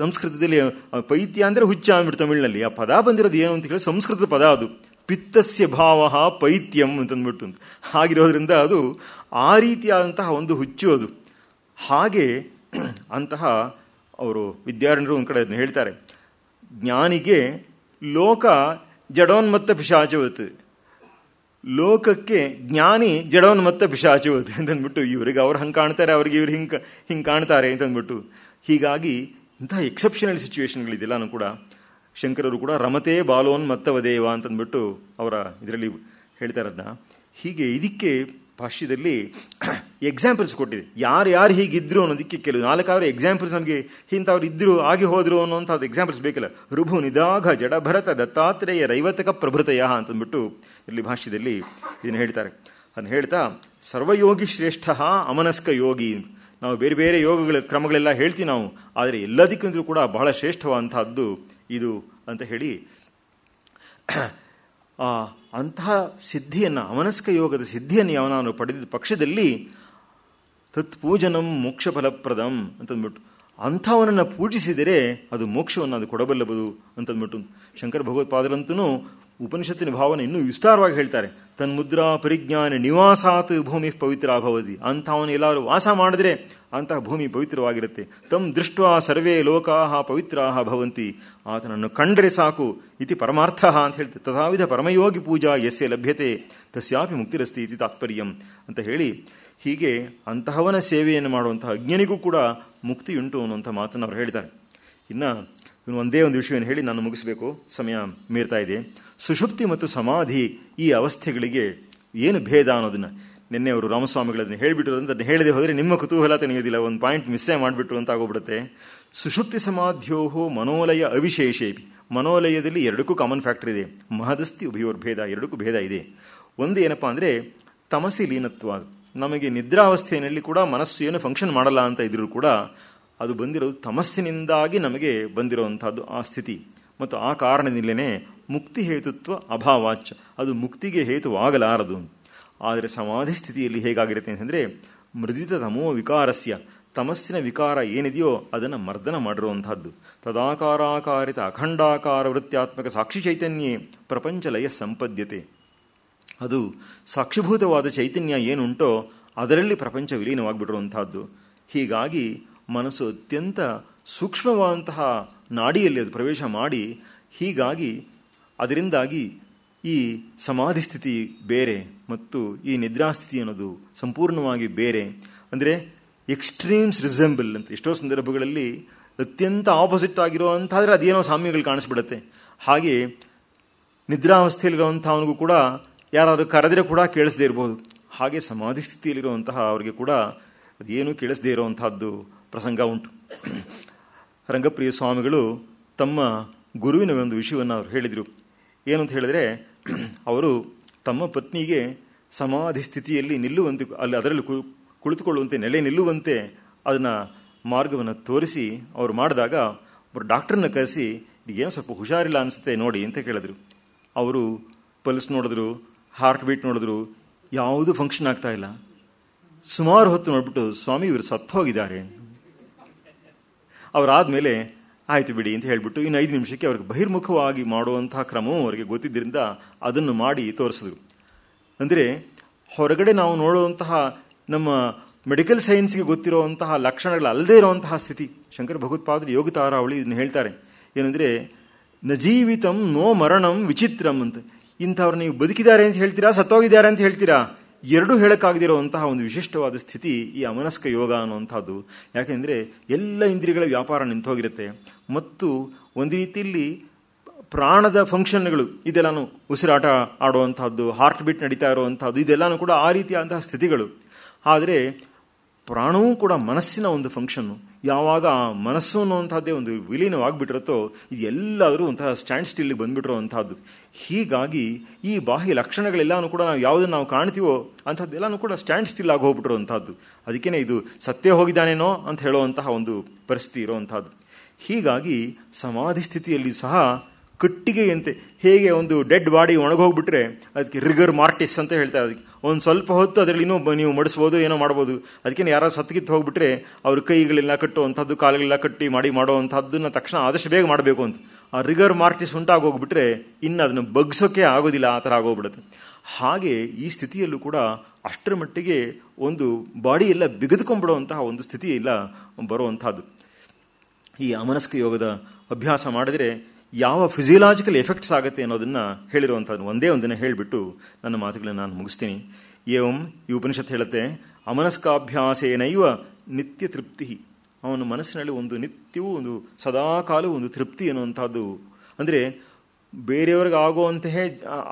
ಸಂಸ್ಕೃತದಲ್ಲಿ ಪೈತ್ಯ ಅಂದರೆ ಹುಚ್ಚ ಅಂದ್ಬಿಟ್ಟು ತಮಿಳಿನಲ್ಲಿ ಆ ಪದ ಬಂದಿರೋದು ಏನು ಅಂತ ಹೇಳಿ ಸಂಸ್ಕೃತದ ಪದ ಅದು ಪಿತ್ತಸ್ಯ ಭಾವ ಪೈತ್ಯಂ ಅಂತಂದ್ಬಿಟ್ಟು ಹಾಗಿರೋದ್ರಿಂದ ಅದು ಆ ರೀತಿಯಾದಂತಹ ಒಂದು ಹುಚ್ಚು ಅದು ಹಾಗೆ ಅಂತಹ ಅವರು ವಿದ್ಯಾರಣ್ಯರು ಒಂದು ಕಡೆ ಅದನ್ನು ಹೇಳ್ತಾರೆ ಜ್ಞಾನಿಗೆ ಲೋಕ ಜಡೋನ್ಮತ್ತ ಪಿಶಾಚವತ್ತು ಲೋಕಕ್ಕೆ ಜ್ಞಾನಿ ಜಡೋನ್ಮತ್ತ ಪಿಶಾಚವತ್ತು ಅಂತಂದ್ಬಿಟ್ಟು ಇವರಿಗೆ ಅವ್ರು ಹಂಗೆ ಕಾಣ್ತಾರೆ ಅವ್ರಿಗೆ ಇವ್ರು ಹಿಂಗೆ ಹಿಂಗೆ ಕಾಣ್ತಾರೆ ಅಂತಂದ್ಬಿಟ್ಟು ಹೀಗಾಗಿ ಇಂತಹ ಎಕ್ಸೆಪ್ಷನಲ್ ಸಿಚುವೇಶನ್ಗಳಿದೆಲ್ಲ ಕೂಡ ಶಂಕರರು ಕೂಡ ರಮತೆ ದೇವ ಅಂತಂದ್ಬಿಟ್ಟು ಅವರ ಇದರಲ್ಲಿ ಹೇಳ್ತಾ ಇರೋದನ್ನ ಹೀಗೆ ಇದಕ್ಕೆ ಭಾಷ್ಯದಲ್ಲಿ ಎಕ್ಸಾಂಪಲ್ಸ್ ಕೊಟ್ಟಿದೆ ಯಾರು ಯಾರು ಹೀಗಿದ್ರು ಅನ್ನೋದಕ್ಕೆ ಕೆಲವು ನಾಲ್ಕಾದ್ರೆ ಎಕ್ಸಾಂಪಲ್ಸ್ ನಮಗೆ ಇಂಥವ್ರು ಇದ್ದರು ಆಗಿ ಹೋದರು ಅನ್ನೋಂಥದ್ದು ಎಕ್ಸಾಂಪಲ್ಸ್ ಬೇಕಿಲ್ಲ ರುಭು ನಿದಾಘ ಜಡಭರತ ದತ್ತಾತ್ರೇಯ ರೈವತಕ ಪ್ರಭೃತಯ ಅಂತಂದ್ಬಿಟ್ಟು ಇಲ್ಲಿ ಭಾಷ್ಯದಲ್ಲಿ ಇದನ್ನು ಹೇಳ್ತಾರೆ ಅದನ್ನು ಹೇಳ್ತಾ ಸರ್ವಯೋಗಿ ಶ್ರೇಷ್ಠ ಅಮನಸ್ಕ ಯೋಗಿ ನಾವು ಬೇರೆ ಬೇರೆ ಯೋಗಗಳ ಕ್ರಮಗಳೆಲ್ಲ ಹೇಳ್ತೀವಿ ನಾವು ಆದರೆ ಎಲ್ಲದಕ್ಕಿಂತಲೂ ಕೂಡ ಬಹಳ ಶ್ರೇಷ್ಠವಾದಂತಹದ್ದು ಇದು ಅಂತ ಹೇಳಿ ಅಂತಹ ಸಿದ್ಧಿಯನ್ನು ಅಮನಸ್ಕ ಯೋಗದ ಸಿದ್ಧಿಯನ್ನು ಯಾವನಾನು ಪಡೆದಿದ್ದ ಪಕ್ಷದಲ್ಲಿ ತತ್ ಮೋಕ್ಷ ಫಲಪ್ರದಂ ಅಂತಂದ್ಬಿಟ್ಟು ಅಂಥವನನ್ನು ಪೂಜಿಸಿದರೆ ಅದು ಮೋಕ್ಷವನ್ನು ಅದು ಕೊಡಬಲ್ಲಬಹುದು ಅಂತಂದ್ಬಿಟ್ಟು ಶಂಕರ ಭಗವತ್ಪಾದರಂತೂ ಉಪನಿಷತ್ತಿನ ಭಾವನೆ ಇನ್ನೂ ವಿಸ್ತಾರವಾಗಿ ಹೇಳ್ತಾರೆ ತನ್ಮುದ್ರಾ ಪರಿಜ್ಞಾನ ನಿವಾಸಾತ್ ಭೂಮಿ ಪವಿತ್ರ ಭವತಿ ಅವನು ಎಲ್ಲರೂ ವಾಸ ಮಾಡಿದ್ರೆ ಅಂತಹ ಭೂಮಿ ಪವಿತ್ರವಾಗಿರುತ್ತೆ ತಮ್ ದೃಷ್ಟ ಸರ್ವೇ ಲೋಕಾ ಪವಿತ್ರಾ ಭವಂತಿ ಆತನನ್ನು ಕಂಡರೆ ಸಾಕು ಇತಿ ಪರಮಾರ್ಥ ಅಂತ ಹೇಳ್ತಾರೆ ತಥಾವಿಧ ಪರಮಯೋಗಿ ಪೂಜಾ ಎಸ್ಸೆ ಲಭ್ಯತೆ ತಸ್ಯಾಪಿ ಮುಕ್ತಿರಸ್ತಿ ಇತಿ ತಾತ್ಪರ್ಯಂ ಅಂತ ಹೇಳಿ ಹೀಗೆ ಅಂತಹವನ ಸೇವೆಯನ್ನು ಮಾಡುವಂತಹ ಅಜ್ಞನಿಗೂ ಕೂಡ ಮುಕ್ತಿಯುಂಟು ಅನ್ನುವಂಥ ಮಾತನ್ನು ಅವರು ಹೇಳ್ತಾರೆ ಇನ್ನು ಒಂದೇ ಒಂದು ವಿಷಯವನ್ನು ಹೇಳಿ ನಾನು ಮುಗಿಸಬೇಕು ಸಮಯ ಮೀರ್ತಾ ಇದೆ ಸುಷುಪ್ತಿ ಮತ್ತು ಸಮಾಧಿ ಈ ಅವಸ್ಥೆಗಳಿಗೆ ಏನು ಭೇದ ಅನ್ನೋದನ್ನು ನಿನ್ನೆ ಅವರು ರಾಮಸ್ವಾಮಿಗಳದನ್ನು ಹೇಳಿಬಿಟ್ರು ಅದನ್ನು ಹೇಳದೆ ಹೋದರೆ ನಿಮ್ಮ ಕುತೂಹಲ ತೆನೆಯೋದಿಲ್ಲ ಒಂದು ಪಾಯಿಂಟ್ ಮಿಸ್ಸೇ ಮಾಡಿಬಿಟ್ರು ಅಂತ ಆಗೋಗ್ಬಿಡುತ್ತೆ ಸುಷುಪ್ತಿ ಸಮಾಧ್ಯೋಹೋ ಮನೋಲಯ ಅವಿಶೇಷೇಪಿ ಮನೋಲಯದಲ್ಲಿ ಎರಡಕ್ಕೂ ಕಾಮನ್ ಫ್ಯಾಕ್ಟರ್ ಇದೆ ಮಹದಸ್ತಿ ಉಭಯೋರ್ ಭೇದ ಎರಡಕ್ಕೂ ಭೇದ ಇದೆ ಒಂದು ಏನಪ್ಪ ಅಂದರೆ ತಮಸಿ ಲೀನತ್ವ ನಮಗೆ ನಿದ್ರಾವಸ್ಥೆಯಲ್ಲಿ ಕೂಡ ಮನಸ್ಸು ಏನು ಫಂಕ್ಷನ್ ಮಾಡಲ್ಲ ಅಂತ ಇದ್ರೂ ಕೂಡ ಅದು ಬಂದಿರೋದು ತಮಸ್ಸಿನಿಂದಾಗಿ ನಮಗೆ ಬಂದಿರೋವಂಥದ್ದು ಆ ಸ್ಥಿತಿ ಮತ್ತು ಆ ಕಾರಣದಿಂದಲೇ ಮುಕ್ತಿ ಹೇತುತ್ವ ಅಭಾವಾಚ್ ಅದು ಮುಕ್ತಿಗೆ ಹೇತುವಾಗಲಾರದು ಆದರೆ ಸಮಾಧಿ ಸ್ಥಿತಿಯಲ್ಲಿ ಹೇಗಾಗಿರುತ್ತೆ ಅಂತಂದರೆ ಮೃದಿತ ತಮೋ ವಿಕಾರಸ್ಯ ತಮಸ್ಸಿನ ವಿಕಾರ ಏನಿದೆಯೋ ಅದನ್ನು ಮರ್ದನ ಮಾಡಿರುವಂಥದ್ದು ತದಾಕಾರಾಕಾರಿತ ಅಖಂಡಾಕಾರ ವೃತ್ತಾತ್ಮಕ ಸಾಕ್ಷಿ ಚೈತನ್ಯೇ ಲಯ ಸಂಪದ್ಯತೆ ಅದು ಸಾಕ್ಷಿಭೂತವಾದ ಚೈತನ್ಯ ಏನುಂಟೋ ಅದರಲ್ಲಿ ಪ್ರಪಂಚ ವಿಲೀನವಾಗಿಬಿಟ್ಟಿರುವಂತಹದ್ದು ಹೀಗಾಗಿ ಮನಸ್ಸು ಅತ್ಯಂತ ಸೂಕ್ಷ್ಮವಾದಂತಹ ನಾಡಿಯಲ್ಲಿ ಅದು ಪ್ರವೇಶ ಮಾಡಿ ಹೀಗಾಗಿ ಅದರಿಂದಾಗಿ ಈ ಸಮಾಧಿ ಸ್ಥಿತಿ ಬೇರೆ ಮತ್ತು ಈ ನಿದ್ರಾಸ್ಥಿತಿ ಅನ್ನೋದು ಸಂಪೂರ್ಣವಾಗಿ ಬೇರೆ ಅಂದರೆ ಎಕ್ಸ್ಟ್ರೀಮ್ಸ್ ರಿಸೆಂಬಲ್ ಅಂತ ಎಷ್ಟೋ ಸಂದರ್ಭಗಳಲ್ಲಿ ಅತ್ಯಂತ ಆಪೋಸಿಟ್ ಆಗಿರೋ ಅಂತಾದರೆ ಅದೇನೋ ಸಾಮ್ಯಗಳು ಕಾಣಿಸ್ಬಿಡುತ್ತೆ ಹಾಗೆ ನಿದ್ರಾವಸ್ಥೆಯಲ್ಲಿರುವಂಥ ಅವನಿಗೂ ಕೂಡ ಯಾರಾದರೂ ಕರೆದರೆ ಕೂಡ ಕೇಳಿಸದೇ ಇರ್ಬೋದು ಹಾಗೆ ಸಮಾಧಿ ಸ್ಥಿತಿಯಲ್ಲಿರುವಂತಹ ಅವರಿಗೆ ಕೂಡ ಅದೇನು ಕೇಳಿಸದೇ ಇರುವಂತಹದ್ದು ಪ್ರಸಂಗ ಉಂಟು ರಂಗಪ್ರಿಯ ಸ್ವಾಮಿಗಳು ತಮ್ಮ ಗುರುವಿನ ಒಂದು ವಿಷಯವನ್ನು ಅವರು ಹೇಳಿದರು ಏನಂತ ಹೇಳಿದರೆ ಅವರು ತಮ್ಮ ಪತ್ನಿಗೆ ಸಮಾಧಿ ಸ್ಥಿತಿಯಲ್ಲಿ ನಿಲ್ಲುವಂತೆ ಅಲ್ಲಿ ಅದರಲ್ಲಿ ಕುಳಿತುಕೊಳ್ಳುವಂತೆ ನೆಲೆ ನಿಲ್ಲುವಂತೆ ಅದನ್ನು ಮಾರ್ಗವನ್ನು ತೋರಿಸಿ ಅವರು ಮಾಡಿದಾಗ ಒಬ್ಬರು ಡಾಕ್ಟರ್ನ ಕರೆಸಿ ಏನು ಸ್ವಲ್ಪ ಹುಷಾರಿಲ್ಲ ಅನಿಸುತ್ತೆ ನೋಡಿ ಅಂತ ಕೇಳಿದ್ರು ಅವರು ಪಲ್ಸ್ ನೋಡಿದ್ರು ಹಾರ್ಟ್ ಬೀಟ್ ನೋಡಿದ್ರು ಯಾವುದೂ ಫಂಕ್ಷನ್ ಆಗ್ತಾ ಇಲ್ಲ ಸುಮಾರು ಹೊತ್ತು ನೋಡಿಬಿಟ್ಟು ಸ್ವಾಮಿ ಇವರು ಸತ್ತು ಹೋಗಿದ್ದಾರೆ ಅವರಾದಮೇಲೆ ಆಯಿತು ಬಿಡಿ ಅಂತ ಹೇಳಿಬಿಟ್ಟು ಇನ್ನು ಐದು ನಿಮಿಷಕ್ಕೆ ಅವ್ರಿಗೆ ಬಹಿರ್ಮುಖವಾಗಿ ಮಾಡುವಂಥ ಕ್ರಮವೂ ಅವರಿಗೆ ಗೊತ್ತಿದ್ದರಿಂದ ಅದನ್ನು ಮಾಡಿ ತೋರಿಸಿದ್ರು ಅಂದರೆ ಹೊರಗಡೆ ನಾವು ನೋಡುವಂತಹ ನಮ್ಮ ಮೆಡಿಕಲ್ ಸೈನ್ಸ್ಗೆ ಗೊತ್ತಿರುವಂತಹ ಲಕ್ಷಣಗಳು ಅಲ್ಲದೇ ಇರುವಂತಹ ಸ್ಥಿತಿ ಶಂಕರ ಭಗವತ್ಪಾದರು ಯೋಗ ತಾರಾವಳಿ ಇದನ್ನು ಹೇಳ್ತಾರೆ ಏನಂದರೆ ನಜೀವಿತಂ ನೋ ಮರಣಂ ವಿಚಿತ್ರಂ ಅಂತ ಇಂಥವ್ರು ನೀವು ಬದುಕಿದ್ದಾರೆ ಅಂತ ಹೇಳ್ತೀರಾ ಸತ್ತೋಗಿದ್ದಾರೆ ಅಂತ ಹೇಳ್ತೀರಾ ಎರಡೂ ಹೇಳೋಕ್ಕಾಗದಿರುವಂತಹ ಒಂದು ವಿಶಿಷ್ಟವಾದ ಸ್ಥಿತಿ ಈ ಅಮನಸ್ಕ ಯೋಗ ಅನ್ನುವಂಥದ್ದು ಯಾಕೆಂದರೆ ಎಲ್ಲ ಇಂದ್ರಿಯಗಳ ವ್ಯಾಪಾರ ನಿಂತೋಗಿರುತ್ತೆ ಮತ್ತು ಒಂದು ರೀತಿಯಲ್ಲಿ ಪ್ರಾಣದ ಫಂಕ್ಷನ್ಗಳು ಇದೆಲ್ಲಾನು ಉಸಿರಾಟ ಆಡುವಂಥದ್ದು ಹಾರ್ಟ್ ಬೀಟ್ ನಡೀತಾ ಇರುವಂಥದ್ದು ಇದೆಲ್ಲ ಕೂಡ ಆ ರೀತಿಯಾದಂತಹ ಸ್ಥಿತಿಗಳು ಆದರೆ ಪ್ರಾಣವೂ ಕೂಡ ಮನಸ್ಸಿನ ಒಂದು ಫಂಕ್ಷನ್ನು ಯಾವಾಗ ಮನಸ್ಸು ಅನ್ನುವಂಥದ್ದೇ ಒಂದು ವಿಲೀನವಾಗಿಬಿಟ್ಟಿರುತ್ತೋ ಇದು ಎಲ್ಲಾದರೂ ಒಂಥರ ಸ್ಟ್ಯಾಂಡ್ ಸ್ಟಿಲ್ಗೆ ಬಂದುಬಿಟ್ರೋ ಹೀಗಾಗಿ ಈ ಬಾಹ್ಯ ಲಕ್ಷಣಗಳೆಲ್ಲನೂ ಕೂಡ ನಾವು ಯಾವುದನ್ನು ನಾವು ಕಾಣ್ತೀವೋ ಅಂಥದ್ದೆಲ್ಲನೂ ಕೂಡ ಸ್ಟ್ಯಾಂಡ್ ಸ್ಟಿಲ್ ಆಗಿ ಹೋಗ್ಬಿಟ್ರೋ ಅಂಥದ್ದು ಅದಕ್ಕೇ ಇದು ಸತ್ಯ ಹೋಗಿದ್ದಾನೇನೋ ಅಂತ ಹೇಳುವಂತಹ ಒಂದು ಪರಿಸ್ಥಿತಿ ಇರೋವಂಥದ್ದು ಹೀಗಾಗಿ ಸಮಾಧಿ ಸ್ಥಿತಿಯಲ್ಲಿ ಸಹ ಕಟ್ಟಿಗೆಯಂತೆ ಹೇಗೆ ಒಂದು ಡೆಡ್ ಬಾಡಿ ಒಣಗೋಗ್ಬಿಟ್ರೆ ಅದಕ್ಕೆ ರಿಗರ್ ಮಾರ್ಟಿಸ್ ಅಂತ ಹೇಳ್ತಾರೆ ಅದಕ್ಕೆ ಒಂದು ಸ್ವಲ್ಪ ಹೊತ್ತು ಅದರಲ್ಲಿ ಇನ್ನೂ ನೀವು ಮಡಿಸ್ಬೋದು ಏನೋ ಮಾಡ್ಬೋದು ಅದಕ್ಕೆ ಯಾರೋ ಸತ್ತಿಗಿತ್ತು ಹೋಗ್ಬಿಟ್ರೆ ಅವ್ರ ಕೈಗಳೆಲ್ಲ ಕಟ್ಟುವಂಥದ್ದು ಕಾಲಗಳೆಲ್ಲ ಕಟ್ಟಿ ಮಾಡಿ ಅಂಥದ್ದನ್ನು ತಕ್ಷಣ ಆದಷ್ಟು ಬೇಗ ಮಾಡಬೇಕು ಅಂತ ಆ ರಿಗರ್ ಮಾರ್ಟಿಸ್ ಉಂಟಾಗೋಗ್ಬಿಟ್ರೆ ಇನ್ನು ಅದನ್ನು ಬಗ್ಸೋಕೆ ಆಗೋದಿಲ್ಲ ಆ ಥರ ಆಗೋಗ್ಬಿಡುತ್ತೆ ಹಾಗೆ ಈ ಸ್ಥಿತಿಯಲ್ಲೂ ಕೂಡ ಅಷ್ಟರ ಮಟ್ಟಿಗೆ ಒಂದು ಬಾಡಿಯೆಲ್ಲ ಬಿಗಿದುಕೊಂಡ್ಬಿಡುವಂತಹ ಒಂದು ಸ್ಥಿತಿ ಬರೋ ಬರುವಂಥದ್ದು ಈ ಅಮನಸ್ಕ ಯೋಗದ ಅಭ್ಯಾಸ ಮಾಡಿದರೆ ಯಾವ ಫಿಸಿಯಲಾಜಿಕಲ್ ಎಫೆಕ್ಟ್ಸ್ ಆಗುತ್ತೆ ಅನ್ನೋದನ್ನು ಹೇಳಿರುವಂಥದ್ದು ಒಂದೇ ಒಂದಿನ ಹೇಳಿಬಿಟ್ಟು ನನ್ನ ಮಾತುಗಳನ್ನ ನಾನು ಮುಗಿಸ್ತೀನಿ ಏವಂ ಈ ಉಪನಿಷತ್ ಹೇಳುತ್ತೆ ಅಮನಸ್ಕಾಭ್ಯಾಸೇನೈವ ನಿತ್ಯ ತೃಪ್ತಿ ಅವನ ಮನಸ್ಸಿನಲ್ಲಿ ಒಂದು ನಿತ್ಯವೂ ಒಂದು ಸದಾಕಾಲವೂ ಒಂದು ತೃಪ್ತಿ ಅನ್ನುವಂಥದ್ದು ಅಂದರೆ ಬೇರೆಯವ್ರಿಗೆ ಆಗುವಂತಹ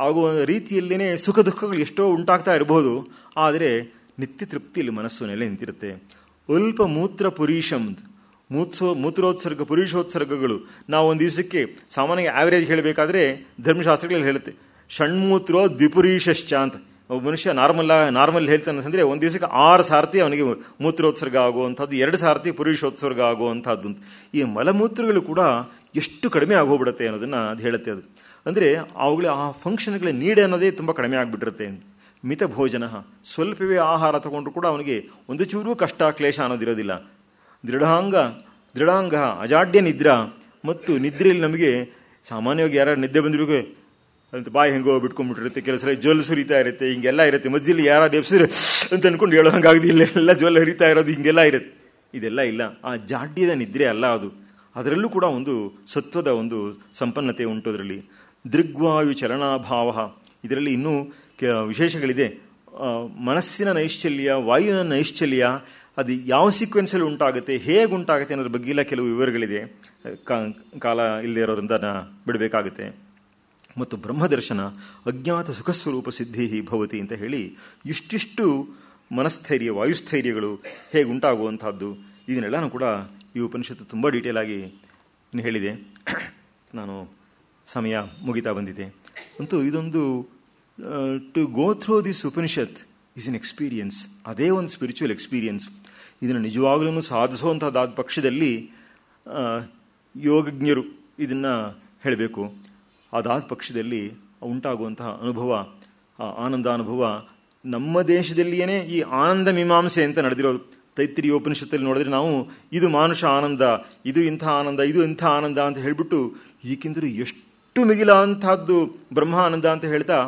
ಆಗುವ ರೀತಿಯಲ್ಲೇ ಸುಖ ದುಃಖಗಳು ಎಷ್ಟೋ ಉಂಟಾಗ್ತಾ ಇರಬಹುದು ಆದರೆ ನಿತ್ಯ ತೃಪ್ತಿಯಲ್ಲಿ ಮನಸ್ಸು ನೆಲೆ ನಿಂತಿರುತ್ತೆ ಅಲ್ಪ ಮೂತ್ರ ಪುರೀಷಂ ಮೂತ್ಸೋ ಮೂತ್ರೋತ್ಸರ್ಗ ಪುರುಷೋತ್ಸರ್ಗಗಳು ನಾವು ಒಂದು ದಿವಸಕ್ಕೆ ಸಾಮಾನ್ಯ ಆವರೇಜ್ ಹೇಳಬೇಕಾದ್ರೆ ಧರ್ಮಶಾಸ್ತ್ರಗಳಲ್ಲಿ ಹೇಳುತ್ತೆ ಷಣ್ಮೂತ್ರೋ ದ್ವಿಪುರೀಷಶ್ಚ ಅಂತ ಒಬ್ಬ ಮನುಷ್ಯ ನಾರ್ಮಲ್ ನಾರ್ಮಲ್ ಹೇಳ್ತಾನೆ ಅಂತಂದರೆ ಒಂದು ದಿವಸಕ್ಕೆ ಆರು ಸಾರತಿ ಅವನಿಗೆ ಮೂತ್ರೋತ್ಸರ್ಗ ಆಗುವಂಥದ್ದು ಎರಡು ಸಾರತಿ ಪುರುಷೋತ್ಸರ್ಗ ಆಗುವಂಥದ್ದು ಅಂತ ಈ ಮಲಮೂತ್ರಗಳು ಕೂಡ ಎಷ್ಟು ಕಡಿಮೆ ಆಗೋಗ್ಬಿಡುತ್ತೆ ಅನ್ನೋದನ್ನು ಅದು ಹೇಳುತ್ತೆ ಅದು ಅಂದರೆ ಅವುಗಳ ಆ ಫಂಕ್ಷನ್ಗಳ ನೀಡೆ ಅನ್ನೋದೇ ತುಂಬ ಕಡಿಮೆ ಆಗಿಬಿಟ್ಟಿರುತ್ತೆ ಮಿತ ಭೋಜನ ಸ್ವಲ್ಪವೇ ಆಹಾರ ತಗೊಂಡ್ರು ಕೂಡ ಅವನಿಗೆ ಒಂದು ಚೂರು ಕಷ್ಟ ಕ್ಲೇಶ ಅನ್ನೋದಿರೋದಿಲ್ಲ ದೃಢಾಂಗ ದೃಢಾಂಗ ಅಜಾಡ್ಯ ನಿದ್ರಾ ಮತ್ತು ನಿದ್ರೆಯಲ್ಲಿ ನಮಗೆ ಸಾಮಾನ್ಯವಾಗಿ ಯಾರು ನಿದ್ದೆ ಬಂದಿರೋ ಅಂತ ಬಾಯಿ ಹೆಂಗೋ ಬಿಟ್ಕೊಂಡ್ಬಿಟ್ಟಿರುತ್ತೆ ಕೆಲಸ ಸಲ ಸುರಿತಾ ಇರುತ್ತೆ ಹಿಂಗೆಲ್ಲ ಇರುತ್ತೆ ಮಧ್ಯದಲ್ಲಿ ಯಾರು ಎಬ್ಸಿದ್ರೆ ಅಂತ ಅಂದ್ಕೊಂಡು ಹೇಳೋ ಹಂಗಾಗದು ಎಲ್ಲ ಹರಿತಾ ಇರೋದು ಹಿಂಗೆಲ್ಲ ಇರುತ್ತೆ ಇದೆಲ್ಲ ಇಲ್ಲ ಆ ಜಾಡ್ಯದ ನಿದ್ರೆ ಅಲ್ಲ ಅದು ಅದರಲ್ಲೂ ಕೂಡ ಒಂದು ಸತ್ವದ ಒಂದು ಸಂಪನ್ನತೆ ಉಂಟು ಅದರಲ್ಲಿ ದೃಗ್ವಾಯು ಚಲನಾಭಾವ ಇದರಲ್ಲಿ ಇನ್ನೂ ವಿಶೇಷಗಳಿದೆ ಮನಸ್ಸಿನ ನೈಶ್ಚಲ್ಯ ವಾಯುವಿನ ನೈಶ್ಚಲ್ಯ ಅದು ಯಾವ ಸೀಕ್ವೆನ್ಸಲ್ಲಿ ಉಂಟಾಗುತ್ತೆ ಹೇಗೆ ಉಂಟಾಗುತ್ತೆ ಅನ್ನೋದ್ರ ಬಗ್ಗೆ ಇಲ್ಲ ಕೆಲವು ವಿವರಗಳಿದೆ ಕಾಲ ಇಲ್ಲದೆ ಇರೋದ್ರಿಂದ ಬಿಡಬೇಕಾಗುತ್ತೆ ಮತ್ತು ಬ್ರಹ್ಮದರ್ಶನ ಅಜ್ಞಾತ ಸುಖ ಸ್ವರೂಪ ಸಿದ್ಧಿ ಭವತಿ ಅಂತ ಹೇಳಿ ಇಷ್ಟಿಷ್ಟು ಮನಸ್ಥೈರ್ಯ ವಾಯುಸ್ಥೈರ್ಯಗಳು ಹೇಗೆ ಉಂಟಾಗುವಂಥದ್ದು ಇದನ್ನೆಲ್ಲನೂ ಕೂಡ ಈ ಉಪನಿಷತ್ತು ತುಂಬ ಡೀಟೇಲ್ ಆಗಿ ಹೇಳಿದೆ ನಾನು ಸಮಯ ಮುಗಿತಾ ಬಂದಿದೆ ಅಂತೂ ಇದೊಂದು to go through this Upanishad is an experience ಅದೇ ಒಂದು ಸ್ಪಿರಿಚುವಲ್ ಎಕ್ಸ್ಪೀರಿಯನ್ಸ್ ಇದನ್ನು ನಿಜವಾಗ್ಲೂ ಸಾಧಿಸುವಂಥದ್ದಾದ ಪಕ್ಷದಲ್ಲಿ ಯೋಗಜ್ಞರು ಇದನ್ನು ಹೇಳಬೇಕು ಅದಾದ ಪಕ್ಷದಲ್ಲಿ ಉಂಟಾಗುವಂತಹ ಅನುಭವ ಆನಂದಾನುಭವ ನಮ್ಮ ದೇಶದಲ್ಲಿಯೇ ಈ ಆನಂದ ಮೀಮಾಂಸೆ ಅಂತ ನಡೆದಿರೋದು ನಡೆದಿರೋ ಉಪನಿಷತ್ತಲ್ಲಿ ನೋಡಿದ್ರೆ ನಾವು ಇದು ಮಾನುಷ ಆನಂದ ಇದು ಇಂಥ ಆನಂದ ಇದು ಇಂಥ ಆನಂದ ಅಂತ ಹೇಳಿಬಿಟ್ಟು ಈಕೆಂದರೂ ಎಷ್ಟು ಮಿಗಿಲ ಬ್ರಹ್ಮ ಆನಂದ ಅಂತ ಹೇಳ್ತಾ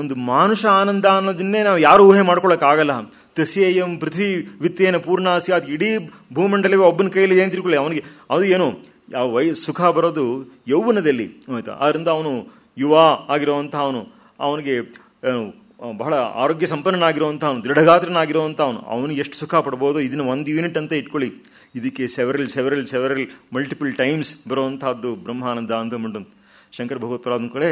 ಒಂದು ಮಾನುಷ ಆನಂದ ಅನ್ನೋದನ್ನೇ ನಾವು ಯಾರು ಊಹೆ ಮಾಡ್ಕೊಳ್ಳೋಕ್ಕಾಗಲ್ಲ ತಸ್ಯೇಯಂ ಪೃಥ್ವಿ ವಿತ್ತೇನ ಪೂರ್ಣ ಸ್ಯಾತ್ ಇಡೀ ಭೂಮಂಡಲವೇ ಒಬ್ಬನ ಕೈಯಲ್ಲಿ ಏನು ತಿಳ್ಕೊಳ್ಳಿ ಅವನಿಗೆ ಅದು ಏನು ಆ ವೈ ಸುಖ ಬರೋದು ಯೌವನದಲ್ಲಿ ಆಯ್ತಾ ಆದ್ದರಿಂದ ಅವನು ಯುವ ಆಗಿರುವಂಥ ಅವನು ಅವನಿಗೆ ಬಹಳ ಆರೋಗ್ಯ ಸಂಪನ್ನನಾಗಿರುವಂಥ ಅವನು ದೃಢಗಾತ್ರನಾಗಿರುವಂಥ ಅವನು ಅವನು ಎಷ್ಟು ಸುಖ ಪಡ್ಬೋದು ಇದನ್ನು ಒಂದು ಯೂನಿಟ್ ಅಂತ ಇಟ್ಕೊಳ್ಳಿ ಇದಕ್ಕೆ several several several multiple times ಬರುವಂಥದ್ದು ಬ್ರಹ್ಮಾನಂದ ಅಂತ ಮಂಡು ಶಂಕರ ಭಗವತ್ಪರ ಕಡೆ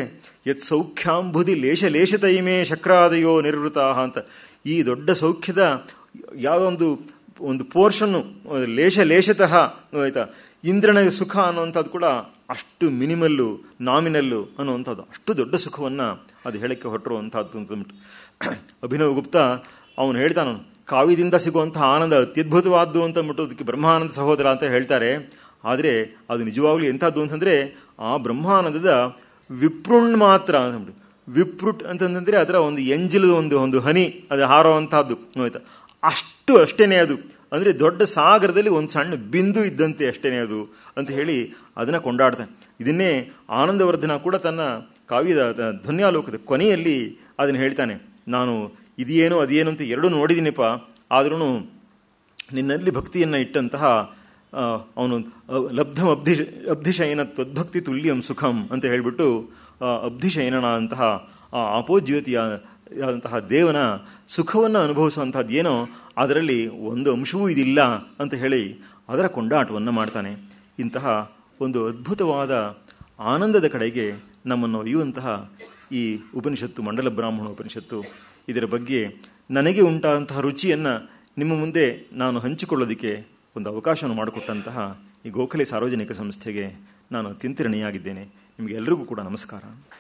ಯತ್ ಸೌಖ್ಯಾಂಬುಧಿ ಲೇಷ ಲೇಷ ತೈಮೇ ಶಕ್ರಾದಯೋ ನಿರ್ವೃತ ಅಂತ ಈ ದೊಡ್ಡ ಸೌಖ್ಯದ ಯಾವೊಂದು ಒಂದು ಪೋರ್ಷನ್ನು ಲೇಷ ಲೇಷತಃ ಆಯಿತಾ ಇಂದ್ರನ ಸುಖ ಅನ್ನುವಂಥದ್ದು ಕೂಡ ಅಷ್ಟು ಮಿನಿಮಲ್ಲು ನಾಮಿನಲ್ಲು ಅನ್ನುವಂಥದ್ದು ಅಷ್ಟು ದೊಡ್ಡ ಸುಖವನ್ನು ಅದು ಹೇಳಕ್ಕೆ ಹೊರಟರು ಅಂತಂದ್ಬಿಟ್ಟು ಅಭಿನವ್ ಗುಪ್ತ ಅವನು ಹೇಳ್ತಾನ ಕಾವ್ಯದಿಂದ ಸಿಗುವಂಥ ಆನಂದ ಅತ್ಯದ್ಭುತವಾದ್ದು ಅಂತಂದ್ಬಿಟ್ಟು ಅದಕ್ಕೆ ಬ್ರಹ್ಮಾನಂದ ಸಹೋದರ ಅಂತ ಹೇಳ್ತಾರೆ ಆದರೆ ಅದು ನಿಜವಾಗ್ಲೂ ಎಂಥದ್ದು ಅಂತಂದರೆ ಆ ಬ್ರಹ್ಮಾನಂದದ ವಿಪ್ರುಣ್ ಮಾತ್ರ ಅಂತಂದ್ಬಿಟ್ಟು ವಿಪ್ರುಟ್ ಅಂತಂದರೆ ಅದರ ಒಂದು ಎಂಜಿಲ್ ಒಂದು ಒಂದು ಹನಿ ಅದು ಹಾರೋ ಅಂತಹದ್ದು ಅಷ್ಟು ಅಷ್ಟೇನೆ ಅದು ಅಂದರೆ ದೊಡ್ಡ ಸಾಗರದಲ್ಲಿ ಒಂದು ಸಣ್ಣ ಬಿಂದು ಇದ್ದಂತೆ ಅಷ್ಟೇನೇ ಅದು ಅಂತ ಹೇಳಿ ಅದನ್ನು ಕೊಂಡಾಡ್ತಾನೆ ಇದನ್ನೇ ಆನಂದವರ್ಧನ ಕೂಡ ತನ್ನ ಕಾವ್ಯದ ಧ್ವನ್ಯಾಲೋಕದ ಕೊನೆಯಲ್ಲಿ ಅದನ್ನು ಹೇಳ್ತಾನೆ ನಾನು ಇದೇನು ಅದೇನು ಅಂತ ಎರಡೂ ನೋಡಿದ್ದೀನಿಪ್ಪ ಆದ್ರೂ ನಿನ್ನಲ್ಲಿ ಭಕ್ತಿಯನ್ನು ಇಟ್ಟಂತಹ ಅವನು ಲಬ್ಧಂ ಅಬ್ಧಿ ಅಬ್ಧಿಶಯನ ತ್ವದ್ಭಕ್ತಿ ತುಲ್ಯಂ ಸುಖಂ ಅಂತ ಹೇಳಿಬಿಟ್ಟು ಅಬ್ಧಿಶಯನಾದಂತಹ ಅಂತಹ ಆ ಆಪೋಜ್ಯೋತಿಯ ದೇವನ ಸುಖವನ್ನು ಅನುಭವಿಸುವಂಥದ್ದು ಏನೋ ಅದರಲ್ಲಿ ಒಂದು ಅಂಶವೂ ಇದಿಲ್ಲ ಅಂತ ಹೇಳಿ ಅದರ ಕೊಂಡಾಟವನ್ನು ಮಾಡ್ತಾನೆ ಇಂತಹ ಒಂದು ಅದ್ಭುತವಾದ ಆನಂದದ ಕಡೆಗೆ ನಮ್ಮನ್ನು ಒಯ್ಯುವಂತಹ ಈ ಉಪನಿಷತ್ತು ಮಂಡಲ ಬ್ರಾಹ್ಮಣ ಉಪನಿಷತ್ತು ಇದರ ಬಗ್ಗೆ ನನಗೆ ಉಂಟಾದಂತಹ ರುಚಿಯನ್ನು ನಿಮ್ಮ ಮುಂದೆ ನಾನು ಹಂಚಿಕೊಳ್ಳೋದಕ್ಕೆ ಒಂದು ಅವಕಾಶವನ್ನು ಮಾಡಿಕೊಟ್ಟಂತಹ ಈ ಗೋಖಲೆ ಸಾರ್ವಜನಿಕ ಸಂಸ್ಥೆಗೆ ನಾನು ಅತ್ಯಂತ ನಿಮಗೆಲ್ಲರಿಗೂ ಕೂಡ ನಮಸ್ಕಾರ